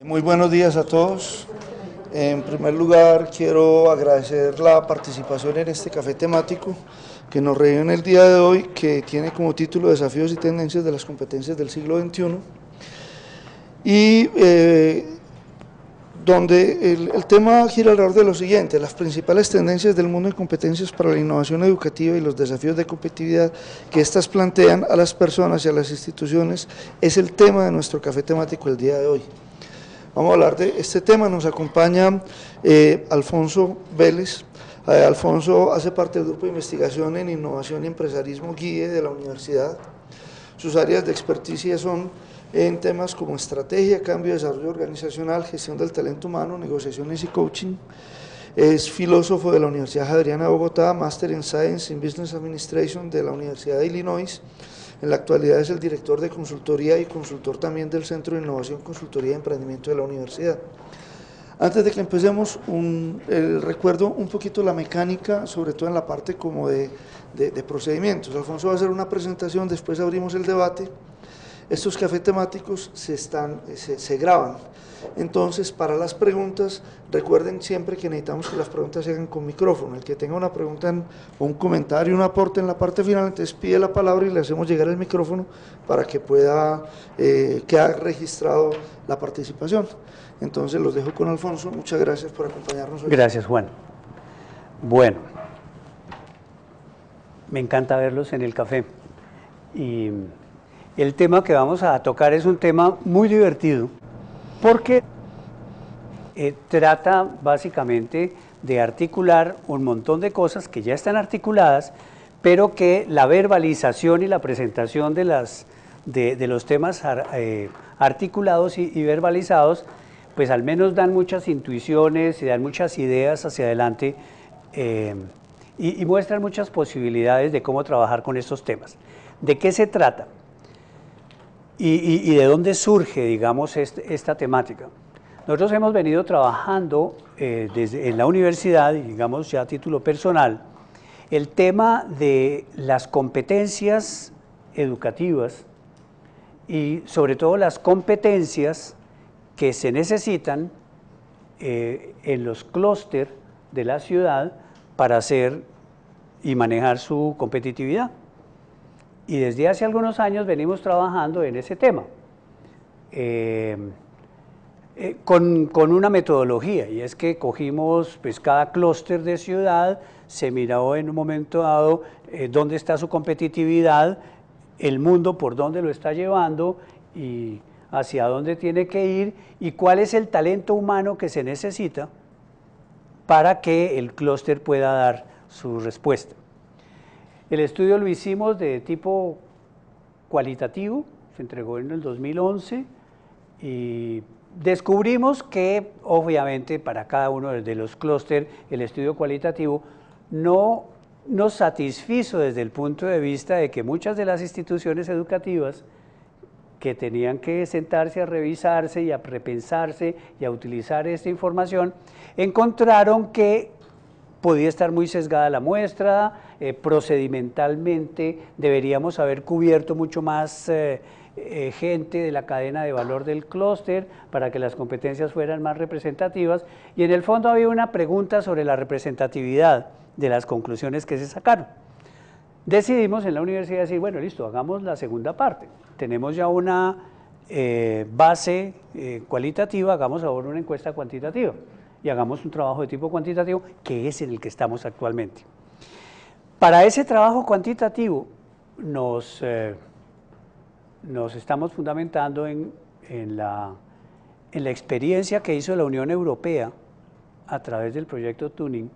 Muy buenos días a todos. En primer lugar, quiero agradecer la participación en este café temático que nos reúne el día de hoy, que tiene como título Desafíos y Tendencias de las Competencias del Siglo XXI. Y eh, donde el, tema gira alrededor de lo siguiente, las principales tendencias del mundo en competencias para la innovación educativa y los desafíos de competitividad que éstas plantean a las personas y a las instituciones es el tema de nuestro café temático el día de hoy. Vamos a hablar de este tema, nos acompaña eh, Alfonso Vélez. Eh, Alfonso hace parte del Grupo de Investigación en Innovación y Empresarismo guía de la Universidad. Sus áreas de experticia son en temas como estrategia, cambio, desarrollo organizacional, gestión del talento humano, negociaciones y coaching. Es filósofo de la Universidad Adriana de Bogotá, máster en Science in Business Administration de la Universidad de Illinois. En la actualidad es el director de consultoría y consultor también del Centro de Innovación, Consultoría y Emprendimiento de la Universidad. Antes de que empecemos, recuerdo un poquito la mecánica, sobre todo en la parte como de procedimientos. Alfonso va a hacer una presentación, después abrimos el debate. Estos cafés temáticos se, están, se, graban. Entonces, para las preguntas, recuerden siempre que necesitamos que las preguntas se hagan con micrófono. El que tenga una pregunta o un comentario, un aporte en la parte final, entonces pide la palabra y le hacemos llegar el micrófono para que pueda eh, que ha registrado la participación. Entonces, los dejo con Alfonso. Muchas gracias por acompañarnos. Hoy. Gracias, Juan. Bueno, me encanta verlos en el café. Y el tema que vamos a tocar es un tema muy divertido porque eh, trata básicamente de articular un montón de cosas que ya están articuladas, pero que la verbalización y la presentación de, las, de, los temas eh, articulados y, verbalizados, pues al menos dan muchas intuiciones y dan muchas ideas hacia adelante eh, y, y muestran muchas posibilidades de cómo trabajar con estos temas. ¿De qué se trata? ¿Y, de dónde surge, digamos, este, esta temática? Nosotros hemos venido trabajando eh, desde en la universidad, digamos ya a título personal, el tema de las competencias educativas y sobre todo las competencias que se necesitan eh, en los clústeres de la ciudad para hacer y manejar su competitividad. Y desde hace algunos años venimos trabajando en ese tema, eh, eh, con, una metodología, y es que cogimos pues, cada clúster de ciudad, se miró en un momento dado eh, dónde está su competitividad, el mundo por dónde lo está llevando y hacia dónde tiene que ir y cuál es el talento humano que se necesita para que el clúster pueda dar su respuesta. El estudio lo hicimos de tipo cualitativo, se entregó en el 2011 y descubrimos que obviamente para cada uno de los clústeres el estudio cualitativo no nos satisfizo desde el punto de vista de que muchas de las instituciones educativas que tenían que sentarse a revisarse y a repensarse y a utilizar esta información, encontraron que podía estar muy sesgada la muestra, eh, procedimentalmente deberíamos haber cubierto mucho más eh, eh, gente de la cadena de valor del clúster para que las competencias fueran más representativas. Y en el fondo había una pregunta sobre la representatividad de las conclusiones que se sacaron. Decidimos en la universidad decir, bueno, listo, hagamos la segunda parte. Tenemos ya una base cualitativa, hagamos ahora una encuesta cuantitativa y hagamos un trabajo de tipo cuantitativo, que es en el que estamos actualmente. Para ese trabajo cuantitativo nos, eh, estamos fundamentando en, la, experiencia que hizo la Unión Europea a través del proyecto Tuning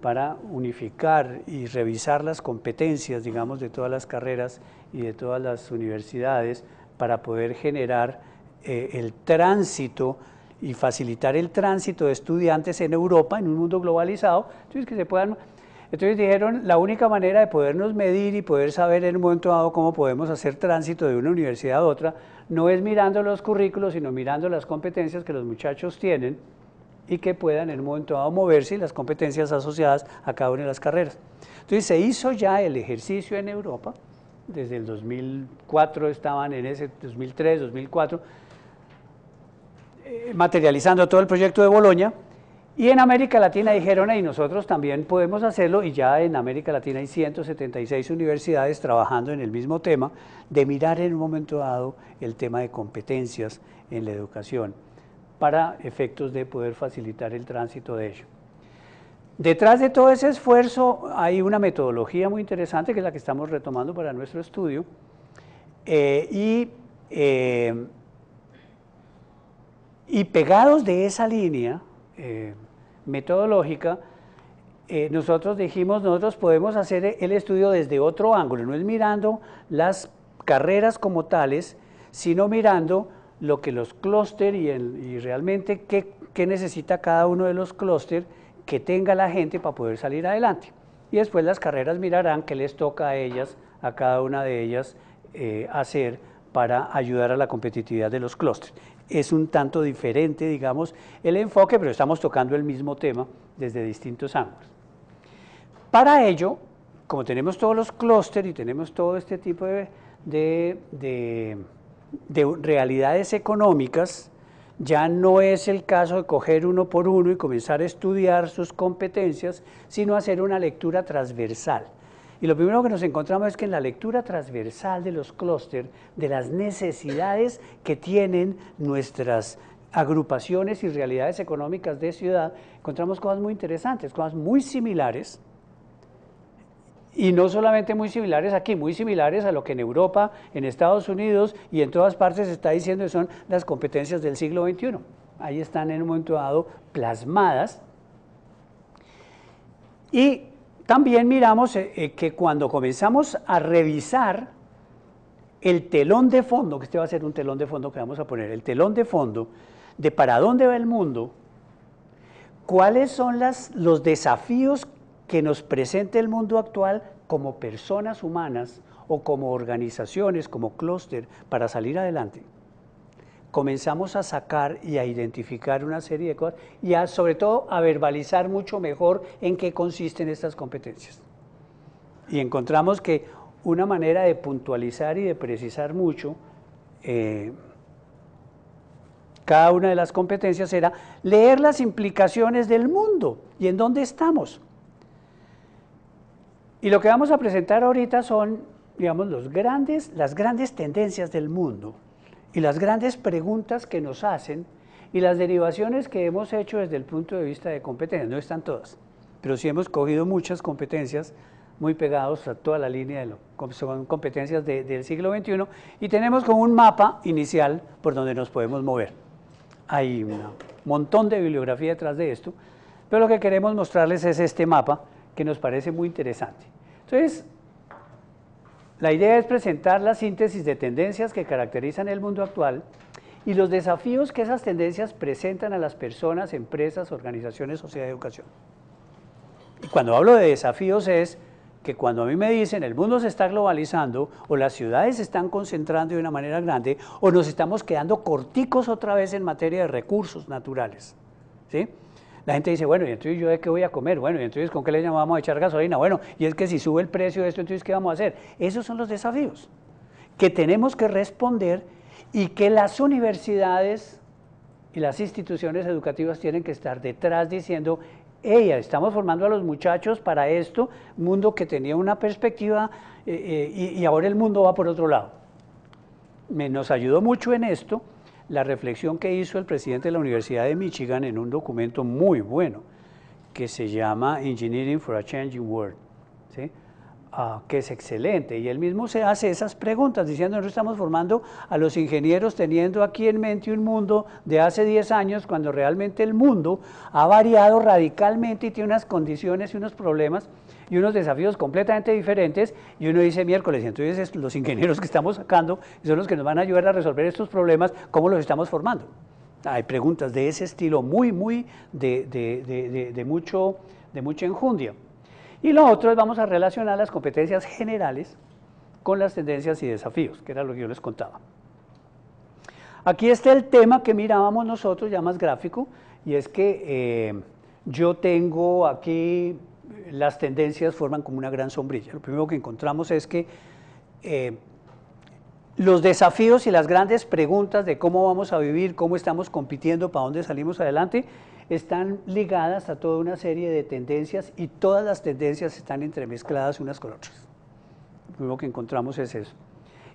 para unificar y revisar las competencias, digamos, de todas las carreras y de todas las universidades para poder generar eh, el tránsito y facilitar el tránsito de estudiantes en Europa, en un mundo globalizado, entonces que se puedan entonces dijeron, la única manera de podernos medir y poder saber en un momento dado cómo podemos hacer tránsito de una universidad a otra, no es mirando los currículos, sino mirando las competencias que los muchachos tienen y que puedan en un momento dado moverse y las competencias asociadas a cada una de las carreras. Entonces se hizo ya el ejercicio en Europa, desde el 2004 estaban en ese 2003, 2004, eh, materializando todo el proyecto de Boloña, y en América Latina dijeron, y nosotros también podemos hacerlo, y ya en América Latina hay 176 universidades trabajando en el mismo tema, de mirar en un momento dado el tema de competencias en la educación, para efectos de poder facilitar el tránsito de ello. Detrás de todo ese esfuerzo hay una metodología muy interesante, que es la que estamos retomando para nuestro estudio, eh, eh, y, pegados de esa línea, eh, metodológica, eh, nosotros dijimos, nosotros podemos hacer el estudio desde otro ángulo, no es mirando las carreras como tales, sino mirando lo que los clúster y, realmente qué, necesita cada uno de los clústeres que tenga la gente para poder salir adelante. Y después las carreras mirarán qué les toca a ellas, a cada una de ellas, eh, hacer para ayudar a la competitividad de los clústeres es un tanto diferente, digamos, el enfoque, pero estamos tocando el mismo tema desde distintos ángulos. Para ello, como tenemos todos los clústeres y tenemos todo este tipo de, de, de, de realidades económicas, ya no es el caso de coger uno por uno y comenzar a estudiar sus competencias, sino hacer una lectura transversal. Y lo primero que nos encontramos es que en la lectura transversal de los clústeres, de las necesidades que tienen nuestras agrupaciones y realidades económicas de ciudad, encontramos cosas muy interesantes, cosas muy similares, y no solamente muy similares aquí, muy similares a lo que en Europa, en Estados Unidos y en todas partes se está diciendo que son las competencias del siglo XXI. Ahí están en un momento dado plasmadas. Y también miramos eh, eh, que cuando comenzamos a revisar el telón de fondo, que este va a ser un telón de fondo que vamos a poner, el telón de fondo de para dónde va el mundo, cuáles son los desafíos que nos presenta el mundo actual como personas humanas o como organizaciones, como clúster, para salir adelante comenzamos a sacar y a identificar una serie de cosas y sobre todo a verbalizar mucho mejor en qué consisten estas competencias. Y encontramos que una manera de puntualizar y de precisar mucho eh, cada una de las competencias era leer las implicaciones del mundo y en dónde estamos. Y lo que vamos a presentar ahorita son, digamos, los grandes, las grandes tendencias del mundo y las grandes preguntas que nos hacen y las derivaciones que hemos hecho desde el punto de vista de competencias. No están todas, pero sí hemos cogido muchas competencias muy pegados a toda la línea de lo, son competencias del siglo XXI y tenemos como un mapa inicial por donde nos podemos mover. Hay un montón de bibliografía detrás de esto, pero lo que queremos mostrarles es este mapa que nos parece muy interesante. Entonces, la idea es presentar la síntesis de tendencias que caracterizan el mundo actual y los desafíos que esas tendencias presentan a las personas, empresas, organizaciones, sociedad de educación. Y cuando hablo de desafíos es que cuando a mí me dicen el mundo se está globalizando o las ciudades se están concentrando de una manera grande o nos estamos quedando corticos otra vez en materia de recursos naturales. ¿sí? La gente dice, bueno, ¿y entonces yo de qué voy a comer? Bueno, ¿y entonces con qué le llamamos a echar gasolina? Bueno, y es que si sube el precio de esto, entonces ¿qué vamos a hacer? Esos son los desafíos que tenemos que responder y que las universidades y las instituciones educativas tienen que estar detrás diciendo, ella, estamos formando a los muchachos para esto, mundo que tenía una perspectiva eh, eh, y, y, ahora el mundo va por otro lado. Me, nos ayudó mucho en esto la reflexión que hizo el presidente de la Universidad de Michigan en un documento muy bueno que se llama Engineering for a Changing World, ah, que es excelente. Y él mismo se hace esas preguntas diciendo, nosotros estamos formando a los ingenieros teniendo aquí en mente un mundo de hace 10 años cuando realmente el mundo ha variado radicalmente y tiene unas condiciones y unos problemas y unos desafíos completamente diferentes y uno dice miércoles, y entonces los ingenieros que estamos sacando son los que nos van a ayudar a resolver estos problemas, ¿cómo los estamos formando? Hay preguntas de ese estilo muy, muy de, mucho, de mucha enjundia. Y lo otro es vamos a relacionar las competencias generales con las tendencias y desafíos, que era lo que yo les contaba. Aquí está el tema que mirábamos nosotros, ya más gráfico, y es que eh, yo tengo aquí las tendencias forman como una gran sombrilla. Lo primero que encontramos es que eh, los desafíos y las grandes preguntas de cómo vamos a vivir, cómo estamos compitiendo, para dónde salimos adelante, están ligadas a toda una serie de tendencias y todas las tendencias están entremezcladas unas con otras. Lo primero que encontramos es eso.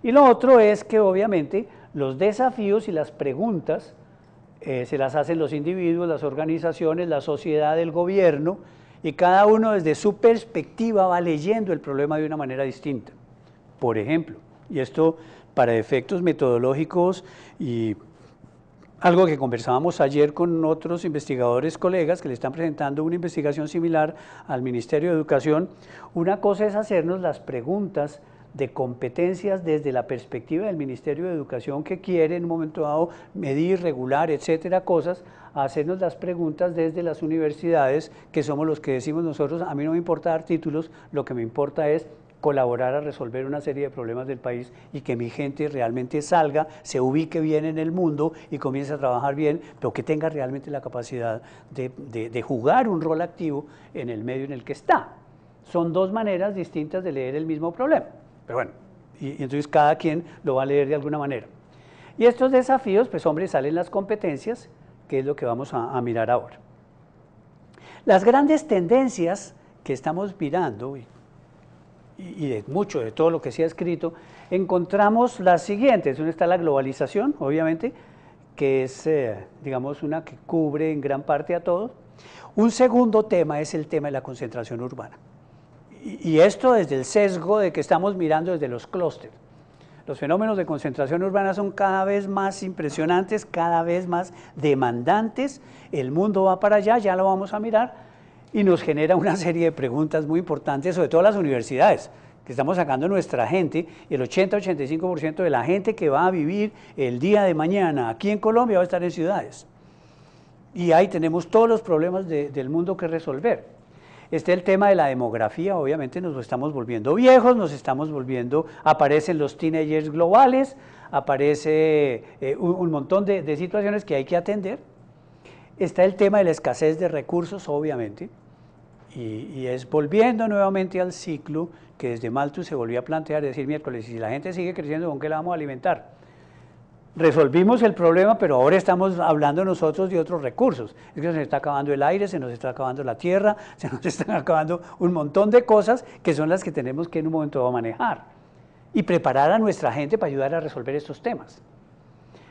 Y lo otro es que obviamente los desafíos y las preguntas eh, se las hacen los individuos, las organizaciones, la sociedad, el gobierno, y cada uno desde su perspectiva va leyendo el problema de una manera distinta. Por ejemplo, y esto para efectos metodológicos y algo que conversábamos ayer con otros investigadores colegas que le están presentando una investigación similar al Ministerio de Educación, una cosa es hacernos las preguntas de competencias desde la perspectiva del Ministerio de Educación que quiere en un momento dado medir, regular, etcétera, cosas hacernos las preguntas desde las universidades, que somos los que decimos nosotros, a mí no me importa dar títulos, lo que me importa es colaborar a resolver una serie de problemas del país y que mi gente realmente salga, se ubique bien en el mundo y comience a trabajar bien, pero que tenga realmente la capacidad de, jugar un rol activo en el medio en el que está. Son dos maneras distintas de leer el mismo problema, pero bueno, y, entonces cada quien lo va a leer de alguna manera. Y estos desafíos, pues hombre, salen las competencias, que es lo que vamos a, mirar ahora. Las grandes tendencias que estamos mirando, y, de mucho de todo lo que se ha escrito, encontramos las siguientes. Una está la globalización, obviamente, que es, eh, digamos, una que cubre en gran parte a todos. Un segundo tema es el tema de la concentración urbana. Y, y esto desde el sesgo de que estamos mirando desde los clústeres. Los fenómenos de concentración urbana son cada vez más impresionantes, cada vez más demandantes. El mundo va para allá, ya lo vamos a mirar, y nos genera una serie de preguntas muy importantes, sobre todo las universidades que estamos sacando nuestra gente, el 80-85% de la gente que va a vivir el día de mañana aquí en Colombia va a estar en ciudades. Y ahí tenemos todos los problemas del mundo que resolver está el tema de la demografía, obviamente nos estamos volviendo viejos, nos estamos volviendo, aparecen los teenagers globales, aparece eh, un, montón de, situaciones que hay que atender. Está el tema de la escasez de recursos, obviamente, y, es volviendo nuevamente al ciclo que desde Malthus se volvió a plantear, decir miércoles, si la gente sigue creciendo, ¿con qué la vamos a alimentar? resolvimos el problema, pero ahora estamos hablando nosotros de otros recursos. Es que se nos está acabando el aire, se nos está acabando la tierra, se nos están acabando un montón de cosas que son las que tenemos que en un momento manejar y preparar a nuestra gente para ayudar a resolver estos temas.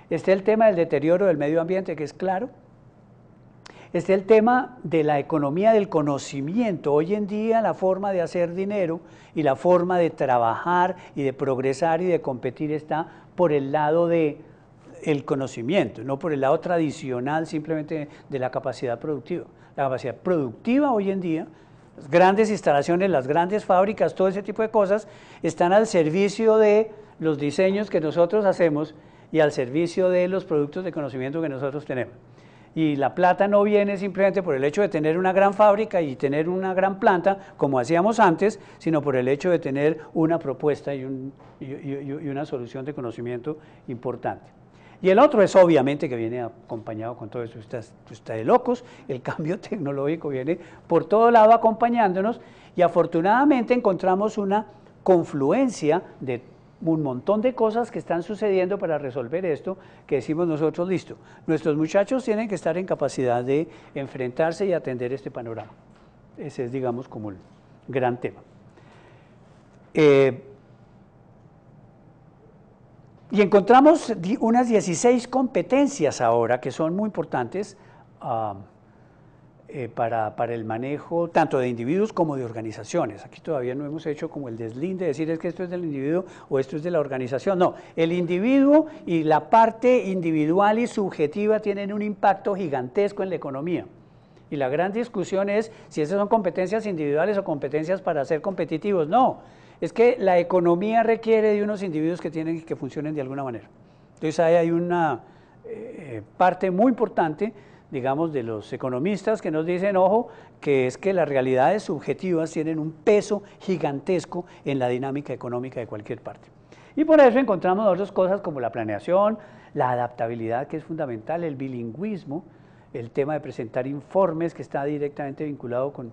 Está el tema del deterioro del medio ambiente, que es claro. Está el tema de la economía del conocimiento. Hoy en día la forma de hacer dinero y la forma de trabajar y de progresar y de competir está por el lado de el conocimiento, no por el lado tradicional simplemente de la capacidad productiva. La capacidad productiva hoy en día, las grandes instalaciones, las grandes fábricas, todo ese tipo de cosas, están al servicio de los diseños que nosotros hacemos y al servicio de los productos de conocimiento que nosotros tenemos. Y la plata no viene simplemente por el hecho de tener una gran fábrica y tener una gran planta, como hacíamos antes, sino por el hecho de tener una propuesta y, y una solución de conocimiento importante. Y el otro es obviamente que viene acompañado con todo esto está, de locos, el cambio tecnológico viene por todo lado acompañándonos y afortunadamente encontramos una confluencia de un montón de cosas que están sucediendo para resolver esto, que decimos nosotros, listo, nuestros muchachos tienen que estar en capacidad de enfrentarse y atender este panorama. Ese es, digamos, como el gran tema. Eh, y encontramos unas 16 competencias ahora que son muy importantes ah, eh, para, el manejo tanto de individuos como de organizaciones. Aquí todavía no hemos hecho como el deslinde, decir es que esto es del individuo o esto es de la organización. No, el individuo y la parte individual y subjetiva tienen un impacto gigantesco en la economía. Y la gran discusión es si esas son competencias individuales o competencias para ser competitivos. No, es que la economía requiere de unos individuos que tienen que funcionen de alguna manera. Entonces ahí hay una eh, eh, parte muy importante, digamos, de los economistas que nos dicen, ojo, que es que las realidades subjetivas tienen un peso gigantesco en la dinámica económica de cualquier parte. Y por eso encontramos otras cosas como la planeación, la adaptabilidad que es fundamental, el bilingüismo, el tema de presentar informes que está directamente vinculado con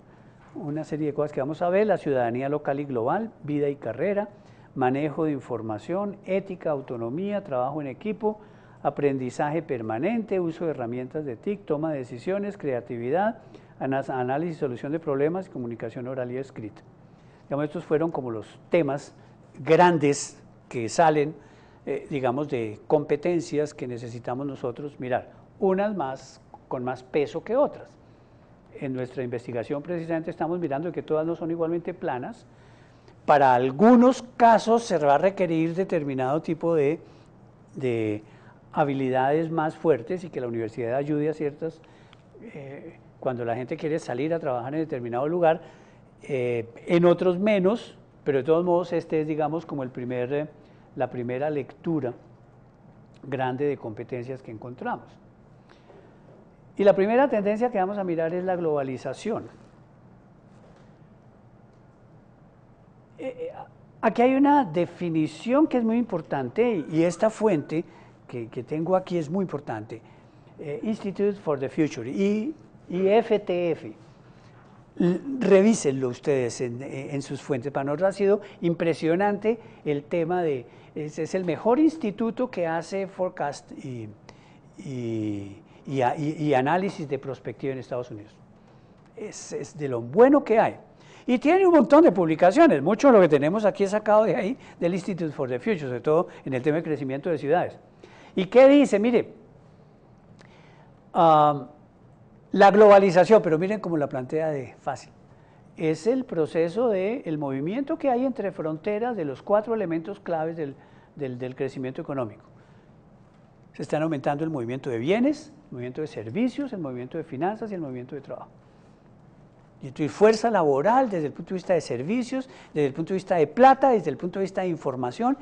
una serie de cosas que vamos a ver, la ciudadanía local y global, vida y carrera, manejo de información, ética, autonomía, trabajo en equipo, aprendizaje permanente, uso de herramientas de TIC, toma de decisiones, creatividad, análisis y solución de problemas, comunicación oral y escrita. estos fueron como los temas grandes que salen, eh, digamos, de competencias que necesitamos nosotros mirar, unas más con más peso que otras en nuestra investigación precisamente estamos mirando que todas no son igualmente planas. Para algunos casos se va a requerir determinado tipo de, habilidades más fuertes y que la universidad ayude a ciertas... Eh, cuando la gente quiere salir a trabajar en determinado lugar, eh, en otros menos, pero de todos modos este es, digamos, como el primer, eh, la primera lectura grande de competencias que encontramos. Y la primera tendencia que vamos a mirar es la globalización. Eh, eh, aquí hay una definición que es muy importante y esta fuente que, tengo aquí es muy importante. Eh, Institute for the Future, y FTF revísenlo ustedes en, sus fuentes. Para nosotros ha sido impresionante el tema de... Es, es el mejor instituto que hace forecast y y, análisis de prospectiva en Estados Unidos. Es, de lo bueno que hay. Y tiene un montón de publicaciones. Mucho de lo que tenemos aquí es sacado de ahí, del Institute for the Future, sobre todo en el tema de crecimiento de ciudades. ¿Y qué dice? Mire, ah, la globalización, pero miren cómo la plantea de fácil. Es el proceso del el movimiento que hay entre fronteras de los cuatro elementos claves del, del, del crecimiento económico. Se están aumentando el movimiento de bienes, el movimiento de servicios, el movimiento de finanzas y el movimiento de trabajo. Y tu fuerza laboral desde el punto de vista de servicios, desde el punto de vista de plata, desde el punto de vista de información,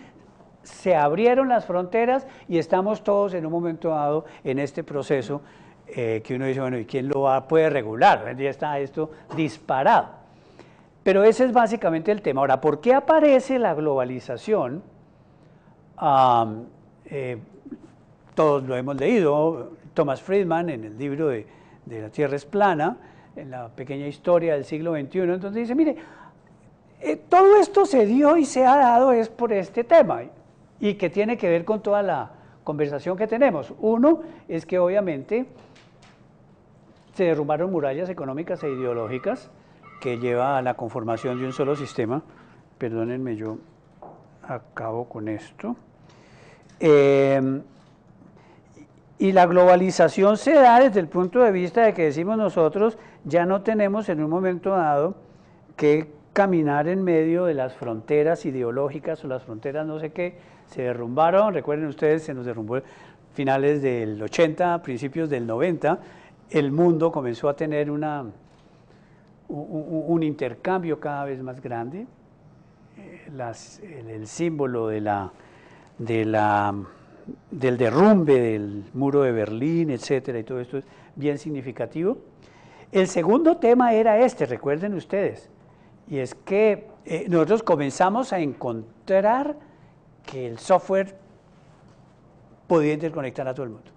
se abrieron las fronteras y estamos todos en un momento dado en este proceso eh, que uno dice, bueno, ¿y quién lo va, puede regular? Ya está esto disparado. Pero ese es básicamente el tema. Ahora, ¿por qué aparece la globalización? Eh, todos lo hemos leído, Thomas Friedman en el libro de, La Tierra es plana, en la pequeña historia del siglo XXI. Entonces dice, mire, eh, todo esto se dio y se ha dado es por este tema y que tiene que ver con toda la conversación que tenemos. Uno es que obviamente se derrumbaron murallas económicas e ideológicas que lleva a la conformación de un solo sistema. Perdónenme, yo acabo con esto. Eh, y la globalización se da desde el punto de vista de que decimos nosotros, ya no tenemos en un momento dado que caminar en medio de las fronteras ideológicas o las fronteras no sé qué, se derrumbaron, recuerden ustedes, se nos derrumbó finales del 80, principios del 90, el mundo comenzó a tener una, un, intercambio cada vez más grande, eh, las, el, el símbolo de la, de la del derrumbe del muro de Berlín, etcétera, y todo esto es bien significativo. El segundo tema era este, recuerden ustedes, y es que eh, nosotros comenzamos a encontrar que el software podía interconectar a todo el mundo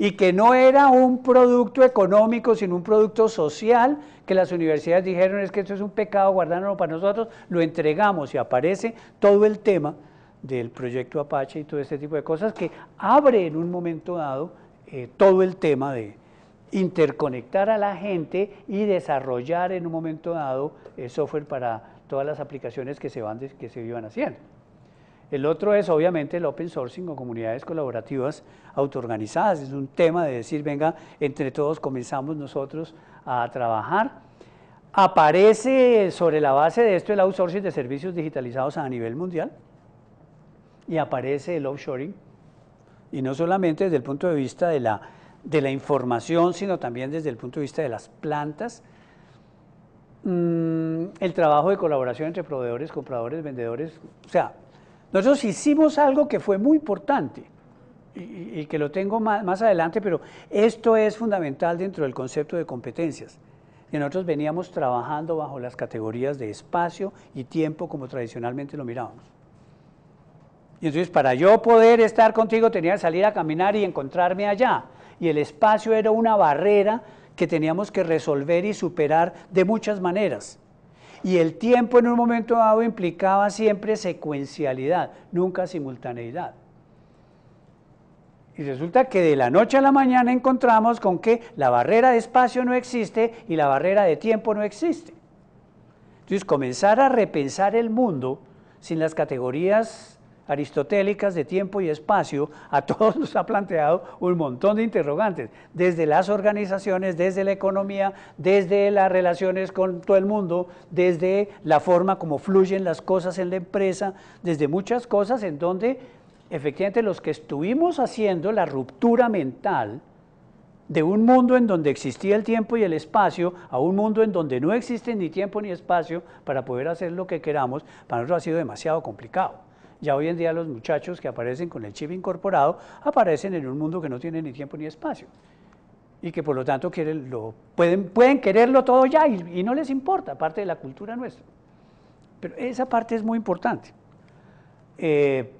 y que no era un producto económico, sino un producto social, que las universidades dijeron es que esto es un pecado, guardarlo para nosotros, lo entregamos y aparece todo el tema del proyecto Apache y todo este tipo de cosas que abre en un momento dado eh, todo el tema de interconectar a la gente y desarrollar en un momento dado el eh, software para todas las aplicaciones que se, van que se haciendo. El otro es obviamente el open sourcing o comunidades colaborativas autoorganizadas. Es un tema de decir, venga, entre todos comenzamos nosotros a trabajar. Aparece sobre la base de esto el outsourcing de servicios digitalizados a nivel mundial y aparece el offshoring, y no solamente desde el punto de vista de la, de la información, sino también desde el punto de vista de las plantas, mm, el trabajo de colaboración entre proveedores, compradores, vendedores, o sea, nosotros hicimos algo que fue muy importante y, que lo tengo más, adelante, pero esto es fundamental dentro del concepto de competencias. y nosotros veníamos trabajando bajo las categorías de espacio y tiempo como tradicionalmente lo mirábamos. Y entonces para yo poder estar contigo tenía que salir a caminar y encontrarme allá. Y el espacio era una barrera que teníamos que resolver y superar de muchas maneras. Y el tiempo en un momento dado implicaba siempre secuencialidad, nunca simultaneidad. Y resulta que de la noche a la mañana encontramos con que la barrera de espacio no existe y la barrera de tiempo no existe. Entonces comenzar a repensar el mundo sin las categorías aristotélicas de tiempo y espacio, a todos nos ha planteado un montón de interrogantes, desde las organizaciones, desde la economía, desde las relaciones con todo el mundo, desde la forma como fluyen las cosas en la empresa, desde muchas cosas en donde efectivamente los que estuvimos haciendo la ruptura mental, de un mundo en donde existía el tiempo y el espacio a un mundo en donde no existe ni tiempo ni espacio para poder hacer lo que queramos, para nosotros ha sido demasiado complicado. Ya hoy en día los muchachos que aparecen con el chip incorporado aparecen en un mundo que no tiene ni tiempo ni espacio y que por lo tanto quieren, lo, pueden, pueden quererlo todo ya y, no les importa, parte de la cultura nuestra. Pero esa parte es muy importante. Eh,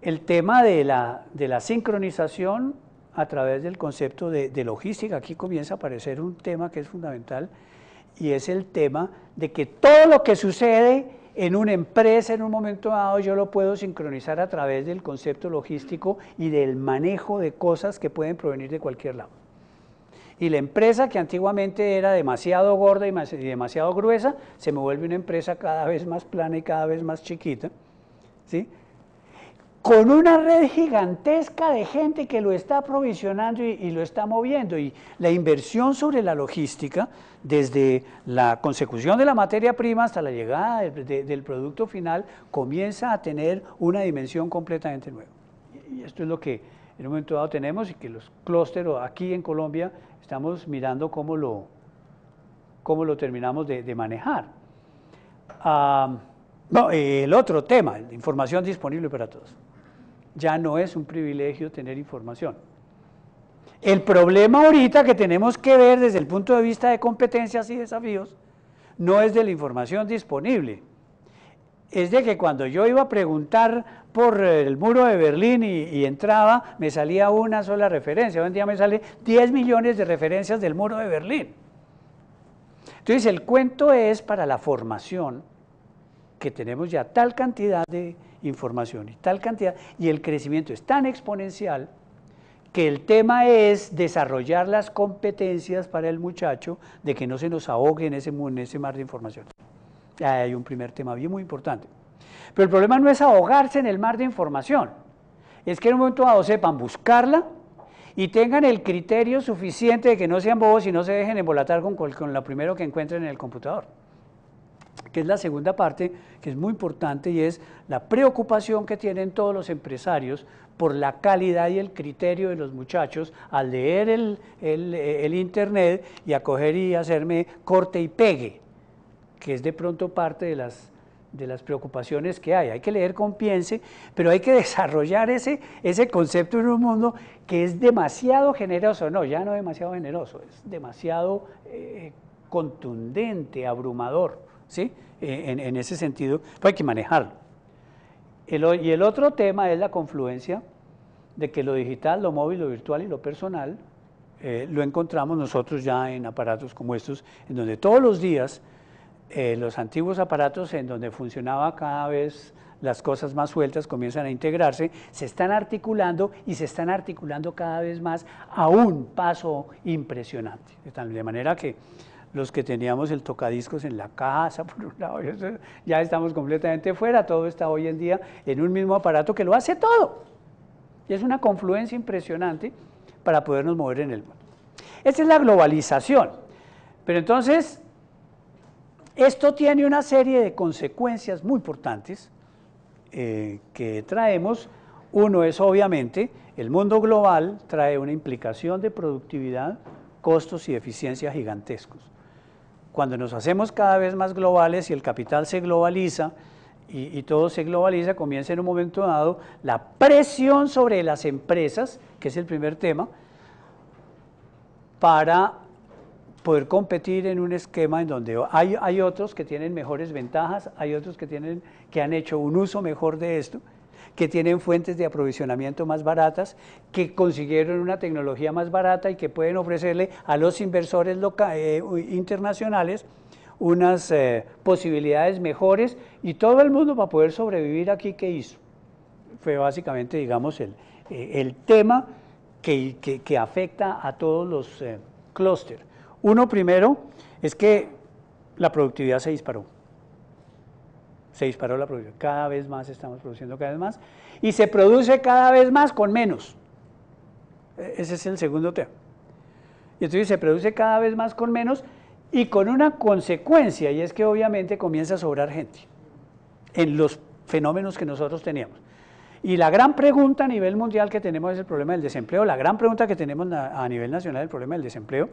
el tema de la, sincronización a través del concepto de logística, aquí comienza a aparecer un tema que es fundamental y es el tema de que todo lo que sucede en una empresa, en un momento dado, yo lo puedo sincronizar a través del concepto logístico y del manejo de cosas que pueden provenir de cualquier lado. Y la empresa que antiguamente era demasiado gorda y demasiado gruesa, se me vuelve una empresa cada vez más plana y cada vez más chiquita. ¿sí? con una red gigantesca de gente que lo está provisionando y, lo está moviendo. Y la inversión sobre la logística, desde la consecución de la materia prima hasta la llegada del producto final, comienza a tener una dimensión completamente nueva. Y esto es lo que en un momento dado tenemos y que los clústeres aquí en Colombia estamos mirando cómo lo, cómo lo terminamos de, manejar. Ah, el otro tema, información disponible para todos ya no es un privilegio tener información. El problema ahorita que tenemos que ver desde el punto de vista de competencias y desafíos no es de la información disponible. Es de que cuando yo iba a preguntar por eh, el muro de Berlín y, entraba, me salía una sola referencia. Hoy en día me sale 10 millones de referencias del muro de Berlín. Entonces el cuento es para la formación que tenemos ya tal cantidad de información y tal cantidad, y el crecimiento es tan exponencial que el tema es desarrollar las competencias para el muchacho de que no se nos ahogue en ese, ese mar de información. Hay un primer tema bien muy importante. Pero el problema no es ahogarse en el mar de información, es que en un momento dado sepan buscarla y tengan el criterio suficiente de que no sean bobos y no se dejen embolatar con, con lo primero que encuentren en el computador es la segunda parte, que es muy importante y es la preocupación que tienen todos los empresarios por la calidad y el criterio de los muchachos al leer el, Internet y acoger y hacerme corte y pegue, que es de pronto parte de las de las preocupaciones que hay. Hay que leer con piense, pero hay que desarrollar ese, ese concepto en un mundo que es demasiado generoso, no, ya no demasiado generoso, es demasiado eh, contundente, abrumador. ¿sí? E, en, ese sentido, pues hay que manejarlo. y el otro tema es la confluencia de que lo digital, lo móvil, lo virtual y lo personal eh, lo encontramos nosotros ya en aparatos como estos, en donde todos los días eh, los antiguos aparatos en donde funcionaba cada vez las cosas más sueltas comienzan a integrarse, se están articulando y se están articulando cada vez más a un paso impresionante. De manera que los que teníamos el tocadiscos en la casa, por un lado, ya estamos completamente fuera, todo está hoy en día en un mismo aparato que lo hace todo. Y es una confluencia impresionante para podernos mover en el mundo. Esta es la globalización. Pero entonces, esto tiene una serie de consecuencias muy importantes eh, que traemos. Uno es obviamente, el mundo global trae una implicación de productividad, costos y eficiencia gigantescos cuando nos hacemos cada vez más globales y el capital se globaliza y, todo se globaliza, comienza en un momento dado la presión sobre las empresas, que es el primer tema, para poder competir en un esquema en donde hay, otros que tienen mejores ventajas, hay otros que, que han hecho un uso mejor de esto, que tienen fuentes de aprovisionamiento más baratas, que consiguieron una tecnología más barata y que pueden ofrecerle a los inversores eh, internacionales unas eh, posibilidades mejores y todo el mundo va a poder sobrevivir aquí que hizo. Fue básicamente, digamos, el, eh, tema que, afecta a todos los clústeres. Uno primero es que la productividad se disparó se disparó la producción. Cada vez más estamos produciendo cada vez más y se produce cada vez más con menos. E, ese es el segundo tema. Y entonces se produce cada vez más con menos y con una consecuencia y es que obviamente comienza a sobrar gente en los fenómenos que nosotros teníamos. Y la gran pregunta a nivel mundial que tenemos es el problema del desempleo, la gran pregunta que tenemos a nivel nacional es el problema del desempleo.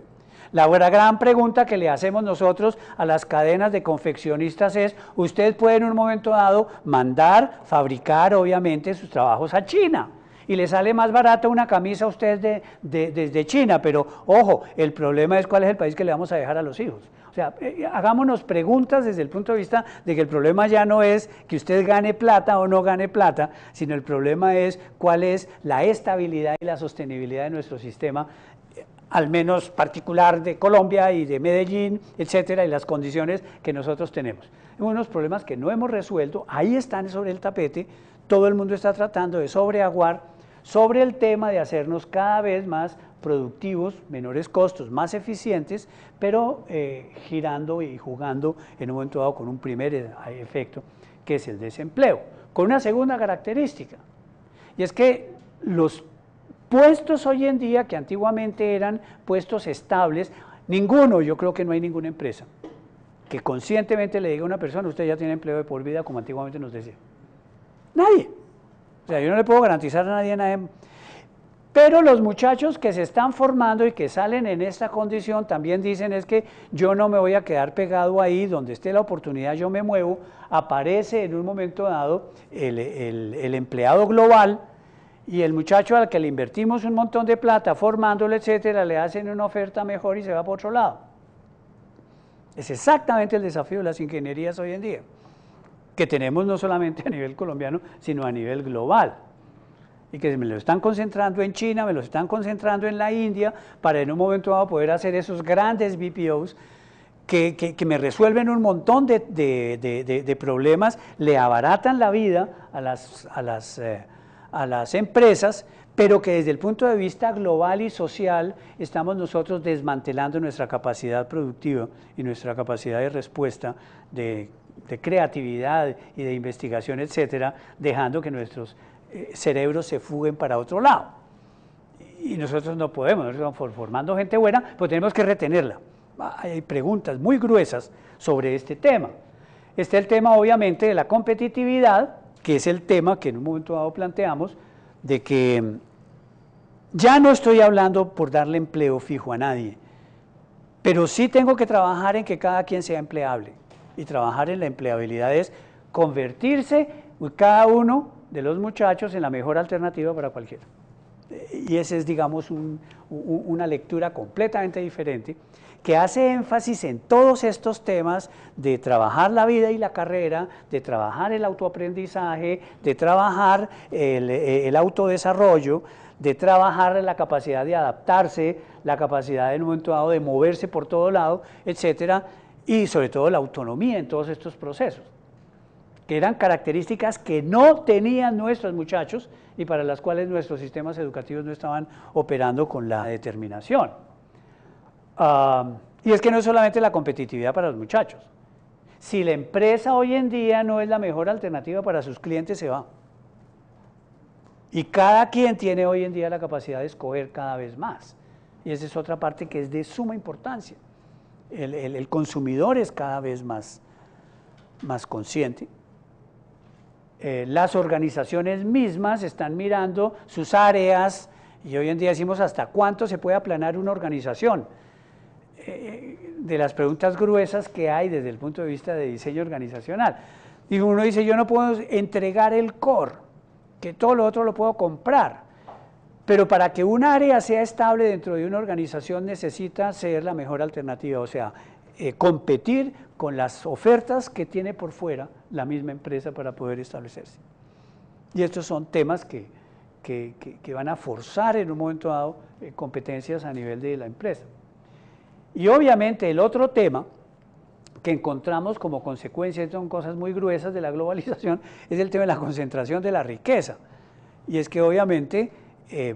La gran pregunta que le hacemos nosotros a las cadenas de confeccionistas es, usted puede en un momento dado mandar, fabricar, obviamente, sus trabajos a China y le sale más barata una camisa a usted de, desde China, pero ojo, el problema es cuál es el país que le vamos a dejar a los hijos. O sea, eh, eh, hagámonos preguntas desde el punto de vista de que el problema ya no es que usted gane plata o no gane plata, sino el problema es cuál es la estabilidad y la sostenibilidad de nuestro sistema al menos particular de Colombia y de Medellín, etcétera, y las condiciones que nosotros tenemos. Unos problemas que no hemos resuelto, ahí están sobre el tapete, todo el mundo está tratando de sobreaguar sobre el tema de hacernos cada vez más productivos, menores costos, más eficientes, pero eh, girando y jugando en un momento dado con un primer eh, efecto, que es el desempleo, con una segunda característica, y es que los puestos hoy en día que antiguamente eran puestos estables. Ninguno, yo creo que no hay ninguna empresa que conscientemente le diga a una persona, usted ya tiene empleo de por vida, como antiguamente nos decía. Nadie. O sea, yo no le puedo garantizar a nadie, a nadie. Pero los muchachos que se están formando y que salen en esta condición también dicen es que yo no me voy a quedar pegado ahí, donde esté la oportunidad yo me muevo. Aparece en un momento dado el, el empleado global, y el muchacho al que le invertimos un montón de plata, formándole, etcétera, le hacen una oferta mejor y se va por otro lado. Es exactamente el desafío de las ingenierías hoy en día, que tenemos no solamente a nivel colombiano, sino a nivel global. Y que me lo están concentrando en China, me lo están concentrando en la India, para en un momento dado poder hacer esos grandes BPOs que, me resuelven un montón de, problemas, le abaratan la vida a las, a las eh, a las empresas, pero que desde el punto de vista global y social estamos nosotros desmantelando nuestra capacidad productiva y nuestra capacidad de respuesta de, creatividad y de investigación, etcétera, dejando que nuestros eh, cerebros se fuguen para otro lado. Y nosotros no podemos, nosotros estamos formando gente buena, pues tenemos que retenerla. Hay preguntas muy gruesas sobre este tema. Está el tema, obviamente, de la competitividad, que es el tema que en un momento dado planteamos, de que ya no estoy hablando por darle empleo fijo a nadie, pero sí tengo que trabajar en que cada quien sea empleable. Y trabajar en la empleabilidad es convertirse cada uno de los muchachos en la mejor alternativa para cualquiera. Y esa es, digamos, una lectura completamente diferente que hace énfasis en todos estos temas de trabajar la vida y la carrera, de trabajar el autoaprendizaje, de trabajar el, eh, autodesarrollo, de trabajar la capacidad de adaptarse, la capacidad en un momento dado de moverse por todo lado, etcétera, y sobre todo la autonomía en todos estos procesos, que eran características que no tenían nuestros muchachos y para las cuales nuestros sistemas educativos no estaban operando con la determinación y es que no es solamente la competitividad para los muchachos. Si la empresa hoy en día no es la mejor alternativa para sus clientes, se va. Y cada quien tiene hoy en día la capacidad de escoger cada vez más. Y esa es otra parte que es de suma importancia. El, consumidor es cada vez más, consciente. Eh, las organizaciones mismas están mirando sus áreas y hoy en día decimos hasta cuánto se puede aplanar una organización eh, de las preguntas gruesas que hay desde el punto de vista de diseño organizacional. Y uno dice, yo no puedo entregar el core, que todo lo otro lo puedo comprar. Pero para que un área sea estable dentro de una organización necesita ser la mejor alternativa, o sea, eh, competir con las ofertas que tiene por fuera la misma empresa para poder establecerse. Y estos son temas que, van a forzar en un momento dado eh, competencias a nivel de la empresa. Y obviamente el otro tema que encontramos como consecuencia, son cosas muy gruesas de la globalización, es el tema de la concentración de la riqueza. Y es que obviamente, eh,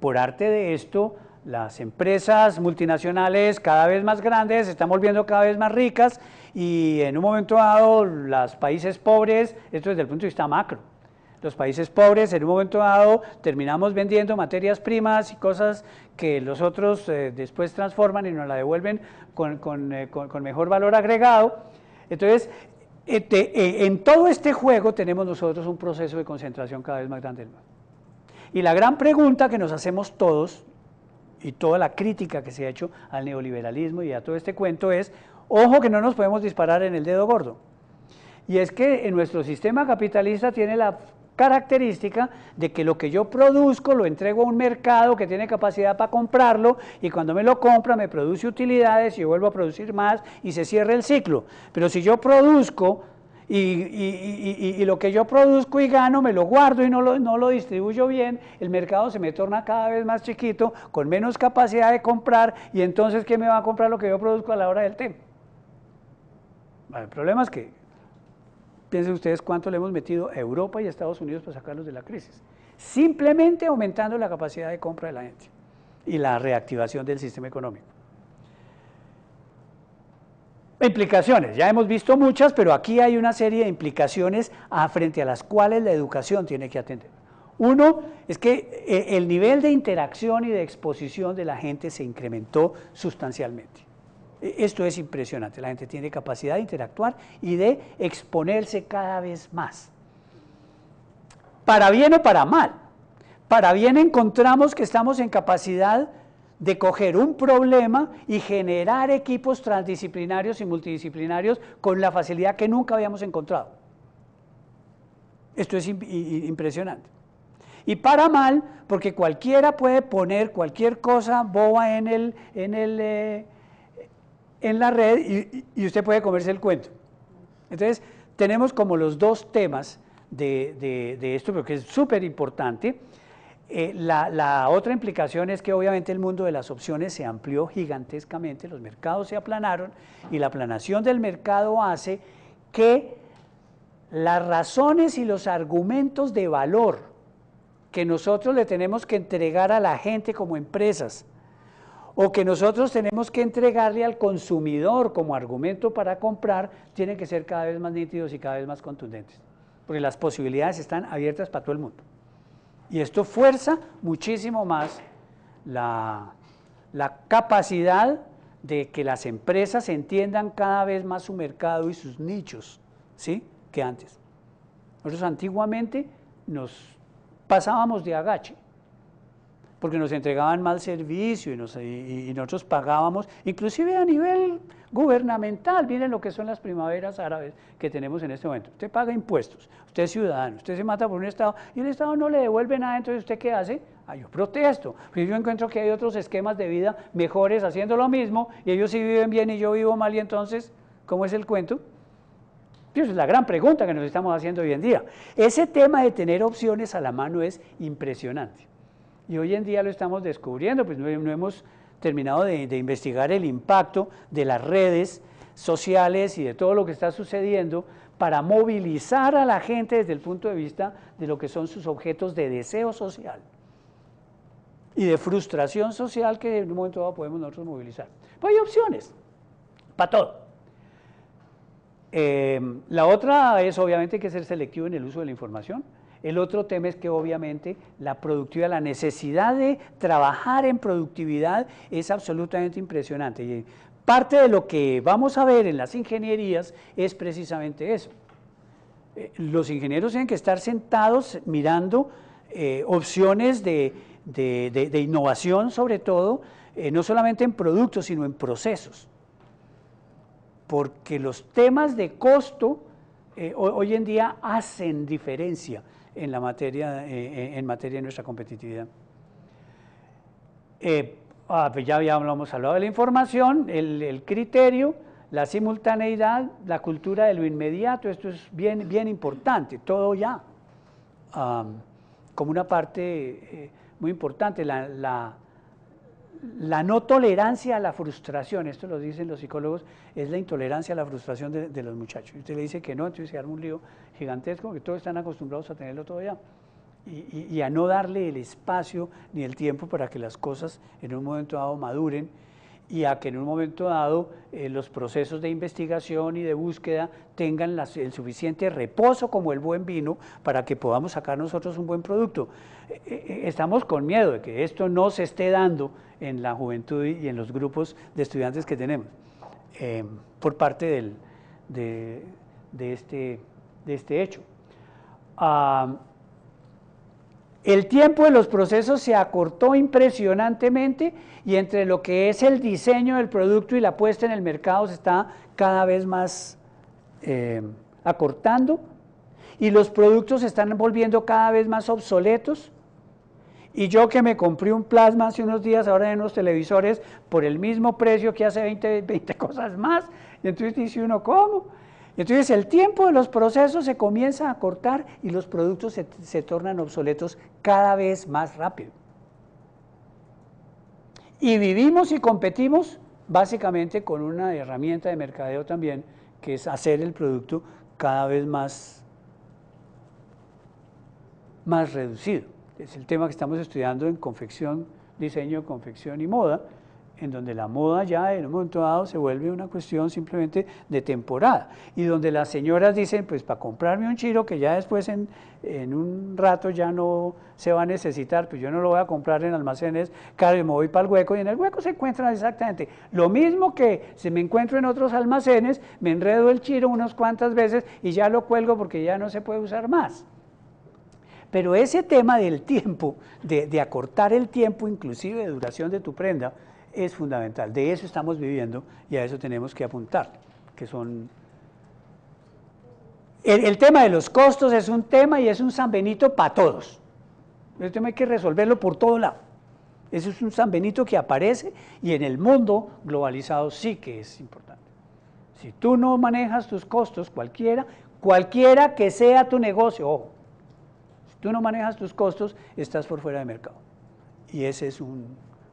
por arte de esto, las empresas multinacionales cada vez más grandes se están volviendo cada vez más ricas y en un momento dado los países pobres, esto desde el punto de vista macro, los países pobres en un momento dado terminamos vendiendo materias primas y cosas que los otros eh, después transforman y nos la devuelven con, eh, mejor valor agregado. Entonces, eh, en todo este juego tenemos nosotros un proceso de concentración cada vez más grande. Y la gran pregunta que nos hacemos todos, y toda la crítica que se ha hecho al neoliberalismo y a todo este cuento es, ojo que no nos podemos disparar en el dedo gordo. Y es que en nuestro sistema capitalista tiene la característica de que lo que yo produzco lo entrego a un mercado que tiene capacidad para comprarlo y cuando me lo compra me produce utilidades y yo vuelvo a producir más y se cierra el ciclo. Pero si yo produzco y, lo que yo produzco y gano me lo guardo y no lo, no lo distribuyo bien, el mercado se me torna cada vez más chiquito, con menos capacidad de comprar y entonces ¿quién me va a comprar lo que yo produzco a la hora del té? El problema es que Piensen ustedes cuánto le hemos metido a Europa y Estados Unidos para sacarlos de la crisis. Simplemente aumentando la capacidad de compra de la gente y la reactivación del sistema económico. Implicaciones, ya hemos visto muchas, pero aquí hay una serie de implicaciones a frente a las cuales la educación tiene que atender. Uno es que eh, el nivel de interacción y de exposición de la gente se incrementó sustancialmente. E, esto es impresionante. La gente tiene capacidad de interactuar y de exponerse cada vez más. Para bien o para mal. Para bien encontramos que estamos en capacidad de coger un problema y generar equipos transdisciplinarios y multidisciplinarios con la facilidad que nunca habíamos encontrado. Esto es impresionante. Y para mal, porque cualquiera puede poner cualquier cosa boba en el, en el eh, en la red y, usted puede comerse el cuento. Entonces, tenemos como los dos temas de, esto, porque es súper importante. Eh, la, la, otra implicación es que obviamente el mundo de las opciones se amplió gigantescamente, los mercados se aplanaron y la aplanación del mercado hace que las razones y los argumentos de valor que nosotros le tenemos que entregar a la gente como empresas o que nosotros tenemos que entregarle al consumidor como argumento para comprar, tienen que ser cada vez más nítidos y cada vez más contundentes, porque las posibilidades están abiertas para todo el mundo. Y esto fuerza muchísimo más la, capacidad de que las empresas entiendan cada vez más su mercado y sus nichos, ¿sí? Que antes. Nosotros antiguamente nos pasábamos de agache porque nos entregaban mal servicio y, nosotros pagábamos, inclusive a nivel gubernamental, miren lo que son las primaveras árabes que tenemos en este momento. Usted paga impuestos, usted es ciudadano, usted se mata por un Estado y el Estado no le devuelve nada, entonces usted qué hace? Ah, yo protesto, pero pues yo encuentro que hay otros esquemas de vida mejores haciendo lo mismo y ellos sí viven bien y yo vivo mal y entonces, ¿cómo es el cuento? Esa es la gran pregunta que nos estamos haciendo hoy en día. Ese tema de tener opciones a la mano es impresionante. Y hoy en día lo estamos descubriendo, pues no, hemos terminado de, investigar el impacto de las redes sociales y de todo lo que está sucediendo para movilizar a la gente desde el punto de vista de lo que son sus objetos de deseo social y de frustración social que en un momento dado podemos nosotros movilizar. Pues hay opciones para todo. Eh, la otra es obviamente que ser selectivo en el uso de la información el otro tema es que obviamente la productividad, la necesidad de trabajar en productividad es absolutamente impresionante. Y parte de lo que vamos a ver en las ingenierías es precisamente eso. Eh, los ingenieros tienen que estar sentados mirando eh, opciones de, innovación, sobre todo, eh, no solamente en productos, sino en procesos. Porque los temas de costo hoy en día hacen diferencia en, la materia, eh, eh, en materia de nuestra competitividad. Eh, ah, pues ya habíamos hablado de la información, el, criterio, la simultaneidad, la cultura de lo inmediato, esto es bien, bien importante, todo ya, como una parte muy importante, la, la no tolerancia a la frustración, esto lo dicen los psicólogos, es la intolerancia a la frustración de, los muchachos. usted le dice que no, entonces se arma un lío gigantesco, que todos están acostumbrados a tenerlo todo ya. y a no darle el espacio ni el tiempo para que las cosas en un momento dado maduren y a que en un momento dado eh, los procesos de investigación y de búsqueda tengan el suficiente reposo como el buen vino para que podamos sacar nosotros un buen producto. Eh, eh, estamos con miedo de que esto no se esté dando en la juventud y en los grupos de estudiantes que tenemos por parte del, de, este, de este hecho. Ah, el tiempo de los procesos se acortó impresionantemente y entre lo que es el diseño del producto y la puesta en el mercado se está cada vez más eh, acortando y los productos se están volviendo cada vez más obsoletos. Y yo que me compré un plasma hace unos días, ahora en unos televisores, por el mismo precio que hace 20, 20 cosas más, y entonces dice uno, ¿cómo? Entonces el tiempo de los procesos se comienza a cortar y los productos se, se tornan obsoletos cada vez más rápido. Y vivimos y competimos básicamente con una herramienta de mercadeo también, que es hacer el producto cada vez más, más reducido. Es el tema que estamos estudiando en confección, diseño, confección y moda, en donde la moda ya en un momento dado se vuelve una cuestión simplemente de temporada y donde las señoras dicen, pues para comprarme un chiro que ya después en, un rato ya no se va a necesitar, pues yo no lo voy a comprar en almacenes y me voy para el hueco y en el hueco se encuentran exactamente lo mismo que si me encuentro en otros almacenes, me enredo el chiro unas cuantas veces y ya lo cuelgo porque ya no se puede usar más. Pero ese tema del tiempo, de, de acortar el tiempo inclusive de duración de tu prenda, es fundamental. De eso estamos viviendo y a eso tenemos que apuntar, que son... El, tema de los costos es un tema y es un sanbenito para todos. El tema hay que resolverlo por todo lado. Ese es un benito que aparece y en el mundo globalizado sí que es importante. Si tú no manejas tus costos, cualquiera, cualquiera que sea tu negocio, ojo, si tú no manejas tus costos, estás por fuera de mercado. Y ese es un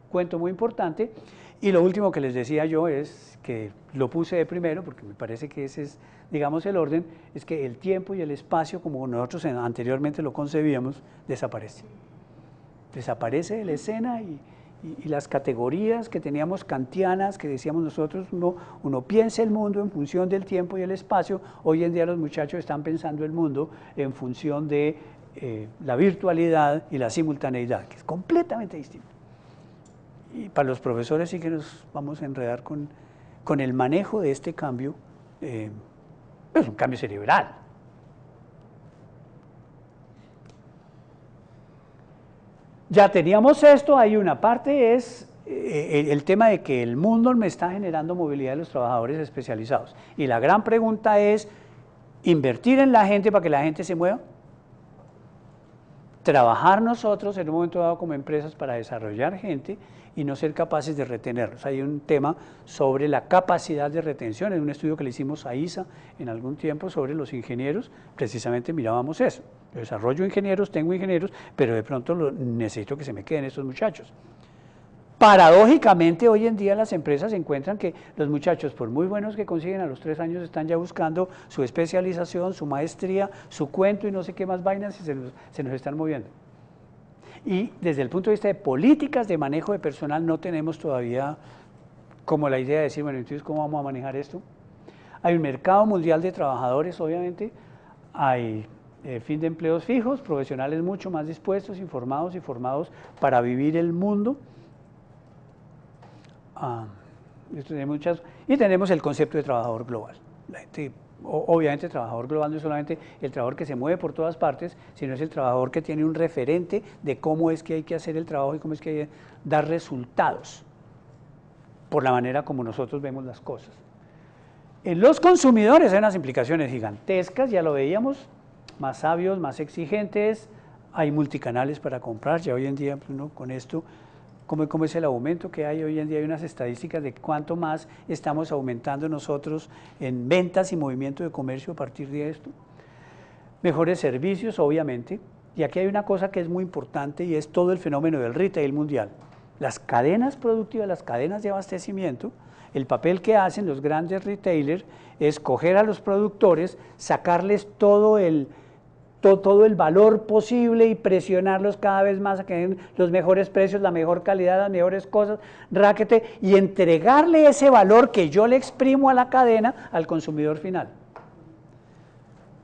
cuento muy importante. Y lo último que les decía yo es que lo puse de primero, porque me parece que ese es, digamos, el orden, es que el tiempo y el espacio, como nosotros anteriormente lo concebíamos, desaparece. Desaparece la escena y, las categorías que teníamos kantianas, que decíamos nosotros, uno, uno piensa el mundo en función del tiempo y el espacio, hoy en día los muchachos están pensando el mundo en función de eh, la virtualidad y la simultaneidad, que es completamente distinto y para los profesores sí que nos vamos a enredar con, el manejo de este cambio, eh, es un cambio cerebral. Ya teníamos esto, hay una parte es eh, el, el, tema de que el mundo me está generando movilidad de los trabajadores especializados. Y la gran pregunta es, ¿invertir en la gente para que la gente se mueva? ¿Trabajar nosotros en un momento dado como empresas para desarrollar gente? y no ser capaces de retenerlos. Hay un tema sobre la capacidad de retención, en un estudio que le hicimos a ISA en algún tiempo sobre los ingenieros, precisamente mirábamos eso. desarrollo ingenieros, tengo ingenieros, pero de pronto necesito que se me queden estos muchachos. Paradójicamente, hoy en día las empresas encuentran que los muchachos, por muy buenos que consiguen a los tres años, están ya buscando su especialización, su maestría, su cuento y no sé qué más vainas y se nos están moviendo. Y desde el punto de vista de políticas de manejo de personal no tenemos todavía como la idea de decir, bueno, entonces, ¿cómo vamos a manejar esto? Hay un mercado mundial de trabajadores, obviamente, hay eh, fin de empleos fijos, profesionales mucho más dispuestos, informados y formados para vivir el mundo. Ah, y tenemos el concepto de trabajador global. La gente obviamente el trabajador global no es solamente el trabajador que se mueve por todas partes, sino es el trabajador que tiene un referente de cómo es que hay que hacer el trabajo y cómo es que hay que dar resultados por la manera como nosotros vemos las cosas. En los consumidores hay unas implicaciones gigantescas, ya lo veíamos, más sabios, más exigentes, hay multicanales para comprar, ya hoy en día pues, con esto cómo, es el aumento que hay hoy en día. Hay unas estadísticas de cuánto más estamos aumentando nosotros en ventas y movimiento de comercio a partir de esto. Mejores servicios, obviamente. Y aquí hay una cosa que es muy importante y es todo el fenómeno del retail mundial. Las cadenas productivas, las cadenas de abastecimiento, el papel que hacen los grandes retailers es coger a los productores, sacarles todo el, todo el valor posible y presionarlos cada vez más a que den los mejores precios, la mejor calidad, las mejores cosas, raquete, y entregarle ese valor que yo le exprimo a la cadena al consumidor final.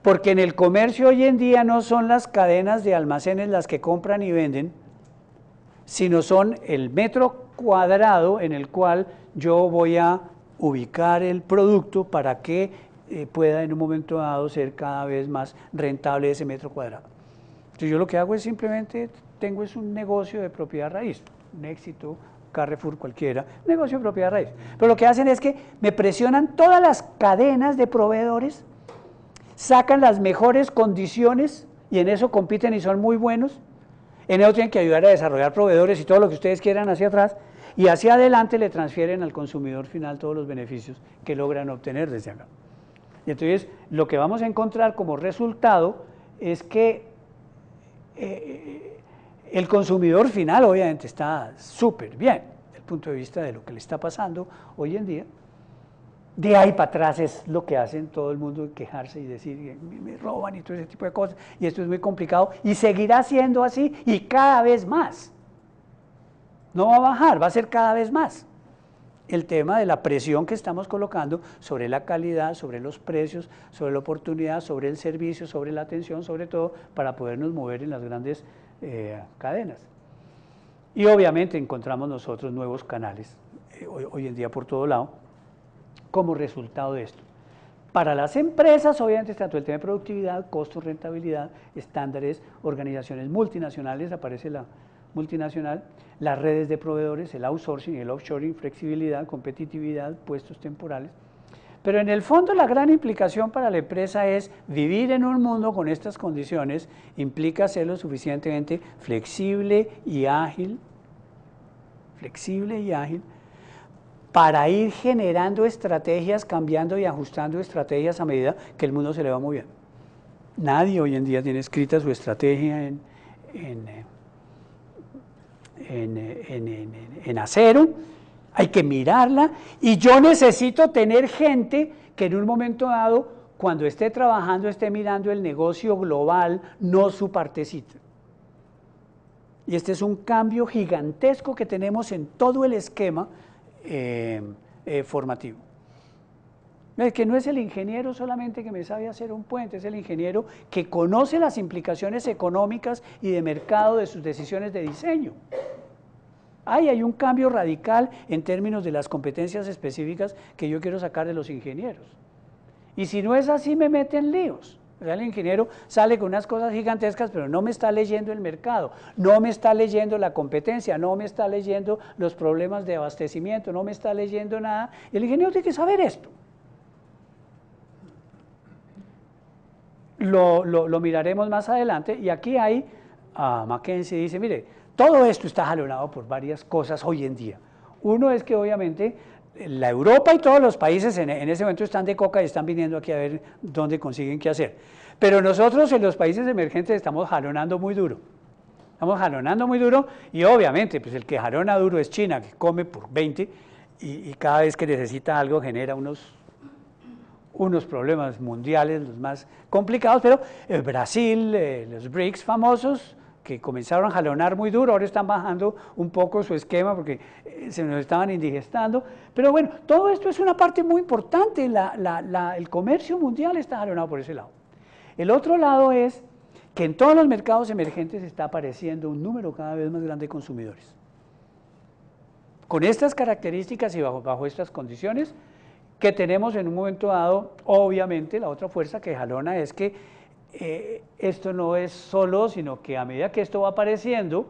Porque en el comercio hoy en día no son las cadenas de almacenes las que compran y venden, sino son el metro cuadrado en el cual yo voy a ubicar el producto para que eh, pueda en un momento dado ser cada vez más rentable ese metro cuadrado. Entonces yo lo que hago es simplemente, tengo es un negocio de propiedad raíz, un éxito, Carrefour cualquiera, negocio de propiedad raíz. Pero lo que hacen es que me presionan todas las cadenas de proveedores, sacan las mejores condiciones y en eso compiten y son muy buenos. En eso tienen que ayudar a desarrollar proveedores y todo lo que ustedes quieran hacia atrás. Y hacia adelante le transfieren al consumidor final todos los beneficios que logran obtener desde acá. Y entonces lo que vamos a encontrar como resultado es que eh, eh, el consumidor final obviamente está súper bien desde el punto de vista de lo que le está pasando hoy en día. De ahí para atrás es lo que hacen todo el mundo quejarse y decir, me roban y todo ese tipo de cosas, y esto es muy complicado, y seguirá siendo así y cada vez más. No va a bajar, va a ser cada vez más el tema de la presión que estamos colocando sobre la calidad, sobre los precios, sobre la oportunidad, sobre el servicio, sobre la atención, sobre todo para podernos mover en las grandes eh, cadenas. Y obviamente encontramos nosotros nuevos canales, eh, hoy, en día por todo lado, como resultado de esto. Para las empresas, obviamente, todo el tema de productividad, costos, rentabilidad, estándares, organizaciones multinacionales, aparece la multinacional, las redes de proveedores, el outsourcing, el offshoring, flexibilidad, competitividad, puestos temporales. Pero en el fondo la gran implicación para la empresa es vivir en un mundo con estas condiciones, implica ser lo suficientemente flexible y ágil, flexible y ágil, para ir generando estrategias, cambiando y ajustando estrategias a medida que el mundo se le va moviendo. Nadie hoy en día tiene escrita su estrategia en, en eh, en, acero, hay que mirarla y yo necesito tener gente que en un momento dado, cuando esté trabajando, esté mirando el negocio global, no su partecita. Y este es un cambio gigantesco que tenemos en todo el esquema eh, eh, formativo es que no es el ingeniero solamente que me sabe hacer un puente, es el ingeniero que conoce las implicaciones económicas y de mercado de sus decisiones de diseño. Ahí hay un cambio radical en términos de las competencias específicas que yo quiero sacar de los ingenieros. Y si no es así, me meten líos. el ingeniero sale con unas cosas gigantescas, pero no me está leyendo el mercado, no me está leyendo la competencia, no me está leyendo los problemas de abastecimiento, no me está leyendo nada. El ingeniero tiene que saber esto. lo, lo, miraremos más adelante. Y aquí hay, a ah, Mackenzie dice, mire, todo esto está jalonado por varias cosas hoy en día. Uno es que obviamente eh, la Europa y todos los países en, ese momento están de coca y están viniendo aquí a ver dónde consiguen qué hacer. Pero nosotros en los países emergentes estamos jalonando muy duro. Estamos jalonando muy duro y obviamente pues el que jalona duro es China, que come por 20 y cada vez que necesita algo genera unos unos problemas mundiales, los más complicados, pero Brasil, eh, los BRICS famosos, que comenzaron a jalonar muy duro, ahora están bajando un poco su esquema porque eh, se nos estaban indigestando. Pero bueno, todo esto es una parte muy importante, el comercio mundial está jalonado por ese lado. El otro lado es que en todos los mercados emergentes está apareciendo un número cada vez más grande de consumidores. Con estas características y bajo estas condiciones, que tenemos en un momento dado, obviamente, la otra fuerza que jalona es que eh, esto no es solo, sino que a medida que esto va apareciendo,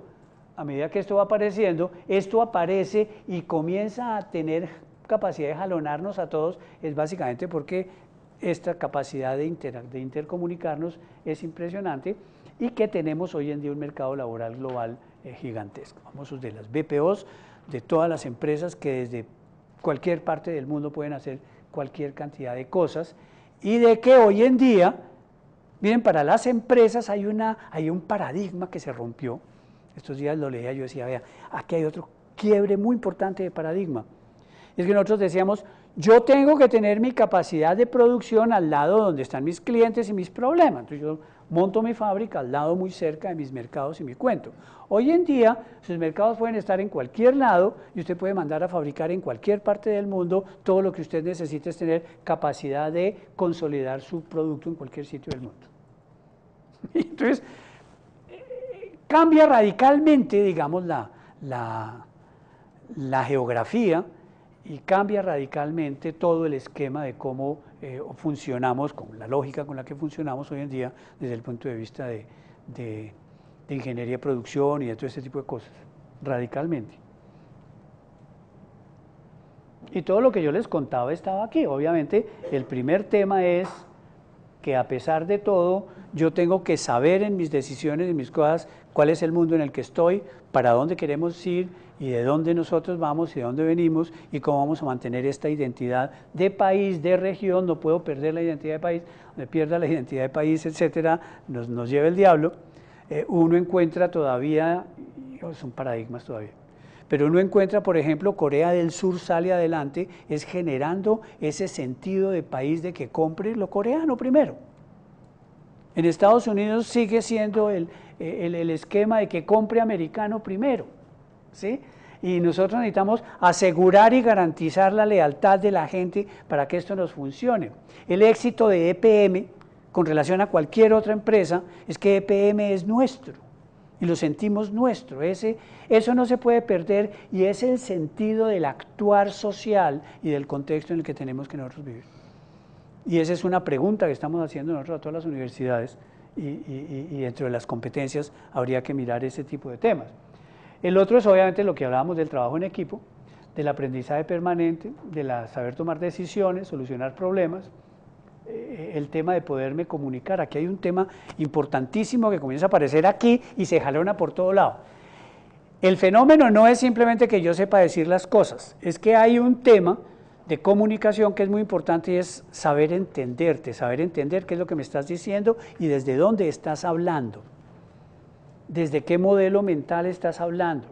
a medida que esto va apareciendo, esto aparece y comienza a tener capacidad de jalonarnos a todos, es básicamente porque esta capacidad de, intercomunicarnos es impresionante y que tenemos hoy en día un mercado laboral global eh, gigantesco. Vamos de las BPOs, de todas las empresas que desde cualquier parte del mundo pueden hacer cualquier cantidad de cosas y de que hoy en día, miren, para las empresas hay, una, hay un paradigma que se rompió. Estos días lo leía, yo decía, vea, aquí hay otro quiebre muy importante de paradigma. Es que nosotros decíamos, yo tengo que tener mi capacidad de producción al lado donde están mis clientes y mis problemas. Entonces yo monto mi fábrica al lado muy cerca de mis mercados y mi cuento. Hoy en día sus mercados pueden estar en cualquier lado y usted puede mandar a fabricar en cualquier parte del mundo. Todo lo que usted necesita es tener capacidad de consolidar su producto en cualquier sitio del mundo. Entonces, eh, cambia radicalmente, digamos, la, la geografía y cambia radicalmente todo el esquema de cómo eh, funcionamos, con la lógica con la que funcionamos hoy en día desde el punto de vista de, de, de ingeniería, producción y de todo ese tipo de cosas, radicalmente. Y todo lo que yo les contaba estaba aquí. Obviamente, el primer tema es que a pesar de todo, yo tengo que saber en mis decisiones, y mis cosas, cuál es el mundo en el que estoy, para dónde queremos ir y de dónde nosotros vamos y de dónde venimos y cómo vamos a mantener esta identidad de país, de región, no puedo perder la identidad de país, me pierda la identidad de país, etcétera, nos, nos lleva el diablo, eh, uno encuentra todavía, son paradigmas todavía, pero uno encuentra, por ejemplo, Corea del Sur sale adelante, es generando ese sentido de país de que compre lo coreano primero. En Estados Unidos sigue siendo el eh, esquema de que compre americano primero. Y nosotros necesitamos asegurar y garantizar la lealtad de la gente para que esto nos funcione. El éxito de EPM con relación a cualquier otra empresa es que EPM es nuestro y lo sentimos nuestro. Ese, eso no se puede perder y es el sentido del actuar social y del contexto en el que tenemos que nosotros vivir. Y esa es una pregunta que estamos haciendo nosotros a todas las universidades y dentro de las competencias habría que mirar ese tipo de temas. El otro es obviamente lo que hablábamos del trabajo en equipo, del aprendizaje permanente, de saber tomar decisiones, solucionar problemas, eh, el tema de poderme comunicar. Aquí hay un tema importantísimo que comienza a aparecer aquí y se jalona por todo lado. El fenómeno no es simplemente que yo sepa decir las cosas, es que hay un tema de comunicación que es muy importante y es saber entenderte, saber entender qué es lo que me estás diciendo y desde dónde estás hablando. ¿Desde qué modelo mental estás hablando?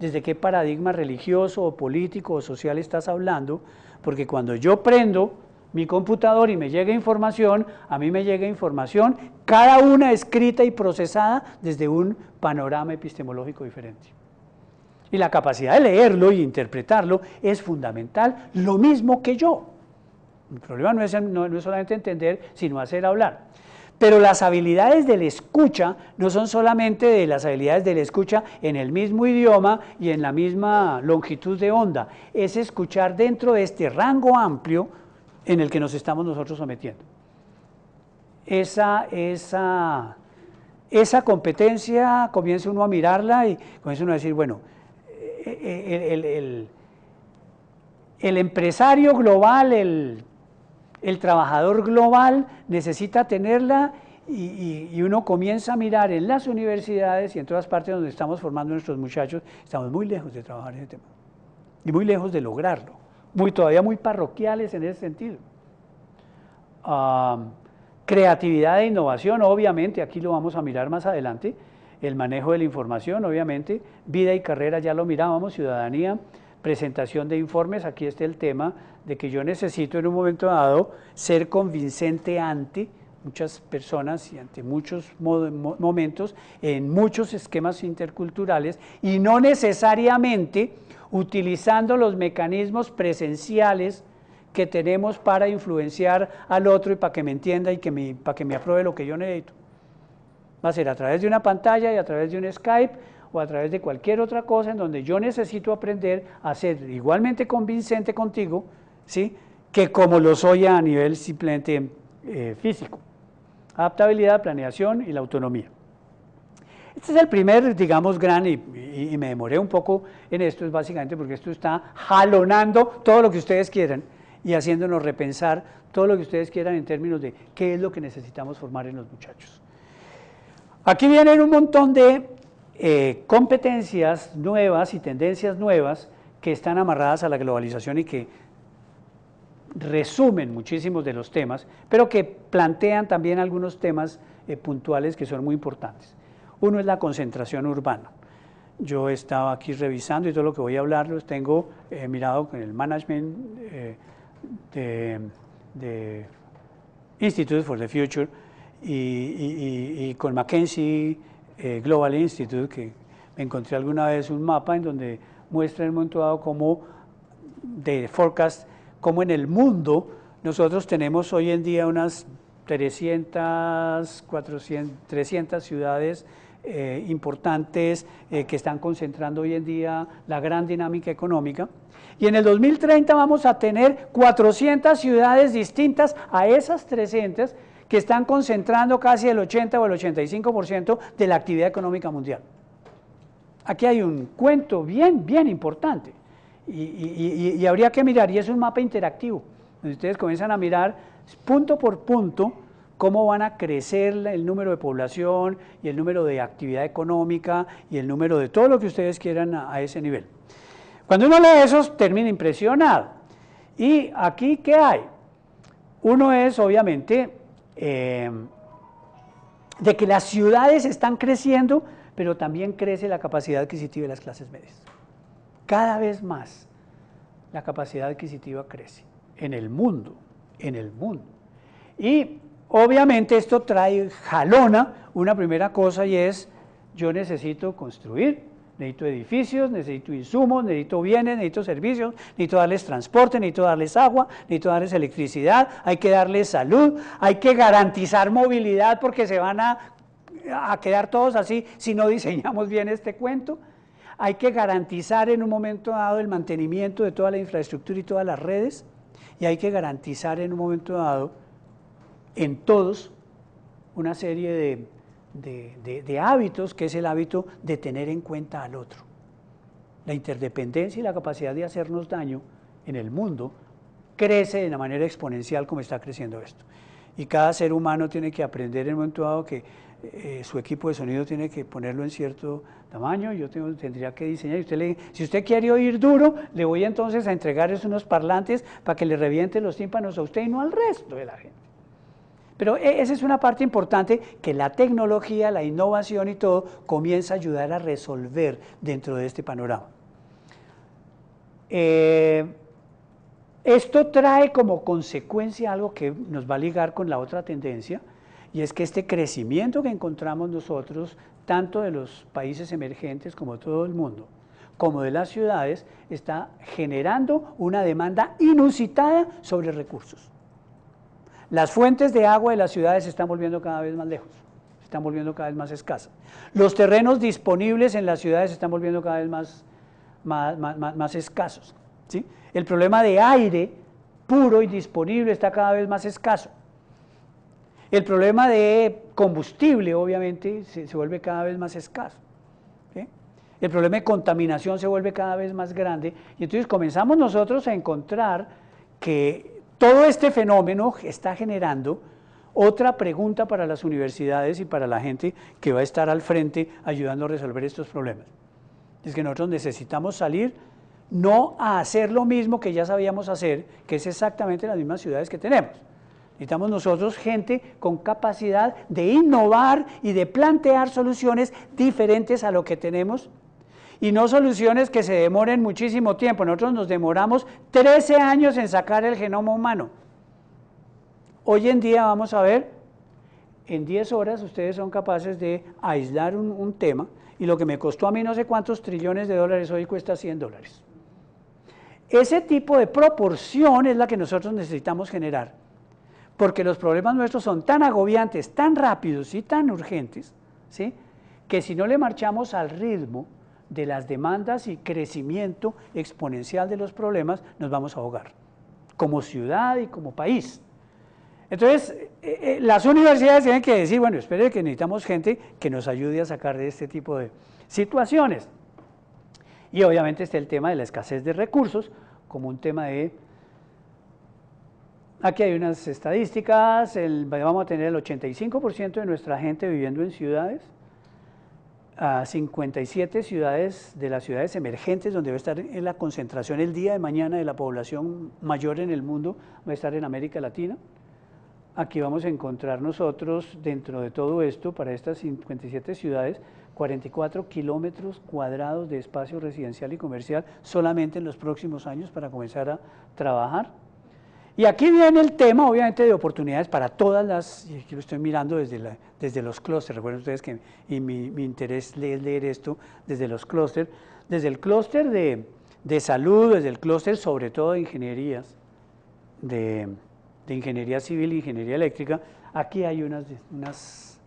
¿Desde qué paradigma religioso o político o social estás hablando? Porque cuando yo prendo mi computador y me llega información, a mí me llega información, cada una escrita y procesada desde un panorama epistemológico diferente. Y la capacidad de leerlo y interpretarlo es fundamental, lo mismo que yo. El problema no es, no es solamente entender, sino hacer hablar. Pero las habilidades del escucha no son solamente de las habilidades del escucha en el mismo idioma y en la misma longitud de onda, es escuchar dentro de este rango amplio en el que nos estamos nosotros sometiendo. Esa, esa, esa competencia comienza uno a mirarla y comienza uno a decir, bueno, eh, eh, el, el empresario global, el el trabajador global necesita tenerla y, uno comienza a mirar en las universidades y en todas partes donde estamos formando nuestros muchachos, estamos muy lejos de trabajar ese tema y muy lejos de lograrlo, muy, todavía muy parroquiales en ese sentido. Ah, creatividad e innovación, obviamente, aquí lo vamos a mirar más adelante, el manejo de la información, obviamente, vida y carrera ya lo mirábamos, ciudadanía, presentación de informes, aquí está el tema de que yo necesito en un momento dado ser convincente ante muchas personas y ante muchos momentos, en muchos esquemas interculturales, y no necesariamente utilizando los mecanismos presenciales que tenemos para influenciar al otro y para que me entienda y que para que me apruebe lo que yo necesito. Va a ser a través de una pantalla y a través de un Skype o a través de cualquier otra cosa en donde yo necesito aprender a ser igualmente convincente contigo, ¿sí? que como lo soy a nivel simplemente eh, físico. Adaptabilidad, planeación y la autonomía. Este es el primer, digamos, gran, y, y me demoré un poco en esto, es básicamente porque esto está jalonando todo lo que ustedes quieran y haciéndonos repensar todo lo que ustedes quieran en términos de qué es lo que necesitamos formar en los muchachos. Aquí vienen un montón de eh, competencias nuevas y tendencias nuevas que están amarradas a la globalización y que resumen muchísimos de los temas, pero que plantean también algunos temas eh, puntuales que son muy importantes. Uno es la concentración urbana. Yo estaba aquí revisando y todo lo que voy a hablar los tengo eh, mirado con el management de, institutes for the Future y, y con McKenzie eh, Global Institute, que me encontré alguna vez un mapa en donde muestra el un momento de forecast, cómo en el mundo nosotros tenemos hoy en día unas 300, 400, 300 ciudades eh, importantes eh, que están concentrando hoy en día la gran dinámica económica. Y en el 2030 vamos a tener 400 ciudades distintas a esas 300 que están concentrando casi el 80 o el 85% de la actividad económica mundial. Aquí hay un cuento bien, bien importante y, habría que mirar, y es un mapa interactivo, donde ustedes comienzan a mirar punto por punto cómo van a crecer el número de población y el número de actividad económica y el número de todo lo que ustedes quieran a, ese nivel. Cuando uno lee eso, termina impresionado. ¿Y aquí qué hay? Uno es, obviamente, Em, de que las ciudades están creciendo, pero también crece la capacidad adquisitiva de las clases medias. Cada vez más la capacidad adquisitiva crece en el mundo, en el mundo. Y obviamente esto trae, jalona una primera cosa y es, yo necesito construir Necesito edificios, necesito insumos, necesito bienes, necesito servicios, necesito darles transporte, necesito darles agua, necesito darles electricidad, hay que darles salud, hay que garantizar movilidad porque se van a, a quedar todos así si no diseñamos bien este cuento. Hay que garantizar en un momento dado el mantenimiento de toda la infraestructura y todas las redes y hay que garantizar en un momento dado en todos una serie de de, hábitos, que es el hábito de tener en cuenta al otro. La interdependencia y la capacidad de hacernos daño en el mundo crece de una manera exponencial como está creciendo esto. Y cada ser humano tiene que aprender en un momento dado que eh, su equipo de sonido tiene que ponerlo en cierto tamaño, yo tendría que diseñar. Y usted le, si usted quiere oír duro, le voy entonces a entregarles unos parlantes para que le revienten los tímpanos a usted y no al resto de la gente. Pero e, esa es una parte importante que la tecnología, la innovación y todo comienza a ayudar a resolver dentro de este panorama. Eh, esto trae como consecuencia algo que nos va a ligar con la otra tendencia, y es que este crecimiento que encontramos nosotros, tanto de los países emergentes como de todo el mundo, como de las ciudades, está generando una demanda inusitada sobre recursos. Las fuentes de agua de las ciudades se están volviendo cada vez más lejos, se están volviendo cada vez más escasas. Los terrenos disponibles en las ciudades se están volviendo cada vez más, más, escasos. ¿sí? El problema de aire puro y disponible está cada vez más escaso. El problema de combustible, obviamente, se, vuelve cada vez más escaso. El problema de contaminación se vuelve cada vez más grande. Y entonces comenzamos nosotros a encontrar que todo este fenómeno está generando otra pregunta para las universidades y para la gente que va a estar al frente ayudando a resolver estos problemas. Es que nosotros necesitamos salir no a hacer lo mismo que ya sabíamos hacer, que es exactamente las mismas ciudades que tenemos. Necesitamos nosotros gente con capacidad de innovar y de plantear soluciones diferentes a lo que tenemos y no soluciones que se demoren muchísimo tiempo. Nosotros nos demoramos 13 años en sacar el genoma humano. Hoy en día vamos a ver, en 10 horas ustedes son capaces de aislar un, tema y lo que me costó a mí no sé cuántos trillones de dólares hoy cuesta 100 dólares. Ese tipo de proporción es la que nosotros necesitamos generar, porque los problemas nuestros son tan agobiantes, tan rápidos y tan urgentes, ¿sí? que si no le marchamos al ritmo, de las demandas y crecimiento exponencial de los problemas, nos vamos a ahogar, como ciudad y como país. Entonces, eh, eh, las universidades tienen que decir, bueno, espere que necesitamos gente que nos ayude a sacar de este tipo de situaciones. Y obviamente está el tema de la escasez de recursos, como un tema de... Aquí hay unas estadísticas, vamos a tener el 85% de nuestra gente viviendo en ciudades, a 57 ciudades de las ciudades emergentes donde va a estar en la concentración el día de mañana de la población mayor en el mundo, va a estar en América Latina. Aquí vamos a encontrar nosotros dentro de todo esto, para estas 57 ciudades, 44 kilómetros cuadrados de espacio residencial y comercial solamente en los próximos años para comenzar a trabajar. Y aquí viene el tema, obviamente, de oportunidades para todas las, y aquí lo estoy mirando desde, desde los clústeres, recuerden ustedes que y mi, interés es leer, esto desde los clústeres, desde el clúster de, salud, desde el clúster sobre todo de ingenierías, de, ingeniería civil, ingeniería eléctrica, aquí hay unas, unas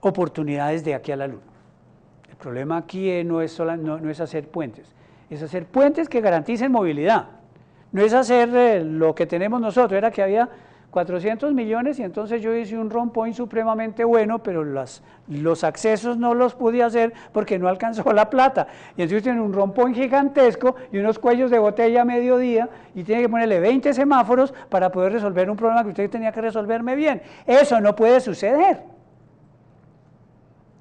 oportunidades de aquí a la luz. El problema aquí no es, no es hacer puentes, es hacer puentes que garanticen movilidad no es hacer eh, lo que tenemos nosotros, era que había 400 millones y entonces yo hice un rompón supremamente bueno, pero las, los accesos no los pude hacer porque no alcanzó la plata. Y entonces tiene un rompón gigantesco y unos cuellos de botella a mediodía y tiene que ponerle 20 semáforos para poder resolver un problema que usted tenía que resolverme bien. Eso no puede suceder.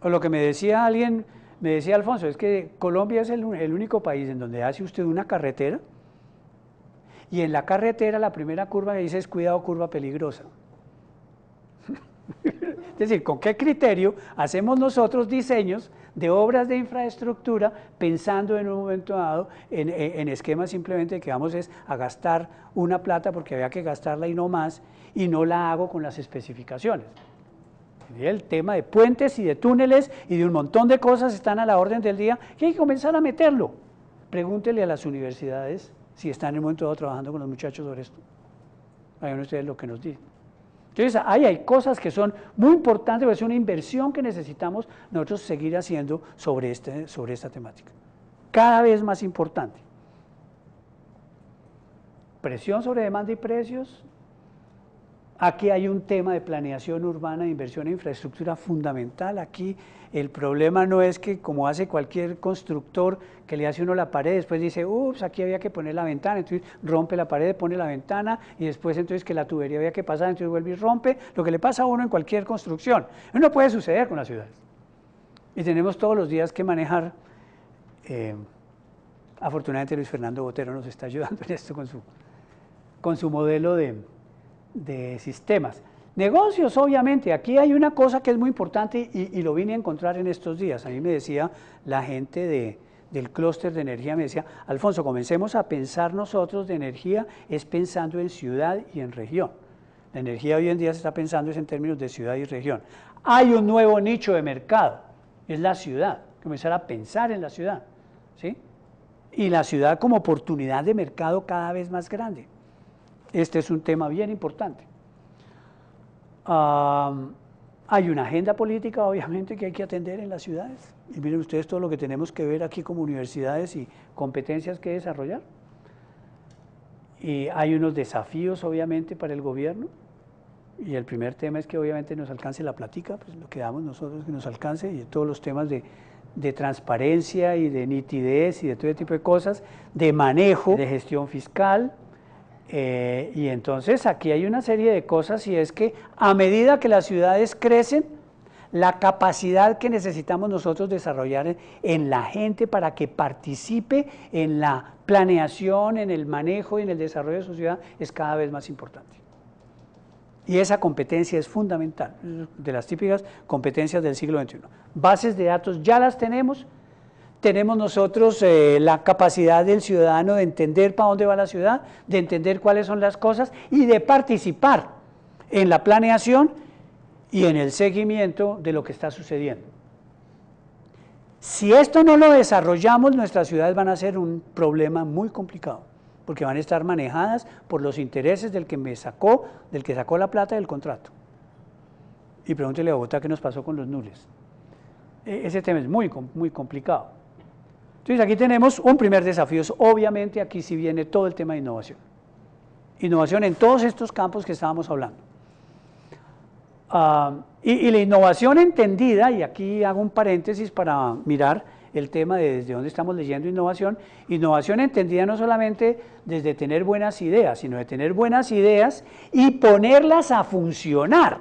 O lo que me decía alguien, me decía Alfonso, es que Colombia es el, el único país en donde hace usted una carretera y en la carretera la primera curva que dice es cuidado, curva peligrosa. es decir, ¿con qué criterio hacemos nosotros diseños de obras de infraestructura pensando en un momento dado en, esquemas simplemente que vamos es a gastar una plata porque había que gastarla y no más y no la hago con las especificaciones? El tema de puentes y de túneles y de un montón de cosas están a la orden del día que hay que comenzar a meterlo. Pregúntele a las universidades si están en el momento dado trabajando con los muchachos sobre esto. Vayan ustedes lo que nos dicen. Entonces, ahí hay cosas que son muy importantes, pero es una inversión que necesitamos nosotros seguir haciendo sobre, este, sobre esta temática. Cada vez más importante. Presión sobre demanda y precios. Aquí hay un tema de planeación urbana, de inversión en infraestructura fundamental. Aquí el problema no es que como hace cualquier constructor que le hace uno la pared, después dice, ups, aquí había que poner la ventana, entonces rompe la pared, pone la ventana y después entonces que la tubería había que pasar, entonces vuelve y rompe, lo que le pasa a uno en cualquier construcción. Eso no puede suceder con las ciudades. Y tenemos todos los días que manejar. Eh, afortunadamente Luis Fernando Botero nos está ayudando en esto con su, con su modelo de sistemas. Negocios, obviamente. Aquí hay una cosa que es muy importante y, lo vine a encontrar en estos días. A mí me decía la gente del clúster de energía, me decía, Alfonso, comencemos a pensar nosotros de energía, es pensando en ciudad y en región. La energía hoy en día se está pensando en términos de ciudad y región. Hay un nuevo nicho de mercado, es la ciudad, comenzar a pensar en la ciudad, ¿sí? Y la ciudad como oportunidad de mercado cada vez más grande. Este es un tema bien importante. Ah, hay una agenda política, obviamente, que hay que atender en las ciudades. Y miren ustedes todo lo que tenemos que ver aquí como universidades y competencias que desarrollar. Y hay unos desafíos, obviamente, para el gobierno. Y el primer tema es que obviamente nos alcance la platica, pues lo que damos nosotros que nos alcance, y todos los temas de, de transparencia y de nitidez y de todo tipo de cosas, de manejo, de gestión fiscal, eh, y entonces aquí hay una serie de cosas y es que a medida que las ciudades crecen, la capacidad que necesitamos nosotros desarrollar en la gente para que participe en la planeación, en el manejo y en el desarrollo de su ciudad es cada vez más importante. Y esa competencia es fundamental, de las típicas competencias del siglo XXI. Bases de datos ya las tenemos, tenemos nosotros eh, la capacidad del ciudadano de entender para dónde va la ciudad, de entender cuáles son las cosas y de participar en la planeación y en el seguimiento de lo que está sucediendo. Si esto no lo desarrollamos, nuestras ciudades van a ser un problema muy complicado, porque van a estar manejadas por los intereses del que me sacó, del que sacó la plata del contrato. Y pregúntele a Bogotá qué nos pasó con los nules. E, ese tema es muy, muy complicado. Entonces aquí tenemos un primer desafío. Obviamente aquí sí viene todo el tema de innovación. Innovación en todos estos campos que estábamos hablando. Ah, y, y, la innovación entendida, y aquí hago un paréntesis para mirar el tema de desde dónde estamos leyendo innovación, innovación entendida no solamente desde tener buenas ideas, sino de tener buenas ideas y ponerlas a funcionar.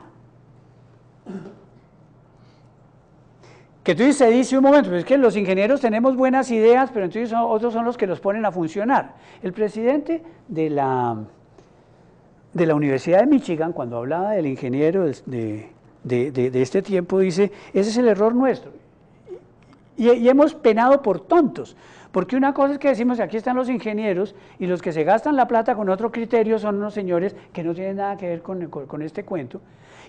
Que tú dices, dice un momento, es que los ingenieros tenemos buenas ideas, pero entonces otros son los que los ponen a funcionar. El presidente de la, de la Universidad de Michigan, cuando hablaba del ingeniero de, este tiempo, dice, ese es el error nuestro. Y, hemos penado por tontos, porque una cosa es que decimos, aquí están los ingenieros, y los que se gastan la plata con otro criterio son unos señores que no tienen nada que ver con este cuento,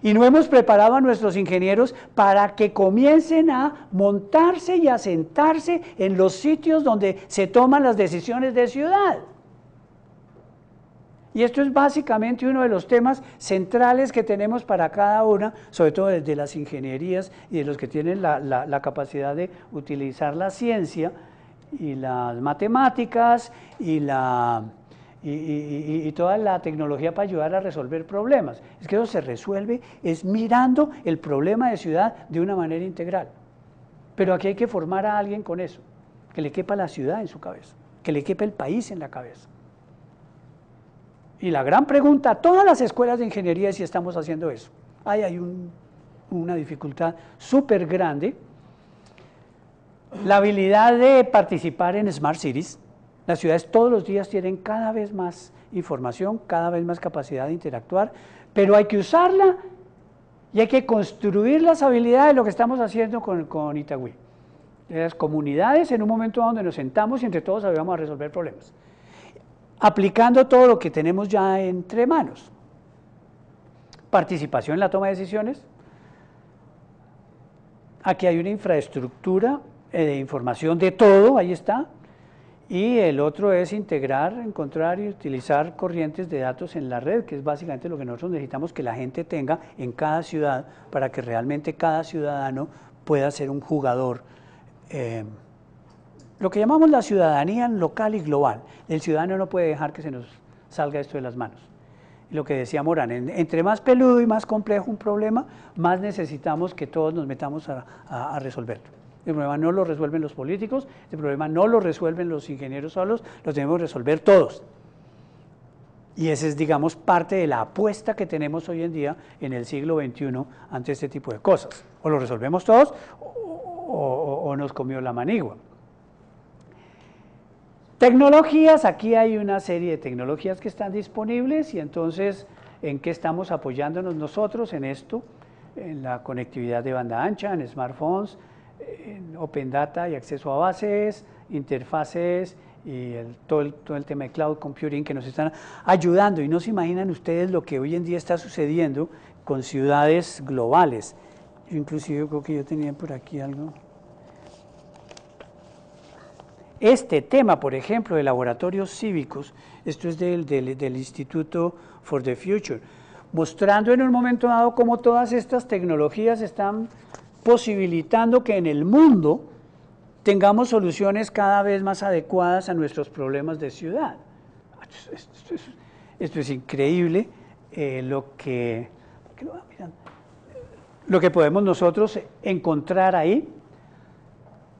y no hemos preparado a nuestros ingenieros para que comiencen a montarse y a sentarse en los sitios donde se toman las decisiones de ciudad. Y esto es básicamente uno de los temas centrales que tenemos para cada una, sobre todo desde las ingenierías y de los que tienen la, la capacidad de utilizar la ciencia y las matemáticas y la y, toda la tecnología para ayudar a resolver problemas. Es que eso se resuelve es mirando el problema de ciudad de una manera integral. Pero aquí hay que formar a alguien con eso, que le quepa la ciudad en su cabeza, que le quepa el país en la cabeza. Y la gran pregunta, a todas las escuelas de ingeniería si estamos haciendo eso. Ahí hay una dificultad súper grande. La habilidad de participar en Smart Cities, las ciudades todos los días tienen cada vez más información, cada vez más capacidad de interactuar, pero hay que usarla y hay que construir las habilidades, de lo que estamos haciendo con, con Itagüí. Las comunidades en un momento donde nos sentamos y entre todos vamos a resolver problemas, aplicando todo lo que tenemos ya entre manos. Participación en la toma de decisiones. Aquí hay una infraestructura eh, de información de todo, ahí está, y el otro es integrar, encontrar y utilizar corrientes de datos en la red, que es básicamente lo que nosotros necesitamos que la gente tenga en cada ciudad para que realmente cada ciudadano pueda ser un jugador. Eh, lo que llamamos la ciudadanía local y global. El ciudadano no puede dejar que se nos salga esto de las manos. Lo que decía Morán, entre más peludo y más complejo un problema, más necesitamos que todos nos metamos a resolverlo el problema no lo resuelven los políticos, el problema no lo resuelven los ingenieros solos, lo debemos resolver todos. Y esa es, digamos, parte de la apuesta que tenemos hoy en día en el siglo XXI ante este tipo de cosas. O lo resolvemos todos o, o nos comió la manigua. Tecnologías, aquí hay una serie de tecnologías que están disponibles y entonces, ¿en qué estamos apoyándonos nosotros en esto? En la conectividad de banda ancha, en smartphones, Open Data y acceso a bases, interfaces y el, todo, el, tema de cloud computing que nos están ayudando. Y no se imaginan ustedes lo que hoy en día está sucediendo con ciudades globales. Inclusive creo que yo tenía por aquí algo. Este tema, por ejemplo, de laboratorios cívicos, esto es del, del Instituto for the Future, mostrando en un momento dado cómo todas estas tecnologías están posibilitando que en el mundo tengamos soluciones cada vez más adecuadas a nuestros problemas de ciudad. Esto, es, increíble eh, lo, que, lo que podemos nosotros encontrar ahí.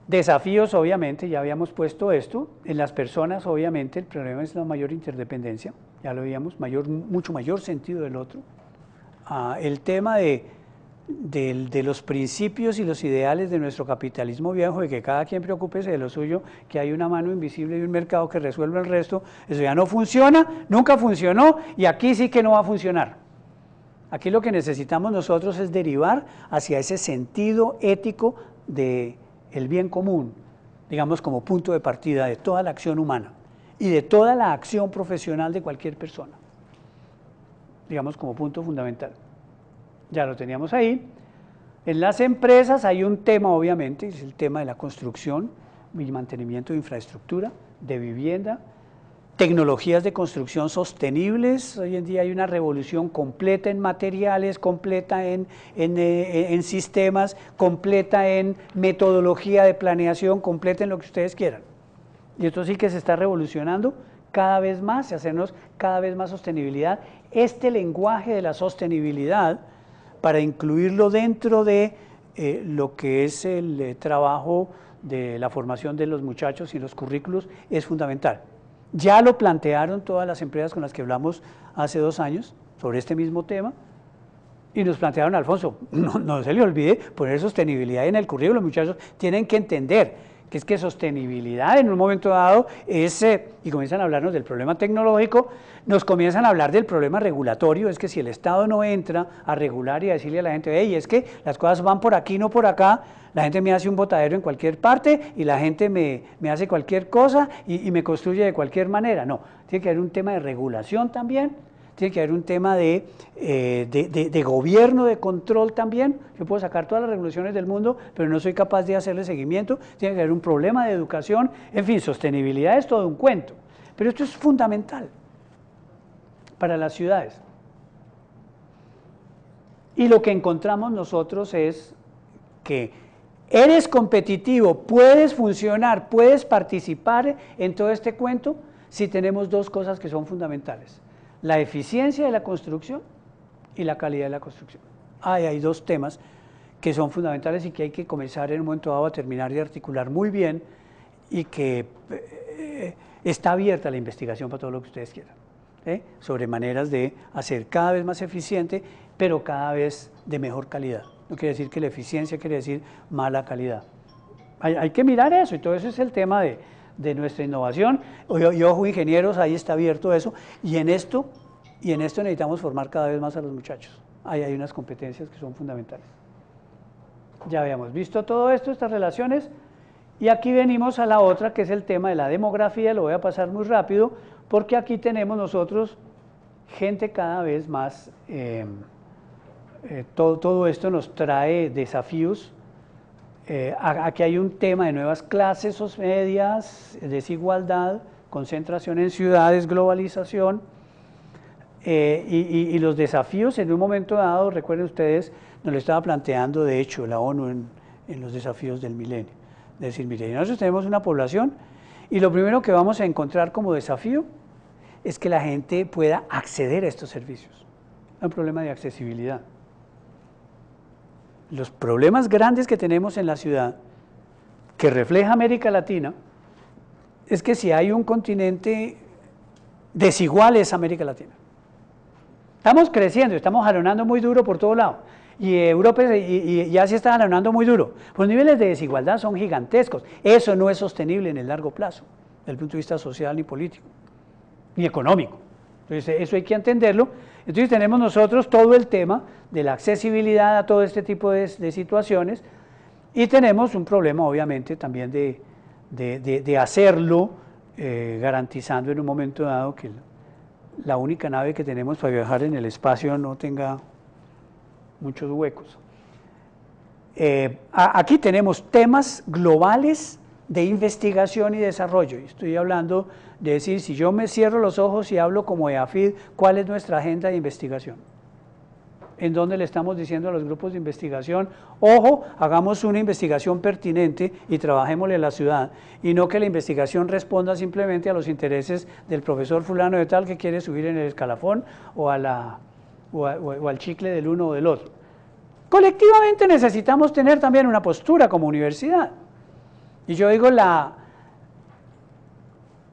Desafíos, obviamente, ya habíamos puesto esto. En las personas, obviamente, el problema es la mayor interdependencia, ya lo veíamos, mayor, mucho mayor sentido del otro. Ah, el tema de de los principios y los ideales de nuestro capitalismo viejo de que cada quien preocúpese de lo suyo, que hay una mano invisible y un mercado que resuelva el resto, eso ya no funciona, nunca funcionó y aquí sí que no va a funcionar. Aquí lo que necesitamos nosotros es derivar hacia ese sentido ético del el bien común, digamos como punto de partida de toda la acción humana y de toda la acción profesional de cualquier persona, digamos como punto fundamental ya lo teníamos ahí. En las empresas hay un tema, obviamente, es el tema de la construcción y mantenimiento de infraestructura, de vivienda, tecnologías de construcción sostenibles. Hoy en día hay una revolución completa en materiales, completa en, en, eh, en, sistemas, completa en metodología de planeación, completa en lo que ustedes quieran. Y esto sí que se está revolucionando cada vez más y hacernos cada vez más sostenibilidad. Este lenguaje de la sostenibilidad para incluirlo dentro de eh, lo que es el eh, trabajo de la formación de los muchachos y los currículos es fundamental. Ya lo plantearon todas las empresas con las que hablamos hace dos años sobre este mismo tema y nos plantearon, Alfonso, no, no se le olvide poner sostenibilidad en el currículo, los muchachos tienen que entender que es que sostenibilidad en un momento dado es, eh, y comienzan a hablarnos del problema tecnológico, nos comienzan a hablar del problema regulatorio, es que si el Estado no entra a regular y a decirle a la gente, hey, es que las cosas van por aquí, no por acá, la gente me hace un botadero en cualquier parte y la gente me, hace cualquier cosa y, y me construye de cualquier manera. No, tiene que haber un tema de regulación también tiene que haber un tema eh, de, gobierno, de control también. Yo puedo sacar todas las revoluciones del mundo, pero no soy capaz de hacerle seguimiento. Tiene que haber un problema de educación. En fin, sostenibilidad es todo un cuento. Pero esto es fundamental para las ciudades. Y lo que encontramos nosotros es que eres competitivo, puedes funcionar, puedes participar en todo este cuento si tenemos dos cosas que son fundamentales la eficiencia de la construcción y la calidad de la construcción. Ahí hay dos temas que son fundamentales y que hay que comenzar en un momento dado a terminar y articular muy bien y que eh, está abierta la investigación para todo lo que ustedes quieran, ¿eh? sobre maneras de hacer cada vez más eficiente, pero cada vez de mejor calidad. No quiere decir que la eficiencia quiere decir mala calidad. hay que mirar eso y todo eso es el tema de, de nuestra innovación. Yo, ojo ingenieros, ahí está abierto eso. Y en esto, y en esto necesitamos formar cada vez más a los muchachos. Ahí hay unas competencias que son fundamentales. Ya habíamos visto todo esto, estas relaciones. Y aquí venimos a la otra, que es el tema de la demografía. Lo voy a pasar muy rápido, porque aquí tenemos nosotros gente cada vez más... Eh, eh, todo, todo esto nos trae desafíos eh, aquí hay un tema de nuevas clases medias, desigualdad, concentración en ciudades, globalización eh, y, los desafíos en un momento dado, recuerden ustedes, nos lo estaba planteando de hecho la ONU en, los desafíos del milenio. Es decir, nosotros tenemos una población y lo primero que vamos a encontrar como desafío es que la gente pueda acceder a estos servicios. un problema de accesibilidad los problemas grandes que tenemos en la ciudad, que refleja América Latina, es que si hay un continente desigual es América Latina. Estamos creciendo, estamos jalonando muy duro por todo lado. Y Europa y, y, Asia están muy duro. Los niveles de desigualdad son gigantescos. Eso no es sostenible en el largo plazo, desde el punto de vista social ni político, ni económico. Entonces, eso hay que entenderlo entonces tenemos nosotros todo el tema de la accesibilidad a todo este tipo de, situaciones y tenemos un problema obviamente también de, hacerlo eh, garantizando en un momento dado que la única nave que tenemos para viajar en el espacio no tenga muchos huecos. Eh, aquí tenemos temas globales de investigación y desarrollo. Estoy hablando de decir, si yo me cierro los ojos y hablo como EAFID, ¿cuál es nuestra agenda de investigación? en donde le estamos diciendo a los grupos de investigación, ojo, hagamos una investigación pertinente y trabajémosle en la ciudad, y no que la investigación responda simplemente a los intereses del profesor fulano de tal que quiere subir en el escalafón o, la, o al chicle del uno o del otro. Colectivamente necesitamos tener también una postura como universidad. Y yo digo la...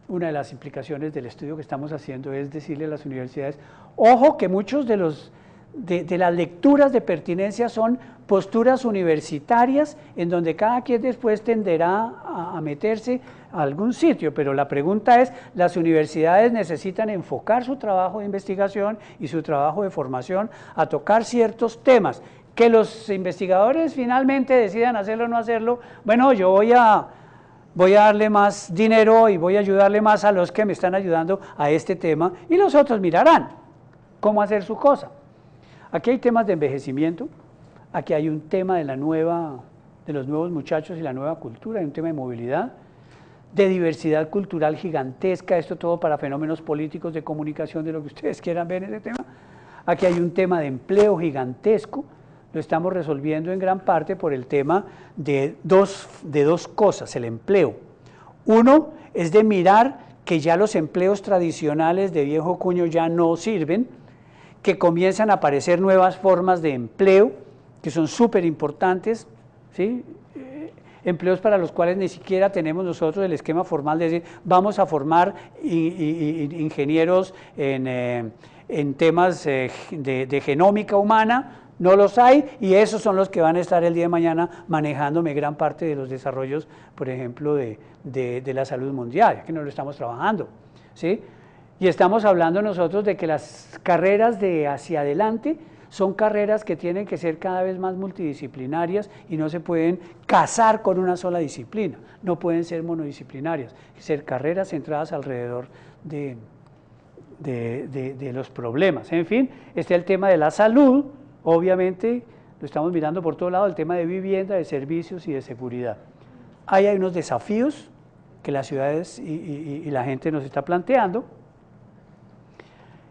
Una de las implicaciones del estudio que estamos haciendo es decirle a las universidades, ojo que muchos de los de, las lecturas de pertinencia son posturas universitarias en donde cada quien después tenderá a, a, meterse a algún sitio, pero la pregunta es, las universidades necesitan enfocar su trabajo de investigación y su trabajo de formación a tocar ciertos temas que los investigadores finalmente decidan hacerlo o no hacerlo, bueno, yo voy a, voy a darle más dinero y voy a ayudarle más a los que me están ayudando a este tema y los otros mirarán cómo hacer su cosa. Aquí hay temas de envejecimiento, aquí hay un tema de la nueva, de los nuevos muchachos y la nueva cultura, hay un tema de movilidad, de diversidad cultural gigantesca, esto todo para fenómenos políticos, de comunicación, de lo que ustedes quieran ver en este tema. Aquí hay un tema de empleo gigantesco, lo estamos resolviendo en gran parte por el tema de dos, de dos cosas, el empleo. Uno es de mirar que ya los empleos tradicionales de viejo cuño ya no sirven, que comienzan a aparecer nuevas formas de empleo, que son súper importantes, ¿sí? Eh, empleos para los cuales ni siquiera tenemos nosotros el esquema formal de decir, vamos a formar ingenieros en, eh, temas eh, de, genómica humana, no los hay y esos son los que van a estar el día de mañana manejándome gran parte de los desarrollos, por ejemplo, de, la salud mundial, que no lo estamos trabajando. Y estamos hablando nosotros de que las carreras de hacia adelante son carreras que tienen que ser cada vez más multidisciplinarias y no se pueden casar con una sola disciplina, no pueden ser monodisciplinarias, ser carreras centradas alrededor de, los problemas. En fin, está el tema de la salud, Obviamente lo estamos mirando por todo lado, el tema de vivienda, de servicios y de seguridad. hay unos desafíos que las ciudades y, la gente nos está planteando.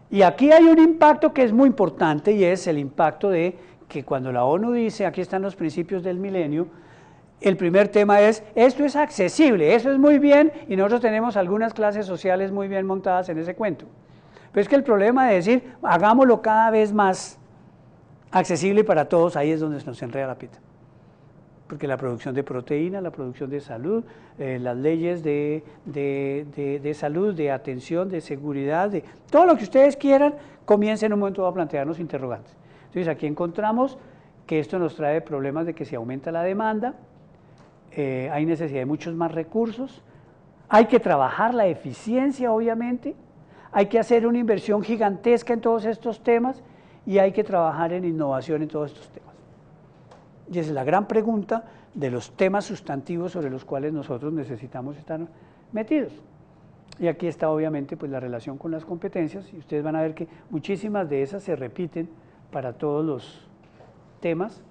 Y aquí hay un impacto que es muy importante y es el impacto de que cuando la ONU dice, aquí están los principios del milenio, el primer tema es, esto es accesible, eso es muy bien, y nosotros tenemos algunas clases sociales muy bien montadas en ese cuento. Pero es que el problema de decir, hagámoslo cada vez más, accesible para todos, ahí es donde se nos enreda la pita. Porque la producción de proteína, la producción de salud, eh, las leyes de, de, de, salud, de atención, de seguridad, de todo lo que ustedes quieran, comiencen en un momento a plantearnos interrogantes. Entonces aquí encontramos que esto nos trae problemas de que se aumenta la demanda, eh, hay necesidad de muchos más recursos, hay que trabajar la eficiencia, obviamente, hay que hacer una inversión gigantesca en todos estos temas y hay que trabajar en innovación en todos estos temas. Y es la gran pregunta de los temas sustantivos sobre los cuales nosotros necesitamos estar metidos. Y aquí está obviamente pues, la relación con las competencias y ustedes van a ver que muchísimas de esas se repiten para todos los temas.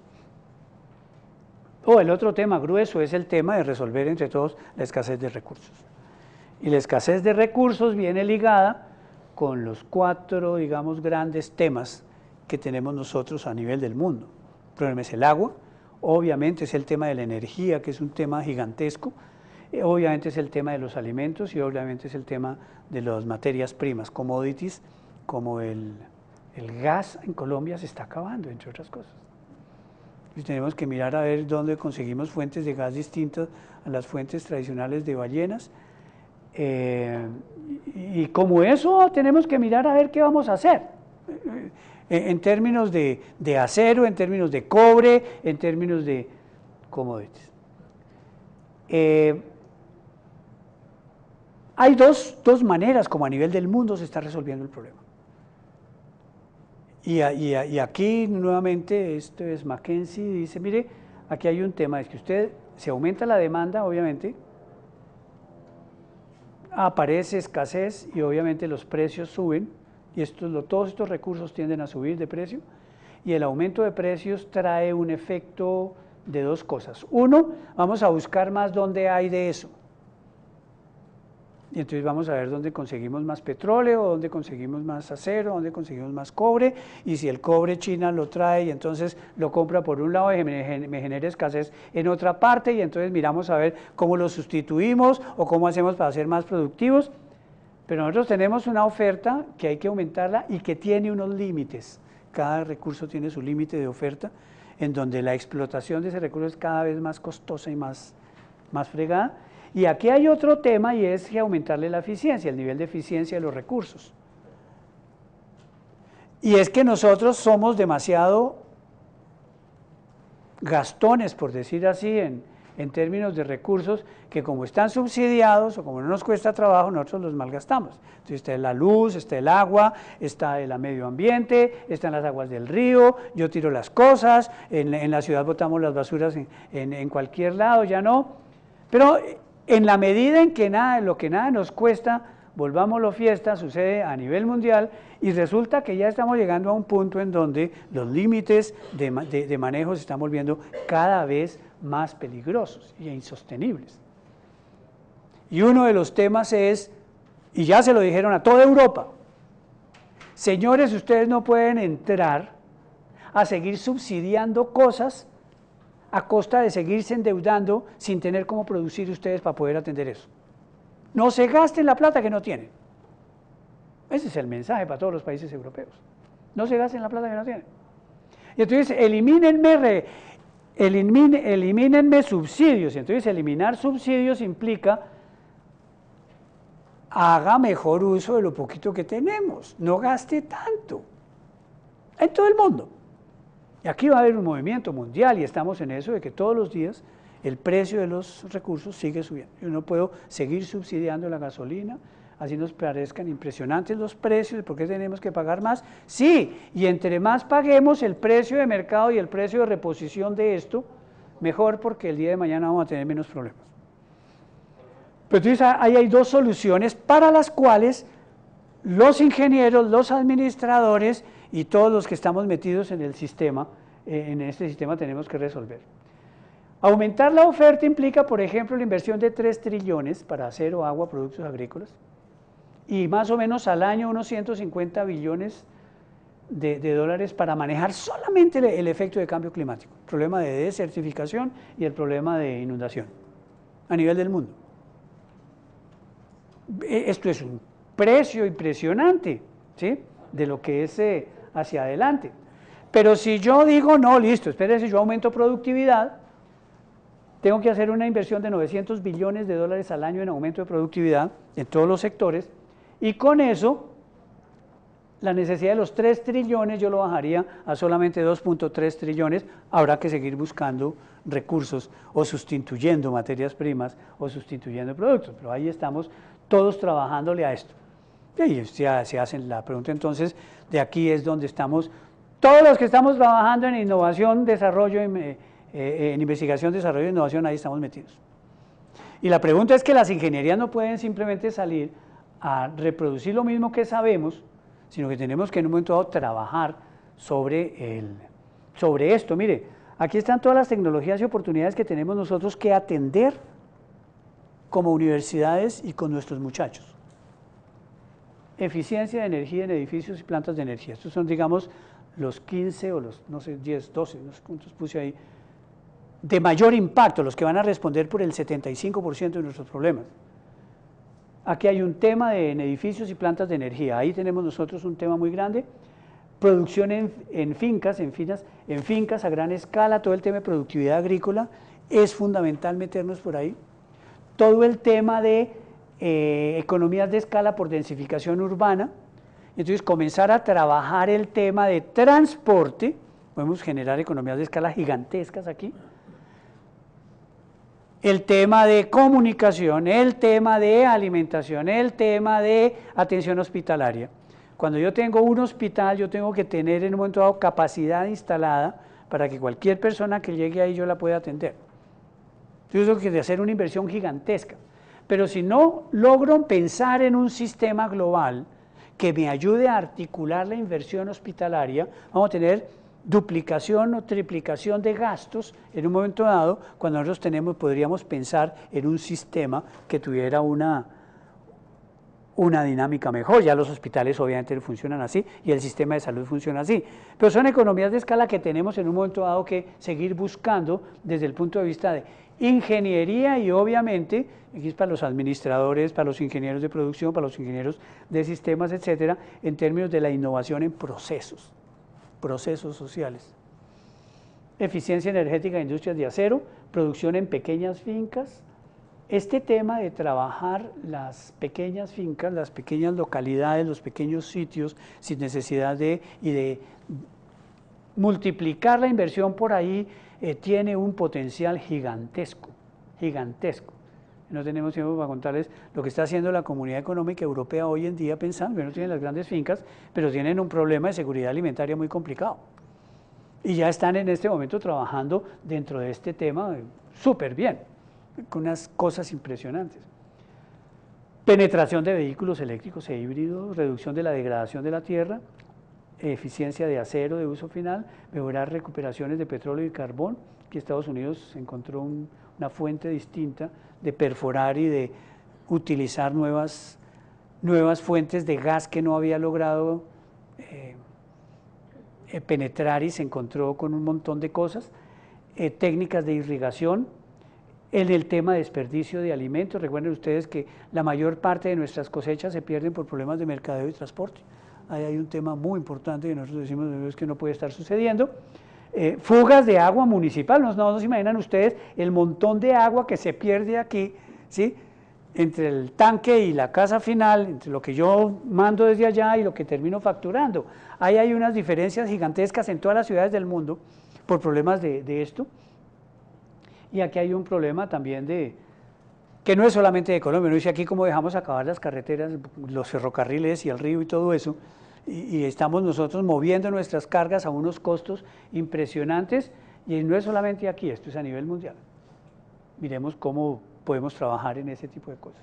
O el otro tema grueso es el tema de resolver entre todos la escasez de recursos. Y la escasez de recursos viene ligada con los cuatro, digamos, grandes temas que tenemos nosotros a nivel del mundo. El problema es el agua, obviamente es el tema de la energía, que es un tema gigantesco, eh, obviamente es el tema de los alimentos y obviamente es el tema de las materias primas, commodities, como el, el gas en Colombia se está acabando, entre otras cosas. Y tenemos que mirar a ver dónde conseguimos fuentes de gas distintas a las fuentes tradicionales de ballenas. Eh, y, y como eso tenemos que mirar a ver qué vamos a hacer en, términos de, acero, en términos de cobre, en términos de commodities. Eh, hay dos, dos, maneras como a nivel del mundo se está resolviendo el problema. Y, y aquí nuevamente, esto es Mackenzie, dice, mire, aquí hay un tema, es que usted se aumenta la demanda, obviamente, aparece escasez y obviamente los precios suben y todos estos recursos tienden a subir de precio y el aumento de precios trae un efecto de dos cosas. Uno, vamos a buscar más dónde hay de eso. Y entonces vamos a ver dónde conseguimos más petróleo, dónde conseguimos más acero, dónde conseguimos más cobre. Y si el cobre China lo trae y entonces lo compra por un lado y me genera escasez en otra parte. Y entonces miramos a ver cómo lo sustituimos o cómo hacemos para ser más productivos. Pero nosotros tenemos una oferta que hay que aumentarla y que tiene unos límites. Cada recurso tiene su límite de oferta, en donde la explotación de ese recurso es cada vez más costosa y más, más fregada. Y aquí hay otro tema y es que aumentarle la eficiencia, el nivel de eficiencia de los recursos. Y es que nosotros somos demasiado gastones, por decir así, en, en términos de recursos que como están subsidiados o como no nos cuesta trabajo, nosotros los malgastamos. Entonces está la luz, está el agua, está el medio ambiente, están las aguas del río, yo tiro las cosas, en, la ciudad botamos las basuras en, cualquier lado, ya no. Pero en la medida en que nada, lo que nada nos cuesta, Volvamos la fiesta, sucede a nivel mundial y resulta que ya estamos llegando a un punto en donde los límites de, de manejo se están volviendo cada vez más peligrosos e insostenibles. Y uno de los temas es, y ya se lo dijeron a toda Europa, señores, ustedes no pueden entrar a seguir subsidiando cosas a costa de seguirse endeudando sin tener cómo producir ustedes para poder atender eso. No se gasten la plata que no tienen. Ese es el mensaje para todos los países europeos. No se gasten la plata que no tienen. Y entonces, elimínenme, elimínenme subsidios. Y entonces, eliminar subsidios implica haga mejor uso de lo poquito que tenemos. No gaste tanto. En todo el mundo. Y aquí va a haber un movimiento mundial y estamos en eso de que todos los días el precio de los recursos sigue subiendo. Yo no puedo seguir subsidiando la gasolina, así nos parezcan impresionantes los precios, ¿por qué tenemos que pagar más? Sí, y entre más paguemos el precio de mercado y el precio de reposición de esto, mejor porque el día de mañana vamos a tener menos problemas. Pero entonces ah, ahí hay dos soluciones para las cuales los ingenieros, los administradores y todos los que estamos metidos en el sistema, eh, en este sistema tenemos que resolver. Aumentar la oferta implica, por ejemplo, la inversión de 3 trillones para acero, agua, productos agrícolas y más o menos al año unos 150 billones de, dólares para manejar solamente el, efecto de cambio climático, el problema de desertificación y el problema de inundación a nivel del mundo. E, esto es un precio impresionante ¿sí? de lo que es eh, hacia adelante. Pero si yo digo, no, listo, espérense, yo aumento productividad, tengo que hacer una inversión de 900 billones de dólares al año en aumento de productividad en todos los sectores y con eso la necesidad de los 3 trillones yo lo bajaría a solamente 2.3 trillones. Habrá que seguir buscando recursos o sustituyendo materias primas o sustituyendo productos, pero ahí estamos todos trabajándole a esto. Y ahí se hacen la pregunta entonces, de aquí es donde estamos todos los que estamos trabajando en innovación, desarrollo y eh, en investigación, desarrollo e innovación, ahí estamos metidos. Y la pregunta es que las ingenierías no pueden simplemente salir a reproducir lo mismo que sabemos, sino que tenemos que en un momento dado trabajar sobre, el, sobre esto. Mire, aquí están todas las tecnologías y oportunidades que tenemos nosotros que atender como universidades y con nuestros muchachos. Eficiencia de energía en edificios y plantas de energía. Estos son, digamos, los 15 o los, no sé, 10, 12, no sé cuántos puse ahí, de mayor impacto, los que van a responder por el 75% de nuestros problemas. Aquí hay un tema de, en edificios y plantas de energía. Ahí tenemos nosotros un tema muy grande. Producción en, fincas, en, en fincas a gran escala, todo el tema de productividad agrícola, es fundamental meternos por ahí. Todo el tema de eh, economías de escala por densificación urbana. Entonces, comenzar a trabajar el tema de transporte. Podemos generar economías de escala gigantescas aquí el tema de comunicación, el tema de alimentación, el tema de atención hospitalaria. Cuando yo tengo un hospital, yo tengo que tener en un momento dado capacidad instalada para que cualquier persona que llegue ahí yo la pueda atender. Yo tengo que hacer una inversión gigantesca. Pero si no logro pensar en un sistema global que me ayude a articular la inversión hospitalaria, vamos a tener duplicación o triplicación de gastos en un momento dado, cuando nosotros tenemos, podríamos pensar en un sistema que tuviera una, una dinámica mejor. Ya los hospitales obviamente funcionan así y el sistema de salud funciona así. Pero son economías de escala que tenemos en un momento dado que seguir buscando desde el punto de vista de ingeniería y obviamente, aquí es para los administradores, para los ingenieros de producción, para los ingenieros de sistemas, etcétera, en términos de la innovación en procesos procesos sociales. Eficiencia energética de industrias de acero, producción en pequeñas fincas. Este tema de trabajar las pequeñas fincas, las pequeñas localidades, los pequeños sitios, sin necesidad de, y de multiplicar la inversión por ahí, eh, tiene un potencial gigantesco, gigantesco no tenemos tiempo para contarles lo que está haciendo la Comunidad Económica Europea hoy en día pensando, que no tienen las grandes fincas, pero tienen un problema de seguridad alimentaria muy complicado. Y ya están en este momento trabajando dentro de este tema súper bien, con unas cosas impresionantes. Penetración de vehículos eléctricos e híbridos, reducción de la degradación de la tierra, eficiencia de acero de uso final, mejorar recuperaciones de petróleo y carbón, que Estados Unidos encontró una fuente distinta de perforar y de utilizar nuevas, nuevas fuentes de gas que no había logrado eh, eh, penetrar y se encontró con un montón de cosas, eh, técnicas de irrigación, en el tema de desperdicio de alimentos. Recuerden ustedes que la mayor parte de nuestras cosechas se pierden por problemas de mercadeo y transporte. Ahí hay un tema muy importante que nosotros decimos que no puede estar sucediendo. Eh, fugas de agua municipal. No, no se imaginan ustedes el montón de agua que se pierde aquí, ¿sí? entre el tanque y la casa final, entre lo que yo mando desde allá y lo que termino facturando. Ahí hay unas diferencias gigantescas en todas las ciudades del mundo por problemas de, esto. Y aquí hay un problema también de, que no es solamente de Colombia, no dice aquí como dejamos acabar las carreteras, los ferrocarriles y el río y todo eso, y, estamos nosotros moviendo nuestras cargas a unos costos impresionantes y no es solamente aquí, esto es a nivel mundial. Miremos cómo podemos trabajar en ese tipo de cosas.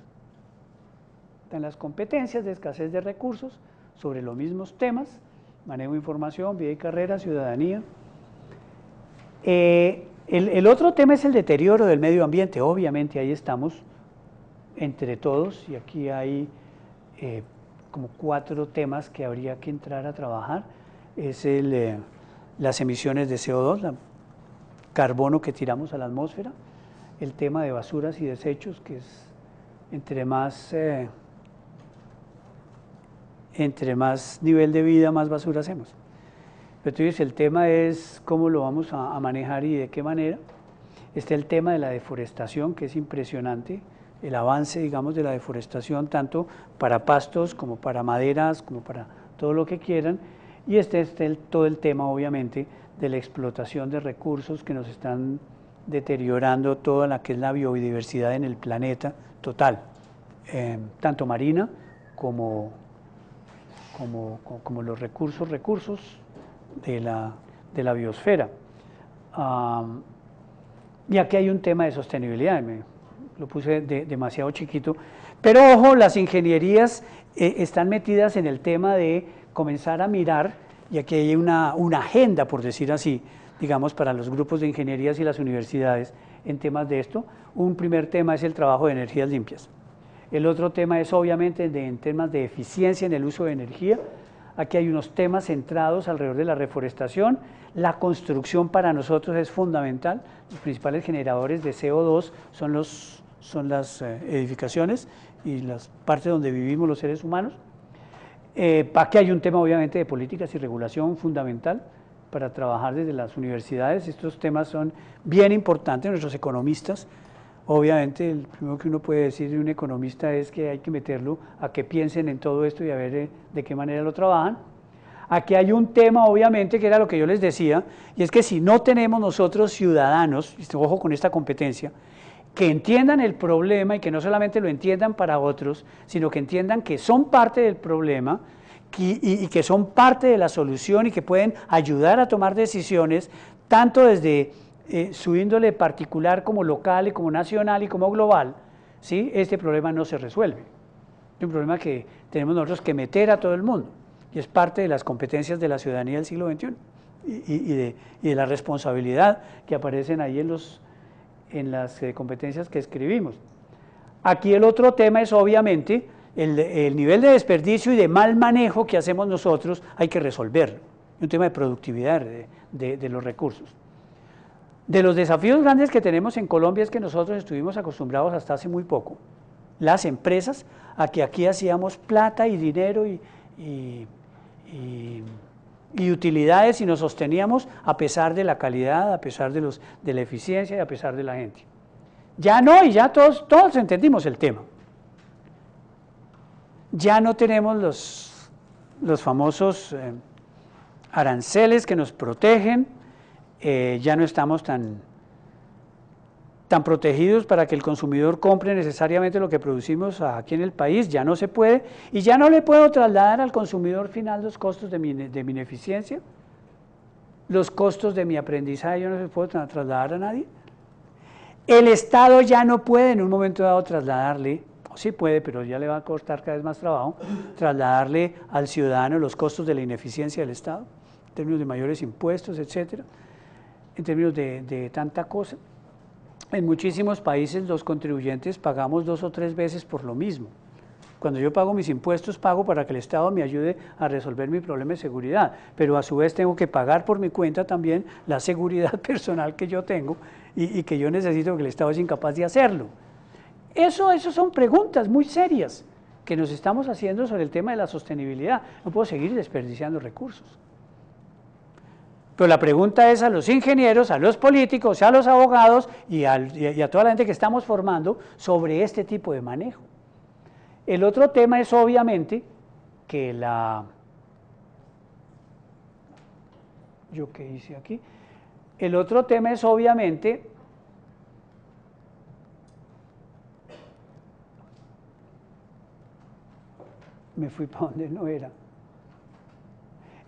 Están las competencias de escasez de recursos sobre los mismos temas, manejo de información, vida y carrera, ciudadanía. Eh, el, otro tema es el deterioro del medio ambiente. Obviamente ahí estamos entre todos y aquí hay eh, como cuatro temas que habría que entrar a trabajar. Es el, eh, las emisiones de CO2, el carbono que tiramos a la atmósfera, el tema de basuras y desechos, que es entre más, eh, entre más nivel de vida, más basura hacemos. Pero entonces el tema es cómo lo vamos a manejar y de qué manera. Está el tema de la deforestación, que es impresionante el avance, digamos, de la deforestación, tanto para pastos como para maderas, como para todo lo que quieran. Y este es todo el tema, obviamente, de la explotación de recursos que nos están deteriorando toda la que es la biodiversidad en el planeta total, eh, tanto marina como, como, los recursos, recursos de la, biosfera. Ah, y aquí hay un tema de sostenibilidad lo puse demasiado chiquito. Pero ojo, las ingenierías eh, están metidas en el tema de comenzar a mirar, y aquí hay una, una agenda, por decir así, digamos, para los grupos de ingenierías y las universidades en temas de esto. Un primer tema es el trabajo de energías limpias. El otro tema es obviamente de, en temas de eficiencia en el uso de energía. Aquí hay unos temas centrados alrededor de la reforestación. La construcción para nosotros es fundamental. Los principales generadores de CO2 son los son las eh, edificaciones y las partes donde vivimos los seres humanos. Eh, para que hay un tema obviamente de políticas y regulación fundamental para trabajar desde las universidades. Estos temas son bien importantes. Nuestros economistas, obviamente, el primero que uno puede decir de un economista es que hay que meterlo a que piensen en todo esto y a ver eh, de qué manera lo trabajan. Aquí hay un tema, obviamente, que era lo que yo les decía, y es que si no tenemos nosotros ciudadanos, ojo con esta competencia, que entiendan el problema y que no solamente lo entiendan para otros, sino que entiendan que son parte del problema y, que son parte de la solución y que pueden ayudar a tomar decisiones tanto desde eh, su índole particular como local y como nacional y como global, Si este problema no se resuelve. Es un problema que tenemos nosotros que meter a todo el mundo y es parte de las competencias de la ciudadanía del siglo XXI y de, la responsabilidad que aparecen ahí en los en las eh, competencias que escribimos. Aquí el otro tema es obviamente el, nivel de desperdicio y de mal manejo que hacemos nosotros, hay que resolverlo. Un tema de productividad de, los recursos. De los desafíos grandes que tenemos en Colombia es que nosotros estuvimos acostumbrados hasta hace muy poco, las empresas, a que aquí hacíamos plata y dinero y y utilidades y nos sosteníamos a pesar de la calidad, a pesar de, los, de la eficiencia y a pesar de la gente. Ya no, y ya todos, todos entendimos el tema. Ya no tenemos los, los famosos eh, aranceles que nos protegen, eh, ya no estamos tan tan protegidos para que el consumidor compre necesariamente lo que producimos aquí en el país, ya no se puede, y ya no le puedo trasladar al consumidor final los costos de mi, ineficiencia, los costos de mi aprendizaje, yo no se puedo trasladar a nadie. El Estado ya no puede en un momento dado trasladarle, o sí puede, pero ya le va a costar cada vez más trabajo, trasladarle al ciudadano los costos de la ineficiencia del Estado, en términos de mayores impuestos, etcétera, en términos de tanta cosa. En muchísimos países los contribuyentes pagamos dos o tres veces por lo mismo. Cuando yo pago mis impuestos, pago para que el Estado me ayude a resolver mi problema de seguridad, pero a su vez tengo que pagar por mi cuenta también la seguridad personal que yo tengo y, que yo necesito que el Estado es incapaz de hacerlo. Eso, son preguntas muy serias que nos estamos haciendo sobre el tema de la sostenibilidad. No puedo seguir desperdiciando recursos. Pero la pregunta es a los ingenieros, a los políticos, a los abogados y a, toda la gente que estamos formando sobre este tipo de manejo. El otro tema es obviamente que la... ¿Yo qué hice aquí? El otro tema es obviamente me fui para donde no era.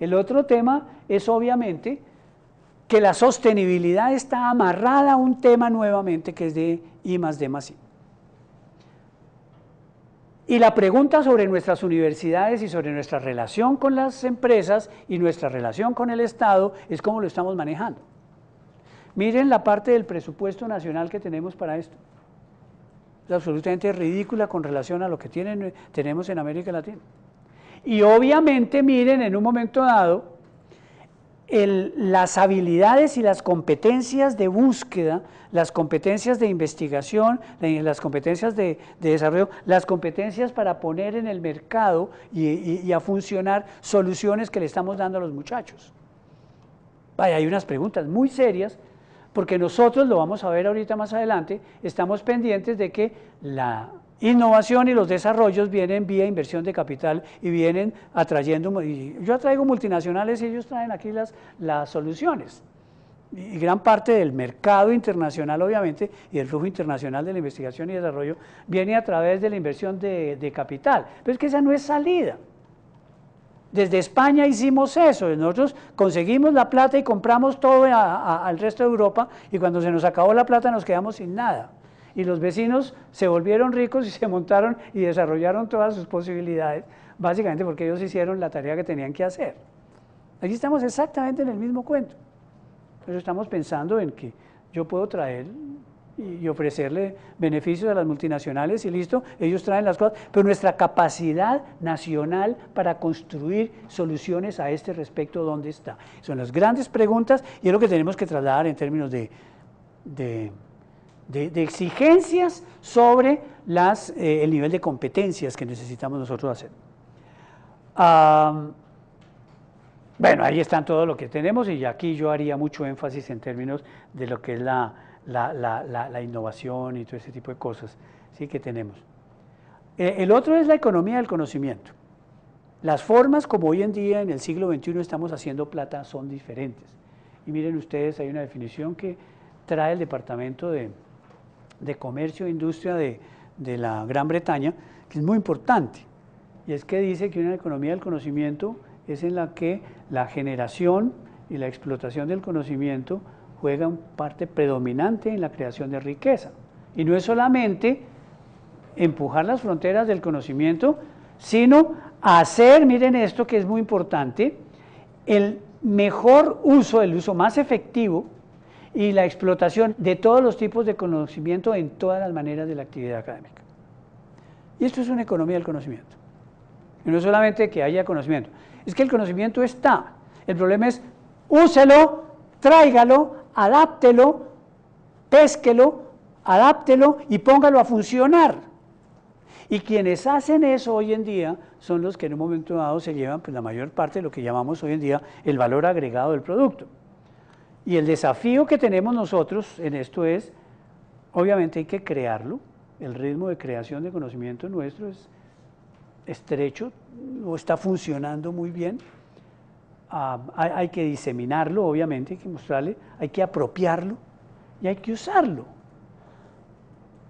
El otro tema es obviamente que la sostenibilidad está amarrada a un tema nuevamente que es de I más D más I. Y la pregunta sobre nuestras universidades y sobre nuestra relación con las empresas y nuestra relación con el Estado es cómo lo estamos manejando. Miren la parte del presupuesto nacional que tenemos para esto. Es absolutamente ridícula con relación a lo que eh, tenemos en América Latina. Y obviamente, miren, en un momento dado, las habilidades y las competencias de búsqueda, las competencias de investigación, las competencias de, desarrollo, las competencias para poner en el mercado y, y, a funcionar soluciones que le estamos dando a los muchachos. Vaya, hay unas preguntas muy serias, porque nosotros, lo vamos a ver ahorita más adelante, estamos pendientes de que la Innovación y los desarrollos vienen vía inversión de capital y vienen atrayendo, yo atraigo multinacionales y ellos traen aquí las, las soluciones. Y gran parte del mercado internacional, obviamente, y el flujo internacional de la investigación y desarrollo viene a través de la inversión de, capital. Pero es que esa no es salida. Desde España hicimos eso, nosotros conseguimos la plata y compramos todo al resto de Europa y cuando se nos acabó la plata nos quedamos sin nada y los vecinos se volvieron ricos y se montaron y desarrollaron todas sus posibilidades, básicamente porque ellos hicieron la tarea que tenían que hacer. Aquí estamos exactamente en el mismo cuento. Pero estamos pensando en que yo puedo traer y ofrecerle beneficios a las multinacionales y listo, ellos traen las cosas, pero nuestra capacidad nacional para construir soluciones a este respecto, ¿dónde está? Son las grandes preguntas y es lo que tenemos que trasladar en términos de, de de, exigencias sobre las, eh, el nivel de competencias que necesitamos nosotros hacer. bueno, ahí están todo lo que tenemos y aquí yo haría mucho énfasis en términos de lo que es la, innovación y todo ese tipo de cosas ¿sí? que tenemos. Eh, el otro es la economía del conocimiento. Las formas como hoy en día en el siglo XXI estamos haciendo plata son diferentes. Y miren ustedes, hay una definición que trae el Departamento de, de Comercio e Industria de, la Gran Bretaña, que es muy importante. Y es que dice que una economía del conocimiento es en la que la generación y la explotación del conocimiento juegan parte predominante en la creación de riqueza. Y no es solamente empujar las fronteras del conocimiento, sino hacer, miren esto que es muy importante, el mejor uso, el uso más efectivo y la explotación de todos los tipos de conocimiento en todas las maneras de la actividad académica. Y esto es una economía del conocimiento. Y no solamente que haya conocimiento, es que el conocimiento está. El problema es úselo, tráigalo, adáptelo, pésquelo, adáptelo y póngalo a funcionar. Y quienes hacen eso hoy en día son los que en un momento dado se llevan pues, la mayor parte de lo que llamamos hoy en día el valor agregado del producto. Y el desafío que tenemos nosotros en esto es, obviamente hay que crearlo, el ritmo de creación de conocimiento nuestro es estrecho, no está funcionando muy bien, ah, hay, que diseminarlo, obviamente, hay que mostrarle, hay que apropiarlo y hay que usarlo.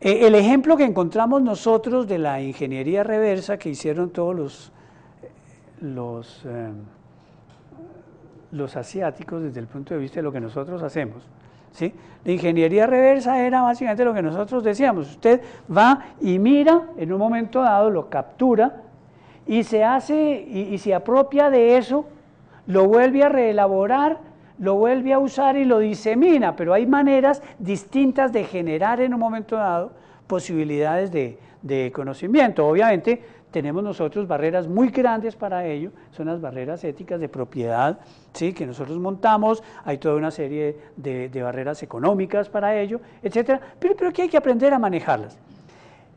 E, el ejemplo que encontramos nosotros de la ingeniería reversa que hicieron todos los... los eh, los asiáticos desde el punto de vista de lo que nosotros hacemos. ¿sí? La ingeniería reversa era básicamente lo que nosotros decíamos. Usted va y mira, en un momento dado lo captura y se hace y, se apropia de eso, lo vuelve a reelaborar, lo vuelve a usar y lo disemina. Pero hay maneras distintas de generar en un momento dado posibilidades de, de conocimiento. Obviamente tenemos nosotros barreras muy grandes para ello, son las barreras éticas de propiedad ¿sí? que nosotros montamos, hay toda una serie de, barreras económicas para ello, etc. pero, pero hay que aprender a manejarlas.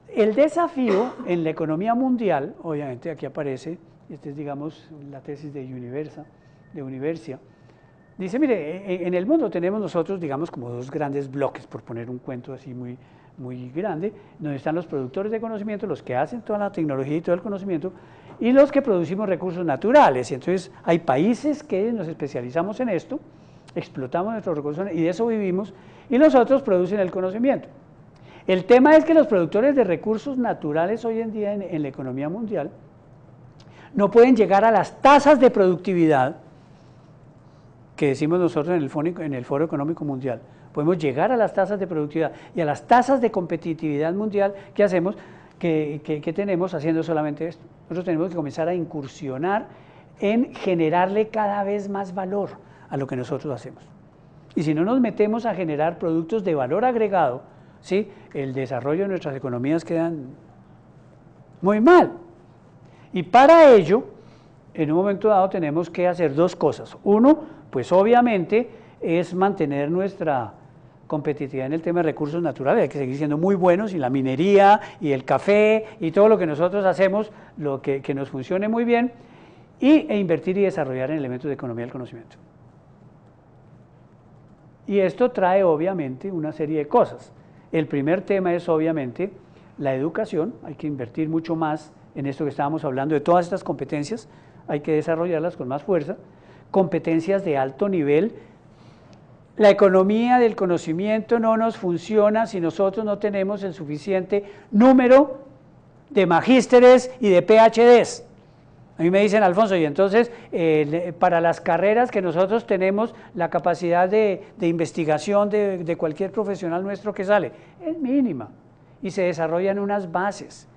El desafío en la economía mundial, obviamente aquí aparece, esta es digamos la tesis de Universa, de Universia, dice, mire, e, e, en el mundo tenemos nosotros digamos como dos grandes bloques, por poner un cuento así muy, muy grande, donde están los productores de conocimiento, los que hacen toda la tecnología y todo el conocimiento, y los que producimos recursos naturales. y Entonces, hay países que nos especializamos en esto, explotamos nuestros recursos y de eso vivimos, y nosotros otros producen el conocimiento. El tema es que los productores de recursos naturales hoy en día en, la economía mundial no pueden llegar a las tasas de productividad que decimos nosotros en el, en el Foro Económico Mundial, podemos llegar a las tasas de productividad y a las tasas de competitividad mundial que hacemos, que, tenemos haciendo solamente esto. Nosotros tenemos que comenzar a incursionar en generarle cada vez más valor a lo que nosotros hacemos. Y si no nos metemos a generar productos de valor agregado, ¿sí? el desarrollo de nuestras economías queda muy mal. Y para ello, en un momento dado tenemos que hacer dos cosas. Uno, pues obviamente, es mantener nuestra competitividad en el tema de recursos naturales, hay que seguir siendo muy buenos y la minería y el café y todo lo que nosotros hacemos, lo que, nos funcione muy bien, e invertir y desarrollar en elementos de economía del conocimiento. Y esto trae obviamente una serie de cosas. El primer tema es obviamente la educación, hay que invertir mucho más en esto que estábamos hablando, de todas estas competencias, hay que desarrollarlas con más fuerza, competencias de alto nivel, la economía del conocimiento no nos funciona si nosotros no tenemos el suficiente número de magísteres y de PhDs. A mí me dicen, Alfonso, y entonces eh, para las carreras que nosotros tenemos la capacidad de, investigación de, de, cualquier profesional nuestro que sale es mínima y se desarrollan unas bases.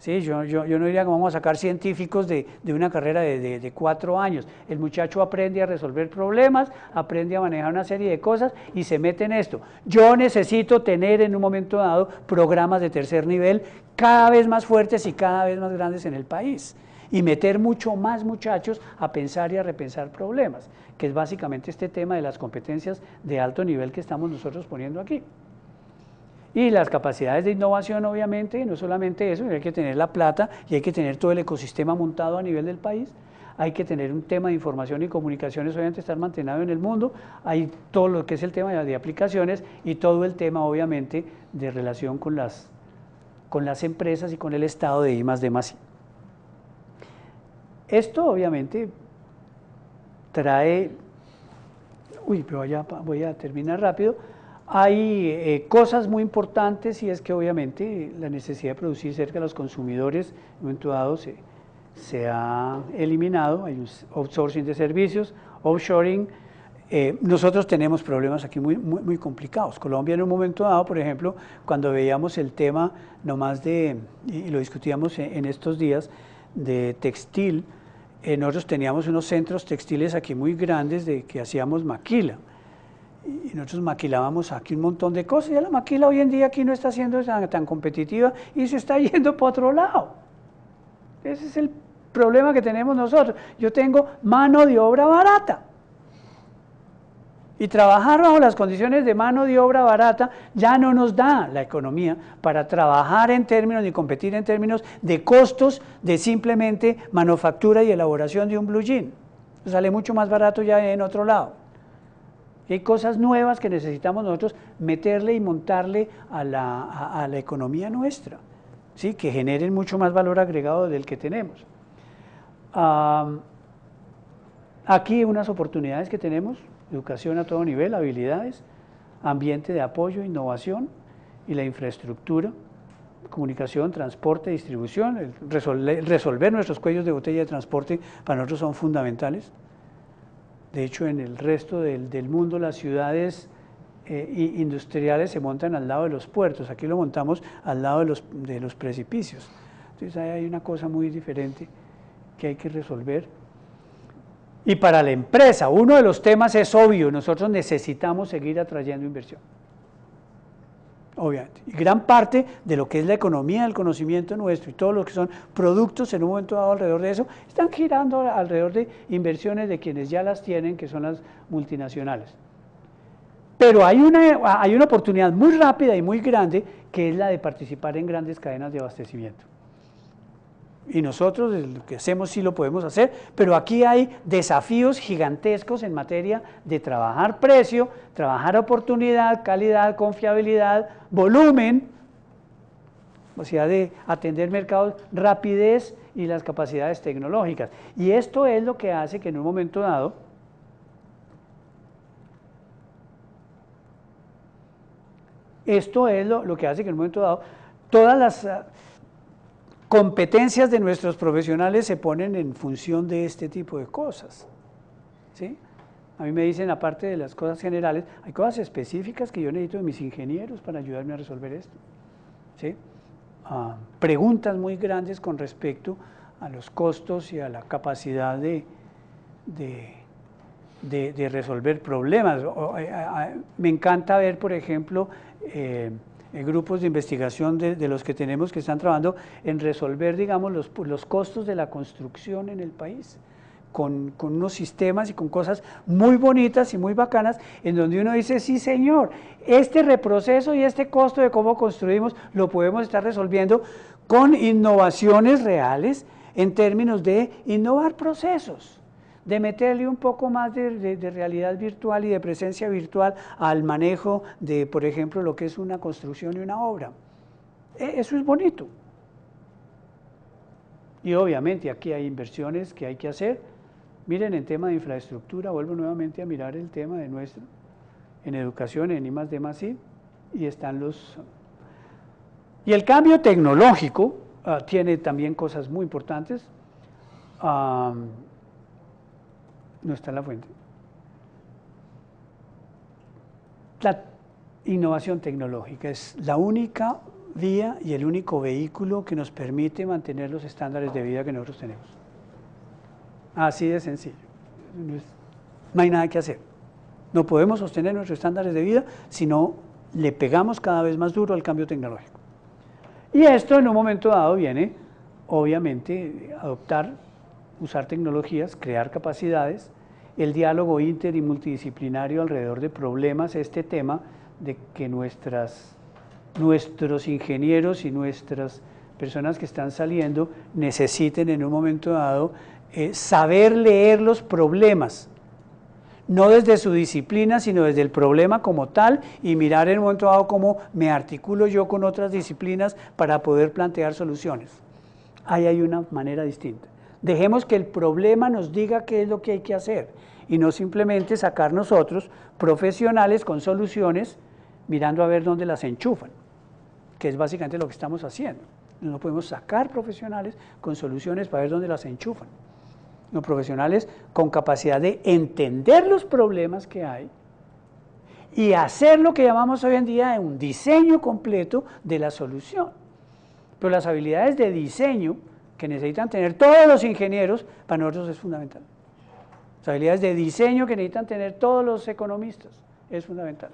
Sí, yo, yo, yo, no diría que vamos a sacar científicos de, una carrera de, de, cuatro años. El muchacho aprende a resolver problemas, aprende a manejar una serie de cosas y se mete en esto. Yo necesito tener en un momento dado programas de tercer nivel cada vez más fuertes y cada vez más grandes en el país. Y meter mucho más muchachos a pensar y a repensar problemas, que es básicamente este tema de las competencias de alto nivel que estamos nosotros poniendo aquí. Y las capacidades de innovación, obviamente, y no solamente eso, hay que tener la plata y hay que tener todo el ecosistema montado a nivel del país. Hay que tener un tema de información y comunicaciones, obviamente, estar mantenido en el mundo. Hay todo lo que es el tema de aplicaciones y todo el tema, obviamente, de relación con las, con las empresas y con el estado de I, D, Esto, obviamente, trae. Uy, pero voy a terminar rápido hay eh, cosas muy importantes y es que obviamente la necesidad de producir cerca de los consumidores en un momento dado se, ha eliminado, hay un outsourcing de servicios, offshoring. Eh, nosotros tenemos problemas aquí muy, muy, complicados. Colombia en un momento dado, por ejemplo, cuando veíamos el tema nomás de, y lo discutíamos en, estos días, de textil, eh, nosotros teníamos unos centros textiles aquí muy grandes de que hacíamos maquila y nosotros maquilábamos aquí un montón de cosas, ya la maquila hoy en día aquí no está siendo tan, competitiva y se está yendo para otro lado. Ese es el problema que tenemos nosotros. Yo tengo mano de obra barata. Y trabajar bajo las condiciones de mano de obra barata ya no nos da la economía para trabajar en términos ni competir en términos de costos de simplemente manufactura y elaboración de un blue jean. Sale mucho más barato ya en otro lado hay cosas nuevas que necesitamos nosotros meterle y montarle a la, economía nuestra, ¿sí? que generen mucho más valor agregado del que tenemos. aquí unas oportunidades que tenemos, educación a todo nivel, habilidades, ambiente de apoyo, innovación y la infraestructura, comunicación, transporte, distribución, resolver nuestros cuellos de botella de transporte para nosotros son fundamentales. De hecho, en el resto del, mundo las ciudades eh, industriales se montan al lado de los puertos, aquí lo montamos al lado de los, de los precipicios. Entonces hay una cosa muy diferente que hay que resolver. Y para la empresa, uno de los temas es obvio, nosotros necesitamos seguir atrayendo inversión obviamente. Y gran parte de lo que es la economía del conocimiento nuestro y todos los que son productos en un momento dado alrededor de eso, están girando alrededor de inversiones de quienes ya las tienen, que son las multinacionales. Pero hay una, hay una oportunidad muy rápida y muy grande que es la de participar en grandes cadenas de abastecimiento. Y nosotros lo que hacemos sí lo podemos hacer, pero aquí hay desafíos gigantescos en materia de trabajar precio, trabajar oportunidad, calidad, confiabilidad, volumen, o sea, de atender mercados, rapidez y las capacidades tecnológicas. Y esto es lo que hace que en un momento dado esto es lo, lo que hace que en un momento dado todas las competencias de nuestros profesionales se ponen en función de este tipo de cosas. ¿sí? A mí me dicen, aparte de las cosas generales, hay cosas específicas que yo necesito de mis ingenieros para ayudarme a resolver esto. Ah, preguntas muy grandes con respecto a los costos y a la capacidad de, de, resolver problemas. Eh, eh, eh, me encanta ver, por ejemplo, eh, grupos de investigación de, los que tenemos que están trabajando en resolver, digamos, los, los costos de la construcción en el país. con, unos sistemas y con cosas muy bonitas y muy bacanas, en donde uno dice, sí señor, este reproceso y este costo de cómo construimos lo podemos estar resolviendo con innovaciones reales en términos de innovar procesos de meterle un poco más de, realidad virtual y de presencia virtual al manejo de, por ejemplo, lo que es una construcción y una obra. E, eso es bonito. Y obviamente aquí hay inversiones que hay que hacer. Miren, en tema de infraestructura, vuelvo nuevamente a mirar el tema de nuestro, en educación, en I más D más I, y están los... Y el cambio tecnológico ah, tiene también cosas muy importantes. Ah, no está en la fuente. La innovación tecnológica es la única vía y el único vehículo que nos permite mantener los estándares de vida que nosotros tenemos. Así de sencillo. No hay nada que hacer. No podemos sostener nuestros estándares de vida si no le pegamos cada vez más duro al cambio tecnológico. Y esto en un momento dado viene, obviamente, a adoptar usar tecnologías, crear capacidades, el diálogo inter y multidisciplinario alrededor de problemas, este tema de que nuestras, nuestros ingenieros y nuestras personas que están saliendo necesiten en un momento dado eh, saber leer los problemas, no desde su disciplina, sino desde el problema como tal y mirar en un momento dado cómo me articulo yo con otras disciplinas para poder plantear soluciones. Ahí hay una manera distinta. Dejemos que el problema nos diga qué es lo que hay que hacer y no simplemente sacar nosotros profesionales con soluciones mirando a ver dónde las enchufan, que es básicamente lo que estamos haciendo. No podemos sacar profesionales con soluciones para ver dónde las enchufan. Los profesionales con capacidad de entender los problemas que hay y hacer lo que llamamos hoy en día un diseño completo de la solución. Pero las habilidades de diseño que necesitan tener todos los ingenieros, para nosotros es fundamental. Las habilidades de diseño que necesitan tener todos los economistas es fundamental.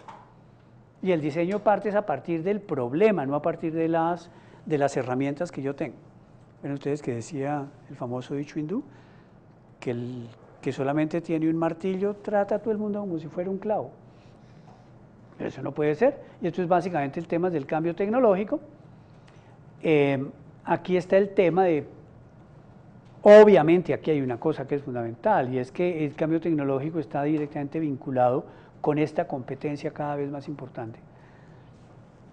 Y el diseño parte es a partir del problema, no a partir de las, de las herramientas que yo tengo. Ven ustedes que decía el famoso dicho hindú, que el que solamente tiene un martillo trata a todo el mundo como si fuera un clavo. eso no puede ser. Y esto es básicamente el tema del cambio tecnológico. Eh, aquí está el tema de Obviamente aquí hay una cosa que es fundamental y es que el cambio tecnológico está directamente vinculado con esta competencia cada vez más importante,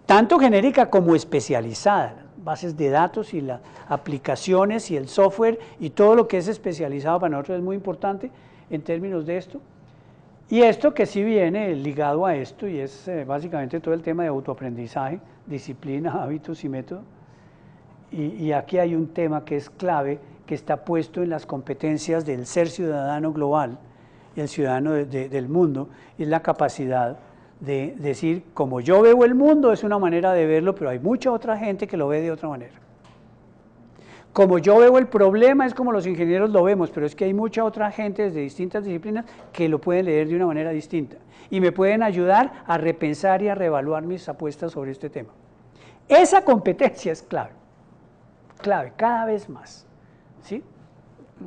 tanto genérica como especializada, bases de datos y las aplicaciones y el software y todo lo que es especializado para nosotros es muy importante en términos de esto. Y esto que sí viene ligado a esto y es eh, básicamente todo el tema de autoaprendizaje, disciplina, hábitos y métodos, y, y aquí hay un tema que es clave que está puesto en las competencias del ser ciudadano global, y el ciudadano del mundo, es la capacidad de decir, como yo veo el mundo es una manera de verlo, pero hay mucha otra gente que lo ve de otra manera. Como yo veo el problema es como los ingenieros lo vemos, pero es que hay mucha otra gente desde distintas disciplinas que lo pueden leer de una manera distinta y me pueden ayudar a repensar y a reevaluar mis apuestas sobre este tema. Esa competencia es clave, clave cada vez más. ¿sí?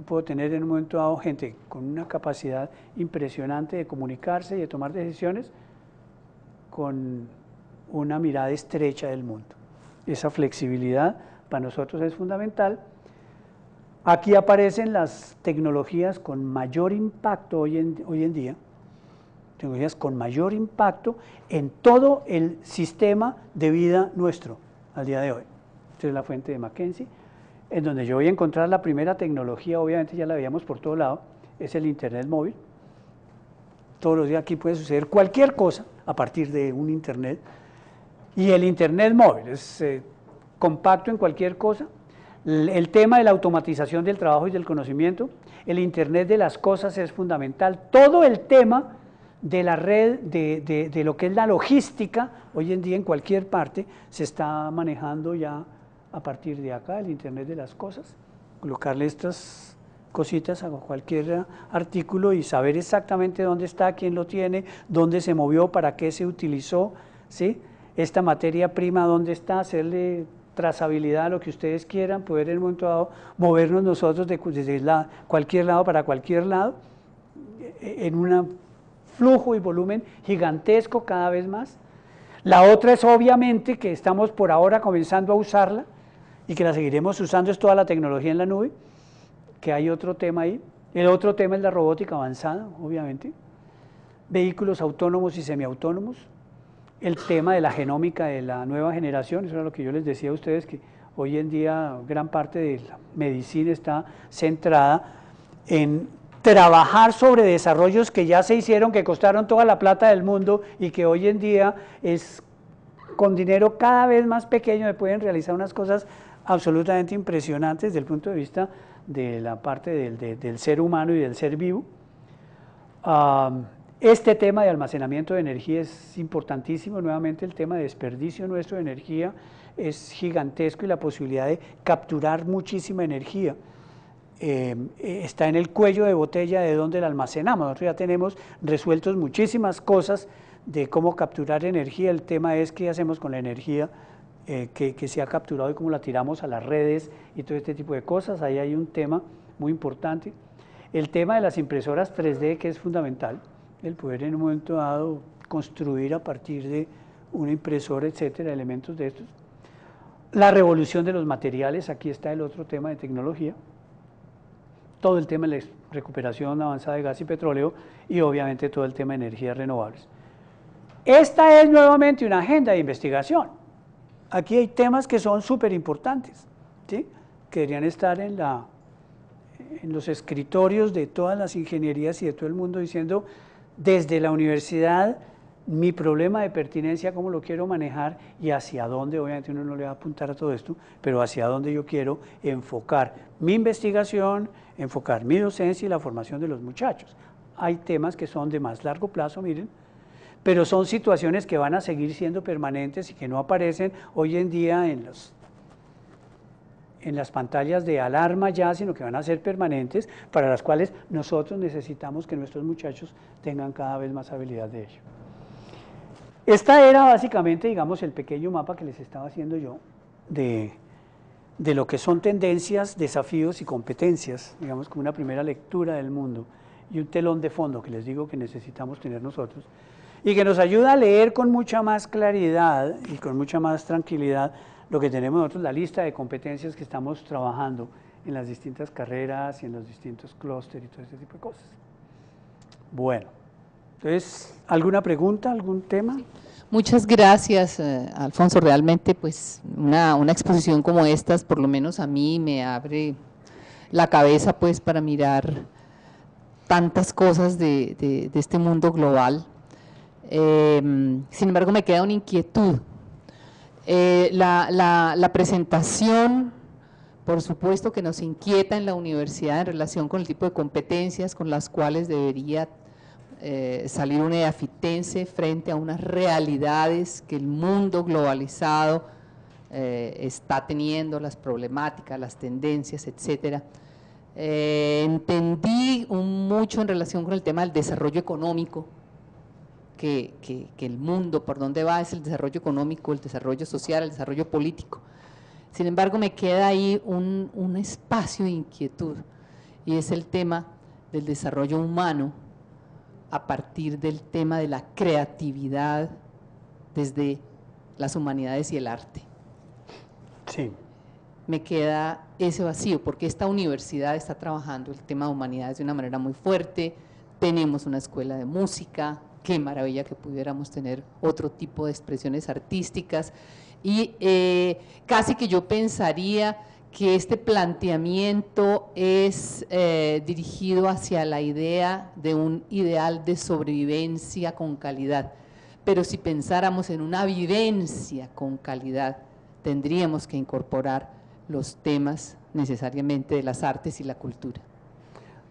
Puedo tener en un momento dado gente con una capacidad impresionante de comunicarse y de tomar decisiones con una mirada estrecha del mundo. Esa flexibilidad para nosotros es fundamental. Aquí aparecen las tecnologías con mayor impacto hoy en, hoy en día, tecnologías con mayor impacto en todo el sistema de vida nuestro al día de hoy. Esta es la fuente de Mackenzie en donde yo voy a encontrar la primera tecnología, obviamente ya la veíamos por todo lado, es el Internet móvil. Todos los días aquí puede suceder cualquier cosa a partir de un Internet. Y el Internet móvil es eh, compacto en cualquier cosa. El, tema de la automatización del trabajo y del conocimiento. El Internet de las cosas es fundamental. Todo el tema de la red, de lo que es la logística, hoy en día en cualquier parte se está manejando ya a partir de acá, el Internet de las Cosas, colocarle estas cositas a cualquier artículo y saber exactamente dónde está, quién lo tiene, dónde se movió, para qué se utilizó, ¿sí? esta materia prima dónde está, hacerle trazabilidad a lo que ustedes quieran, poder en un momento dado movernos nosotros de, desde cualquier lado para cualquier lado, e, e, en un flujo y volumen gigantesco cada vez más. La otra es obviamente que estamos por ahora comenzando a usarla, y que la seguiremos usando, es toda la tecnología en la nube, que hay otro tema ahí. El otro tema es la robótica avanzada, obviamente, vehículos autónomos y semiautónomos, el tema de la genómica de la nueva generación, eso era lo que yo les decía a ustedes, que hoy en día gran parte de la medicina está centrada en trabajar sobre desarrollos que ya se hicieron, que costaron toda la plata del mundo y que hoy en día es con dinero cada vez más pequeño se pueden realizar unas cosas absolutamente impresionante desde el punto de vista de la parte del, ser humano y del ser vivo. Ah, este tema de almacenamiento de energía es importantísimo, nuevamente el tema de desperdicio nuestro de energía es gigantesco y la posibilidad de capturar muchísima energía. Eh, eh, está en el cuello de botella de donde la almacenamos. Nosotros ya tenemos resueltos muchísimas cosas de cómo capturar energía. El tema es qué hacemos con la energía eh, que, que, se ha capturado y cómo la tiramos a las redes y todo este tipo de cosas. Ahí hay un tema muy importante. El tema de las impresoras 3D, que es fundamental, el poder en un momento dado construir a partir de una impresora, etcétera, elementos de estos. La revolución de los materiales, aquí está el otro tema de tecnología. Todo el tema de la recuperación avanzada de gas y petróleo y obviamente todo el tema de energías renovables. Esta es nuevamente una agenda de investigación aquí hay temas que son súper importantes, ¿sí? que deberían estar en, la, en los escritorios de todas las ingenierías y de todo el mundo diciendo, desde la universidad, mi problema de pertinencia, cómo lo quiero manejar y hacia dónde, obviamente uno no le va a apuntar a todo esto, pero hacia dónde yo quiero enfocar mi investigación, enfocar mi docencia y la formación de los muchachos. Hay temas que son de más largo plazo, miren, pero son situaciones que van a seguir siendo permanentes y que no aparecen hoy en día en los en las pantallas de alarma ya, sino que van a ser permanentes, para las cuales nosotros necesitamos que nuestros muchachos tengan cada vez más habilidad de ello. Esta era básicamente, digamos, el pequeño mapa que les estaba haciendo yo de, de lo que son tendencias, desafíos y competencias, digamos, como una primera lectura del mundo y un telón de fondo que les digo que necesitamos tener nosotros y que nos ayuda a leer con mucha más claridad y con mucha más tranquilidad lo que tenemos nosotros, la lista de competencias que estamos trabajando en las distintas carreras y en los distintos clústeres y todo ese tipo de cosas. Bueno, entonces, ¿alguna pregunta, algún tema? Muchas gracias, eh, Alfonso. Realmente, pues, una, exposición como estas, por lo menos a mí, me abre la cabeza, pues, para mirar tantas cosas de este mundo global Em, sin embargo, me queda una inquietud. Eh, la, presentación, por supuesto, que nos inquieta en la universidad en relación con el tipo de competencias con las cuales debería eh, salir una edafitense frente a unas realidades que el mundo globalizado eh, está teniendo, las problemáticas, las tendencias, etcétera. entendí mucho en relación con el tema del desarrollo económico, que, el mundo por donde va es el desarrollo económico, el desarrollo social, el desarrollo político. Sin embargo, me queda ahí un, espacio de inquietud y es el tema del desarrollo humano a partir del tema de la creatividad desde las humanidades y el arte. Sí. Me queda ese vacío, porque esta universidad está trabajando el tema de humanidades de una manera muy fuerte, tenemos una escuela de música, qué maravilla que pudiéramos tener otro tipo de expresiones artísticas. Y eh, casi que yo pensaría que este planteamiento es eh, dirigido hacia la idea de un ideal de sobrevivencia con calidad. Pero si pensáramos en una vivencia con calidad, tendríamos que incorporar los temas necesariamente de las artes y la cultura.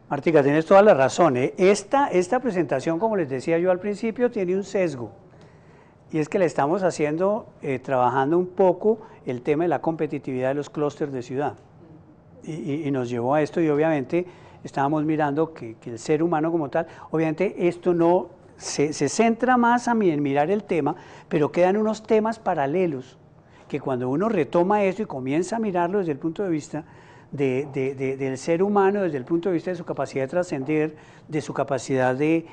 Martica, tienes toda la razón. ¿eh? Esta, esta presentación, como les decía yo al principio, tiene un sesgo. Y es que le estamos haciendo, eh, trabajando un poco el tema de la competitividad de los clústeres de ciudad. Y, nos llevó a esto y obviamente estábamos mirando que, que el ser humano como tal, obviamente esto no se, se, centra más a mí en mirar el tema, pero quedan unos temas paralelos que cuando uno retoma eso y comienza a mirarlo desde el punto de vista del ser humano desde el punto de vista de su capacidad de trascender, de su capacidad de,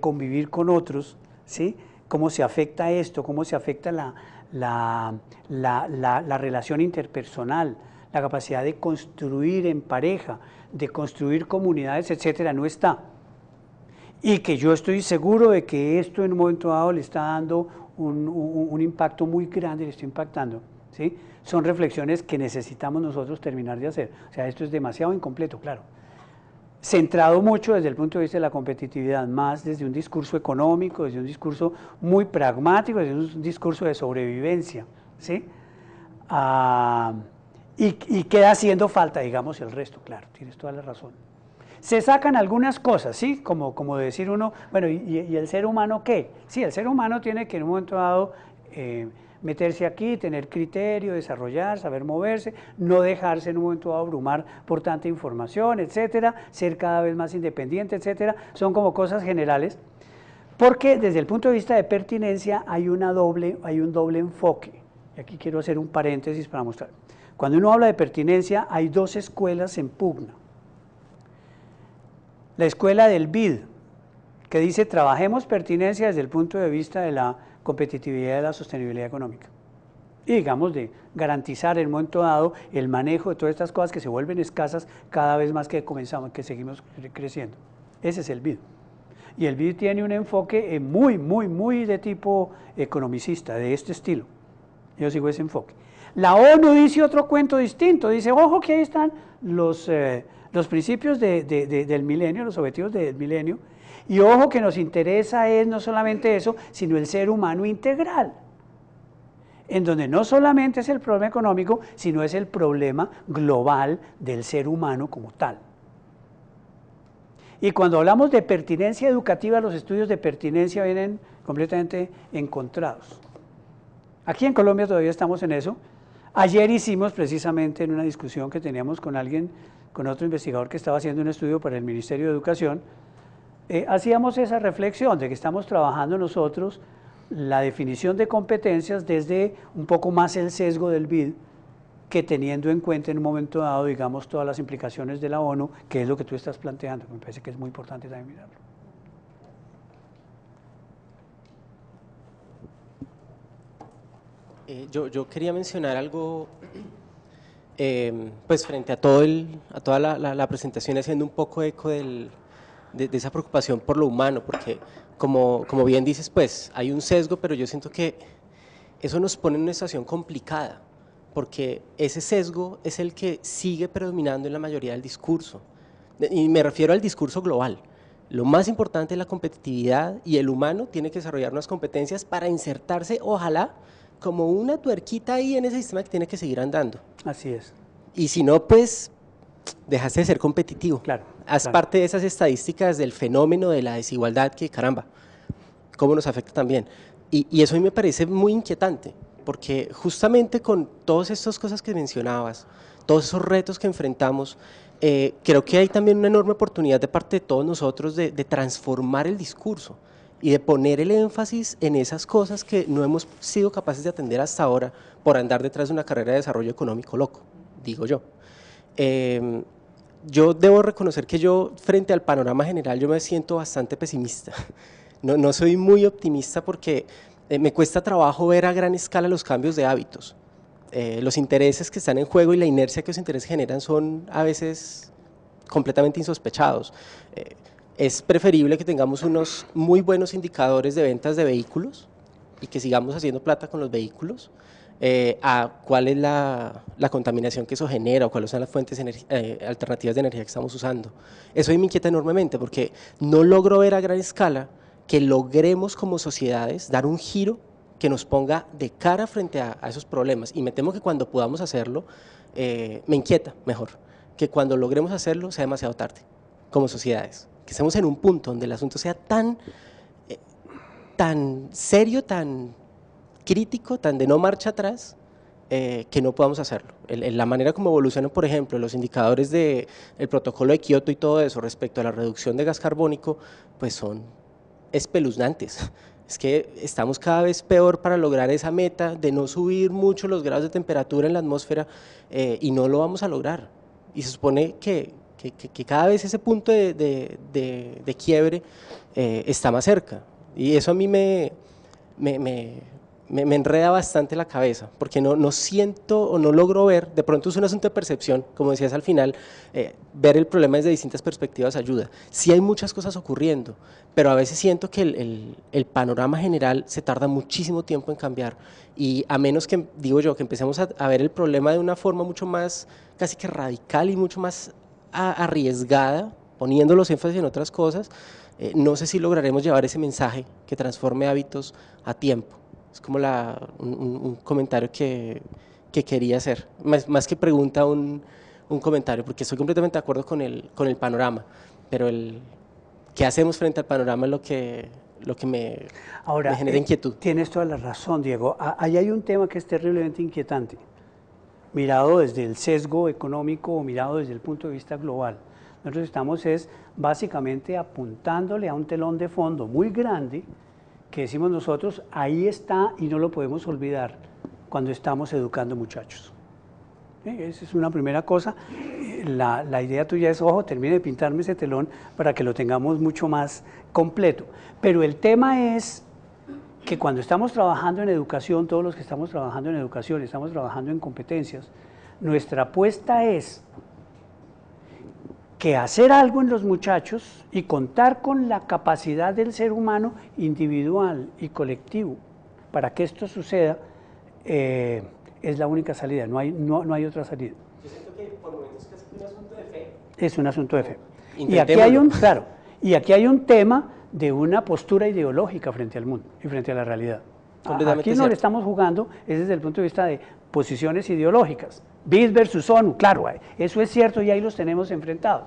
convivir con otros, ¿sí? cómo se afecta esto, cómo se afecta la, relación interpersonal, la capacidad de construir en pareja, de construir comunidades, etcétera, no está. Y que yo estoy seguro de que esto en un momento dado le está dando un impacto muy grande, le está impactando. ¿sí? son reflexiones que necesitamos nosotros terminar de hacer. O sea, esto es demasiado incompleto, claro. Centrado mucho desde el punto de vista de la competitividad, más desde un discurso económico, desde un discurso muy pragmático, desde un discurso de sobrevivencia, ¿sí? Ah, y, queda haciendo falta, digamos, el resto, claro, tienes toda la razón se sacan algunas cosas, ¿sí? Como, como decir uno, bueno, ¿y, el ser humano qué? Sí, el ser humano tiene que en un momento dado eh, meterse aquí, tener criterio, desarrollar, saber moverse, no dejarse en un momento abrumar por tanta información, etcétera, ser cada vez más independiente, etcétera, son como cosas generales, porque desde el punto de vista de pertinencia hay, una doble, hay un doble enfoque. Y aquí quiero hacer un paréntesis para mostrar. Cuando uno habla de pertinencia, hay dos escuelas en pugna. La escuela del BID, que dice trabajemos pertinencia desde el punto de vista de la competitividad de la sostenibilidad económica. Y digamos de garantizar en un momento dado el manejo de todas estas cosas que se vuelven escasas cada vez más que comenzamos, que seguimos creciendo. Ese es el BID. Y el BID tiene un enfoque eh, muy, muy, muy de tipo economicista, de este estilo. Yo sigo ese enfoque. La ONU dice otro cuento distinto, dice, ojo que ahí están los, eh, los principios del milenio, los objetivos del milenio, y ojo que nos interesa es no solamente eso, sino el ser humano integral, en donde no solamente es el problema económico, sino es el problema global del ser humano como tal. Y cuando hablamos de pertinencia educativa, los estudios de pertinencia vienen completamente encontrados. Aquí en Colombia todavía estamos en eso. Ayer hicimos precisamente en una discusión que teníamos con alguien, con otro investigador que estaba haciendo un estudio para el Ministerio de Educación, eh, hacíamos esa reflexión de que estamos trabajando nosotros la definición de competencias desde un poco más el sesgo del BID que teniendo en cuenta en un momento dado, digamos, todas las implicaciones de la ONU, que es lo que tú estás planteando. Me parece que es muy importante también mirarlo. Eh, yo, quería mencionar algo, eh, pues frente a, todo el, a toda la presentación, haciendo un poco eco del, de, esa preocupación por lo humano, porque como, como bien dices, pues hay un sesgo, pero yo siento que eso nos pone en una situación complicada, porque ese sesgo es el que sigue predominando en la mayoría del discurso, y me refiero al discurso global. Lo más importante es la competitividad y el humano tiene que desarrollar unas competencias para insertarse, ojalá, como una tuerquita ahí en ese sistema que tiene que seguir andando. Así es. Y si no, pues dejaste de ser competitivo. Claro. Haz parte de esas estadísticas del fenómeno de la desigualdad que, caramba, cómo nos afecta también. Y, eso a mí me parece muy inquietante, porque justamente con todas estas cosas que mencionabas, todos esos retos que enfrentamos, eh, creo que hay también una enorme oportunidad de parte de todos nosotros de, transformar el discurso y de poner el énfasis en esas cosas que no hemos sido capaces de atender hasta ahora por andar detrás de una carrera de desarrollo económico loco, digo yo. Em, yo debo reconocer que yo, frente al panorama general, yo me siento bastante pesimista. No, no soy muy optimista porque eh, me cuesta trabajo ver a gran escala los cambios de hábitos. Eh, los intereses que están en juego y la inercia que los intereses generan son a veces completamente insospechados. Eh, es preferible que tengamos unos muy buenos indicadores de ventas de vehículos y que sigamos haciendo plata con los vehículos eh, a cuál es la, la, contaminación que eso genera o cuáles son las fuentes eh, alternativas de energía que estamos usando. Eso me inquieta enormemente porque no logro ver a gran escala que logremos como sociedades dar un giro que nos ponga de cara frente a, esos problemas. Y me temo que cuando podamos hacerlo, eh, me inquieta mejor, que cuando logremos hacerlo sea demasiado tarde, como sociedades. Que estemos en un punto donde el asunto sea tan, tan serio, tan crítico, tan de no marcha atrás, eh, que no podamos hacerlo. la manera como evolucionan, por ejemplo, los indicadores del el protocolo de Kioto y todo eso respecto a la reducción de gas carbónico, pues son espeluznantes. Es que estamos cada vez peor para lograr esa meta de no subir mucho los grados de temperatura en la atmósfera eh, y no lo vamos a lograr. Y se supone que, cada vez ese punto de, quiebre eh, está más cerca. Y eso a mí me, me, me me, enreda bastante la cabeza, porque no, siento o no logro ver, de pronto es un asunto de percepción, como decías al final, eh, ver el problema desde distintas perspectivas ayuda. Sí hay muchas cosas ocurriendo, pero a veces siento que el, panorama general se tarda muchísimo tiempo en cambiar y a menos que, digo yo, que empecemos a, ver el problema de una forma mucho más, casi que radical y mucho más arriesgada, poniendo los énfasis en otras cosas, eh, no sé si lograremos llevar ese mensaje que transforme hábitos a tiempo. Es como un, comentario que, que, quería hacer. Más, que pregunta, un, comentario, porque estoy completamente de acuerdo con el, con el panorama, pero el qué hacemos frente al panorama es lo que, lo que me, Ahora, genera eh, inquietud. Tienes toda la razón, Diego. Ahí hay un tema que es terriblemente inquietante, mirado desde el sesgo económico o mirado desde el punto de vista global. Nosotros estamos es básicamente apuntándole a un telón de fondo muy grande que decimos nosotros, ahí está y no lo podemos olvidar cuando estamos educando muchachos. Esa es una primera cosa. La, la, idea tuya es, ojo, termine de pintarme ese telón para que lo tengamos mucho más completo. Pero el tema es que cuando estamos trabajando en educación, todos los que estamos trabajando en educación, estamos trabajando en competencias, nuestra apuesta es que hacer algo en los muchachos y contar con la capacidad del ser humano individual y colectivo para que esto suceda eh, es la única salida, no hay, no, no hay otra salida. Yo siento que por menos es casi un asunto de fe. Es un asunto de fe. Y aquí hay un, claro, y aquí hay un tema de una postura ideológica frente al mundo y frente a la realidad. Aquí no le estamos jugando es desde el punto de vista de posiciones ideológicas. BIS versus ONU, claro, eso es cierto y ahí los tenemos enfrentados.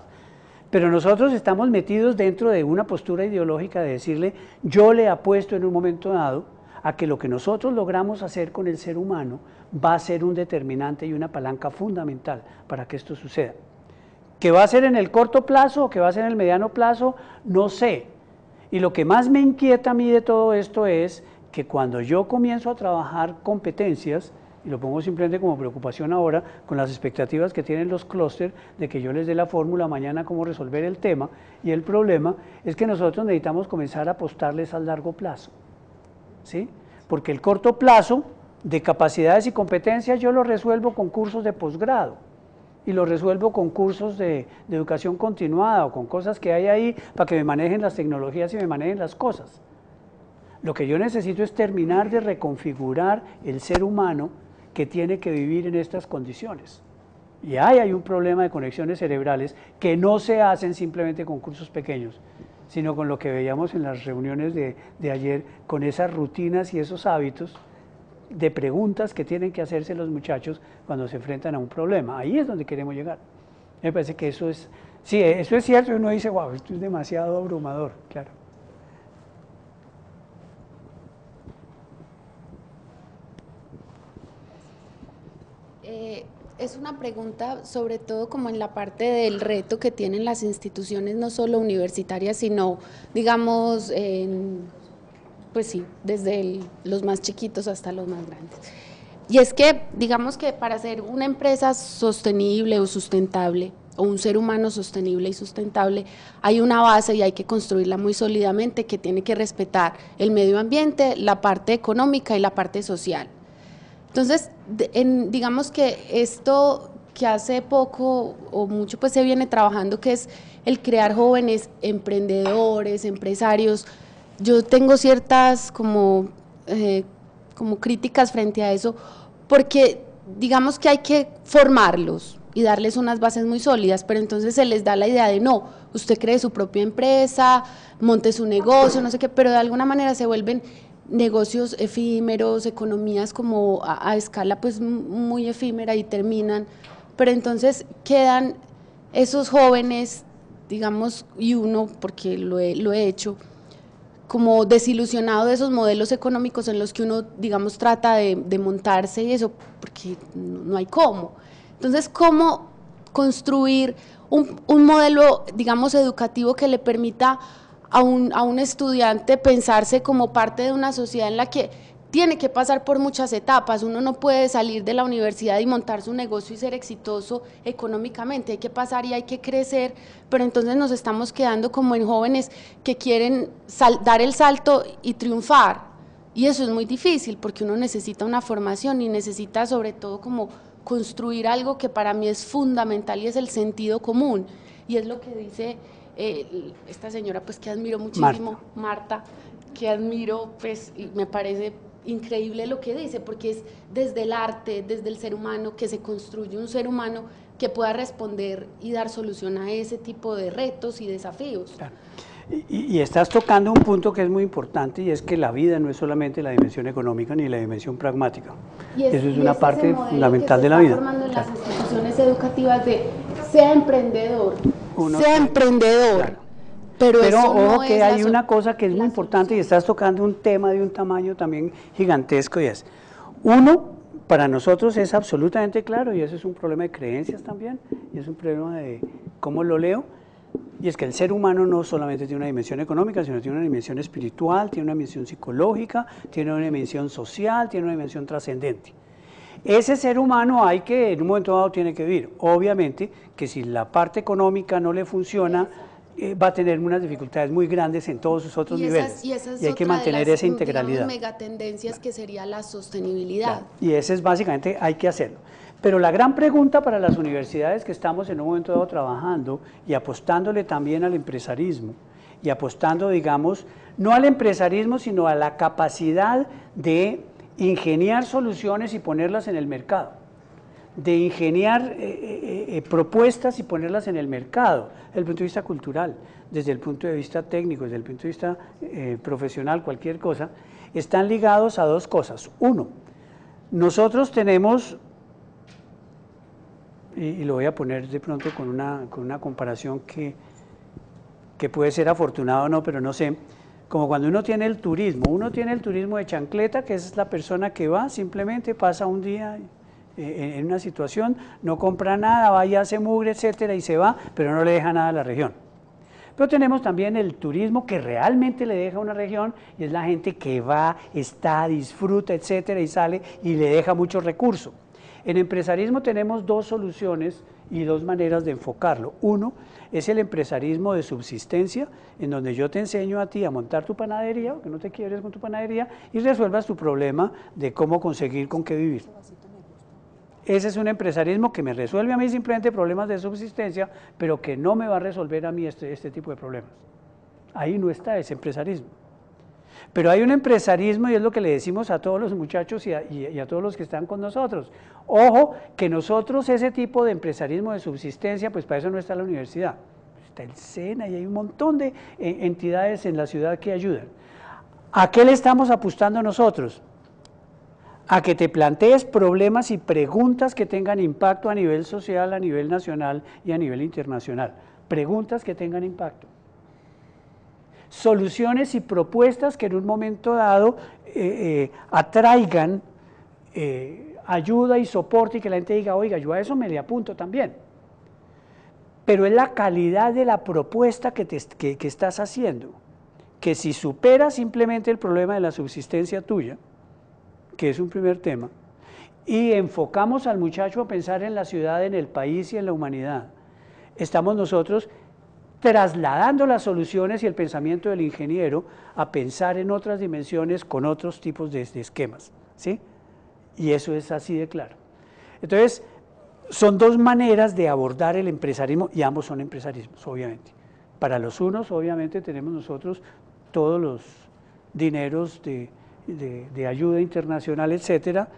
Pero nosotros estamos metidos dentro de una postura ideológica de decirle, yo le apuesto en un momento dado a que lo que nosotros logramos hacer con el ser humano va a ser un determinante y una palanca fundamental para que esto suceda. ¿Que va a ser en el corto plazo o qué va a ser en el mediano plazo? No sé. Y lo que más me inquieta a mí de todo esto es que cuando yo comienzo a trabajar competencias, y lo pongo simplemente como preocupación ahora, con las expectativas que tienen los clústeres de que yo les dé la fórmula mañana cómo resolver el tema, y el problema es que nosotros necesitamos comenzar a apostarles al largo plazo, ¿sí? Porque el corto plazo de capacidades y competencias yo lo resuelvo con cursos de posgrado, y lo resuelvo con cursos de, de, educación continuada o con cosas que hay ahí para que me manejen las tecnologías y me manejen las cosas. Lo que yo necesito es terminar de reconfigurar el ser humano que tiene que vivir en estas condiciones. Y ahí hay un problema de conexiones cerebrales que no se hacen simplemente con cursos pequeños, sino con lo que veíamos en las reuniones de, ayer, con esas rutinas y esos hábitos de preguntas que tienen que hacerse los muchachos cuando se enfrentan a un problema. Ahí es donde queremos llegar. Me parece que eso es, sí, eso es cierto, uno dice, wow, esto es demasiado abrumador, claro. Eh, es una pregunta sobre todo como en la parte del reto que tienen las instituciones, no solo universitarias, sino digamos, pues sí, desde los más chiquitos hasta los más grandes. Y es que, digamos que para ser una empresa sostenible o sustentable, o un ser humano sostenible y sustentable, hay una base y hay que construirla muy sólidamente que tiene que respetar el medio ambiente, la parte económica y la parte social. Entonces, en, digamos que esto que hace poco o mucho pues se viene trabajando, que es el crear jóvenes emprendedores, empresarios. Yo tengo ciertas como, eh, como críticas frente a eso, porque digamos que hay que formarlos y darles unas bases muy sólidas, pero entonces se les da la idea de no, usted cree su propia empresa, monte su negocio, no sé qué, pero de alguna manera se vuelven negocios efímeros, economías como a, escala pues muy efímera y terminan, pero entonces quedan esos jóvenes, digamos, y uno, porque lo he, hecho, como desilusionado de esos modelos económicos en los que uno, digamos, trata de, montarse y eso, porque no hay cómo. Entonces, ¿cómo construir un, un modelo, digamos, educativo que le permita a un, estudiante pensarse como parte de una sociedad en la que tiene que pasar por muchas etapas. Uno no puede salir de la universidad y montar su negocio y ser exitoso económicamente. Hay que pasar y hay que crecer, pero entonces nos estamos quedando como en jóvenes que quieren dar el salto y triunfar. Y eso es muy difícil porque uno necesita una formación y necesita sobre todo como construir algo que para mí es fundamental y es el sentido común. Y es lo que dice eh, esta señora pues que admiro muchísimo, Marta, que admiro, pues me parece increíble lo que dice, porque es desde el arte, desde el ser humano, que se construye un ser humano que pueda responder y dar solución a ese tipo de retos y desafíos. Y, estás tocando un punto que es muy importante y es que la vida no es solamente la dimensión económica ni la dimensión pragmática. Eso es una parte fundamental de la vida. Formando las instituciones educativas de sea emprendedor, sea emprendedor. Pero, ojo que hay una cosa que es muy importante y estás tocando un tema de un tamaño también gigantesco y es, uno, para nosotros es absolutamente claro y eso es un problema de creencias también y es un problema de cómo lo leo. Y es que el ser humano no solamente tiene una dimensión económica, sino tiene una dimensión espiritual, tiene una dimensión psicológica, tiene una dimensión social, tiene una dimensión trascendente. Ese ser humano hay que, en un momento dado, tiene que vivir. Obviamente que si la parte económica no le funciona, eh, va a tener unas dificultades muy grandes en todos sus otros y niveles. Y, esa y hay que mantener las, esa integralidad. megatendencias que sería la sostenibilidad. Y ese es básicamente, hay que hacerlo. Pero la gran pregunta para las universidades que estamos en un momento dado trabajando y apostándole también al empresarismo y apostando, digamos, no al empresarismo, sino a la capacidad de ingeniar soluciones y ponerlas en el mercado, de ingeniar eh, eh, eh, propuestas y ponerlas en el mercado, desde el punto de vista cultural, desde el punto de vista técnico, desde el punto de vista profesional, cualquier cosa, están ligados a dos cosas. Uno, nosotros tenemos, y, lo voy a poner de pronto con una, con una comparación que, que puede ser afortunado o no, pero no sé, como cuando uno tiene el turismo. Uno tiene el turismo de chancleta, que es la persona que va, simplemente pasa un día eh, eh, en una situación, no compra nada, va y hace mugre, etcétera, y se va, pero no le deja nada a la región. Pero tenemos también el turismo que realmente le deja a una región y es la gente que va, está, disfruta, etcétera, y sale y le deja mucho recurso. En empresarismo tenemos dos soluciones y dos maneras de enfocarlo. Uno es el empresarismo de subsistencia, en donde yo te enseño a ti a montar tu panadería, o que no te quieres con tu panadería, y resuelvas tu problema de cómo conseguir con qué vivir. Ese es un empresarismo que me resuelve a mí simplemente problemas de subsistencia, pero que no me va a resolver a mí este, este tipo de problemas. Ahí no está ese empresarismo. Pero hay un empresarismo y es lo que le decimos a todos los muchachos y a, todos los que están con nosotros. Ojo, que nosotros ese tipo de empresarismo de subsistencia, pues para eso no está la universidad. Está el SENA y hay un montón de eh, entidades en la ciudad que ayudan. ¿A qué le estamos apostando nosotros? a que te plantees problemas y preguntas que tengan impacto a nivel social, a nivel nacional y a nivel internacional. Preguntas que tengan impacto soluciones y propuestas que en un momento dado eh, eh, atraigan eh, ayuda y soporte y que la gente diga, oiga, yo a eso me le apunto también. Pero es la calidad de la propuesta que, te, que estás haciendo, que si supera simplemente el problema de la subsistencia tuya, que es un primer tema, y enfocamos al muchacho a pensar en la ciudad, en el país y en la humanidad, estamos nosotros trasladando las soluciones y el pensamiento del ingeniero a pensar en otras dimensiones con otros tipos de, esquemas. ¿sí? Y eso es así de claro. Entonces, son dos maneras de abordar el empresarismo y ambos son empresarismos, obviamente. Para los unos, obviamente, tenemos nosotros todos los dineros de, de ayuda internacional, etcétera,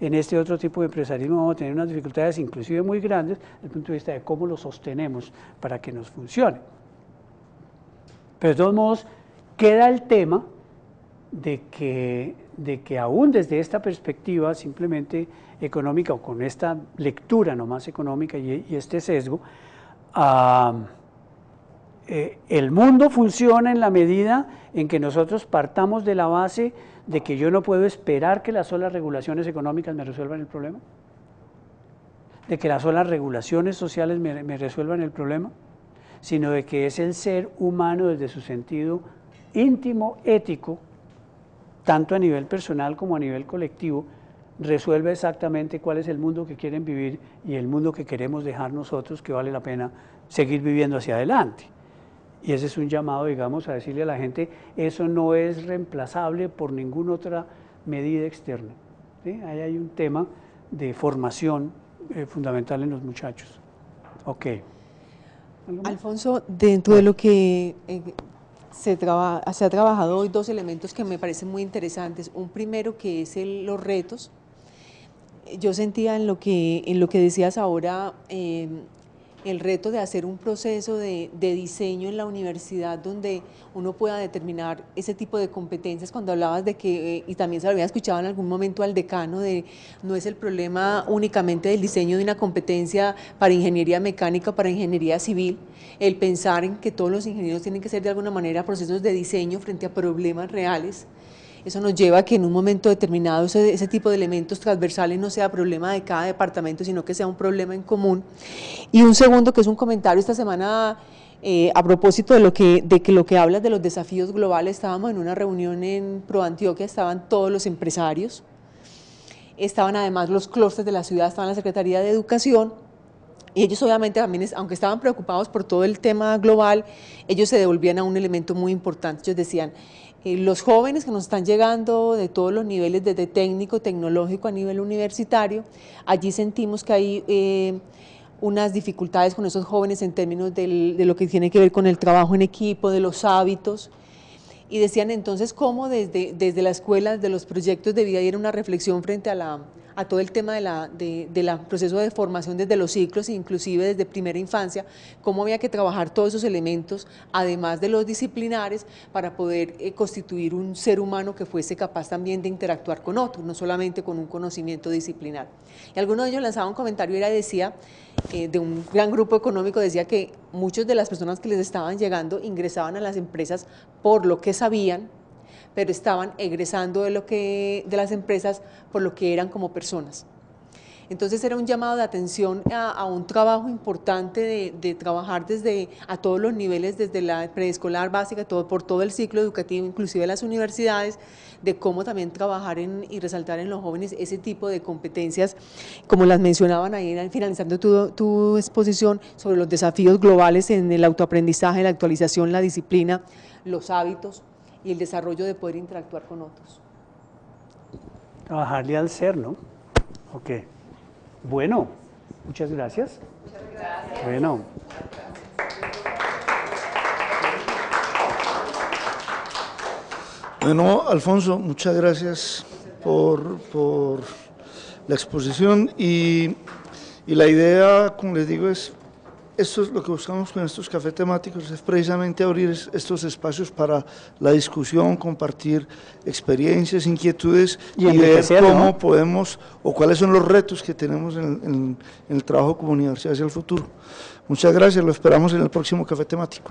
en este otro tipo de empresarismo vamos a tener unas dificultades inclusive muy grandes desde el punto de vista de cómo lo sostenemos para que nos funcione. Pero de todos modos, queda el tema de que, de que aún desde esta perspectiva simplemente económica o con esta lectura no más económica y, este sesgo, ah, eh, el mundo funciona en la medida en que nosotros partamos de la base de que yo no puedo esperar que las solas regulaciones económicas me resuelvan el problema? ¿De que las solas regulaciones sociales me, resuelvan el problema? Sino de que es el ser humano desde su sentido íntimo, ético, tanto a nivel personal como a nivel colectivo, resuelve exactamente cuál es el mundo que quieren vivir y el mundo que queremos dejar nosotros que vale la pena seguir viviendo hacia adelante. Y ese es un llamado, digamos, a decirle a la gente, eso no es reemplazable por ninguna otra medida externa. Ahí hay un tema de formación eh, fundamental en los muchachos. Ok. Alfonso, dentro de lo que eh, se, ha trabajado hoy, dos elementos que me parecen muy interesantes. Un primero que es los retos. Yo sentía en lo que, en lo que decías ahora... Eh, el reto de hacer un proceso de, diseño en la universidad donde uno pueda determinar ese tipo de competencias. Cuando hablabas de que, eh, y también se lo había escuchado en algún momento al decano, de no es el problema únicamente del diseño de una competencia para ingeniería mecánica, para ingeniería civil, el pensar en que todos los ingenieros tienen que ser de alguna manera procesos de diseño frente a problemas reales eso nos lleva a que en un momento determinado ese, tipo de elementos transversales no sea problema de cada departamento, sino que sea un problema en común. Y un segundo, que es un comentario esta semana eh, a propósito de lo que de que lo que hablas de los desafíos globales, estábamos en una reunión en Pro Antioquia, estaban todos los empresarios, estaban además los clústeres de la ciudad, estaban la Secretaría de Educación, y ellos obviamente también, aunque estaban preocupados por todo el tema global, ellos se devolvían a un elemento muy importante. Ellos decían, eh, los jóvenes que nos están llegando de todos los niveles, desde técnico, tecnológico a nivel universitario, allí sentimos que hay eh, unas dificultades con esos jóvenes en términos de lo que tiene que ver con el trabajo en equipo, de los hábitos. Y decían entonces cómo desde, desde la escuela, desde los proyectos debía vida, una reflexión frente a la, a todo el tema del de, de la proceso de formación desde los ciclos, inclusive desde primera infancia, cómo había que trabajar todos esos elementos, además de los disciplinares, para poder eh, constituir un ser humano que fuese capaz también de interactuar con otros, no solamente con un conocimiento disciplinar. Y alguno de ellos lanzaba un comentario y era, decía, eh, de un gran grupo económico, decía que muchas de las personas que les estaban llegando ingresaban a las empresas por lo que sabían, pero estaban egresando de, lo que, de las empresas por lo que eran como personas. Entonces era un llamado de atención a, un trabajo importante de, trabajar desde a todos los niveles, desde la preescolar básica, todo, por todo el ciclo educativo, inclusive las universidades, de cómo también trabajar en, y resaltar en los jóvenes ese tipo de competencias, como las mencionaban ahí finalizando tu, tu exposición, sobre los desafíos globales en el autoaprendizaje, la actualización, la disciplina, los hábitos y el desarrollo de poder interactuar con otros. Trabajarle al ser, ¿no? Ok. Bueno, muchas gracias. Muchas gracias. Bueno. Bueno, Alfonso, muchas gracias por, la exposición y, y la idea, como les digo, es esto es lo que buscamos con estos cafés temáticos, es precisamente abrir estos espacios para la discusión, compartir experiencias, inquietudes y, ver cómo podemos o cuáles son los retos que tenemos en, en el trabajo como universidad hacia el futuro. Muchas gracias, lo esperamos en el próximo café temático.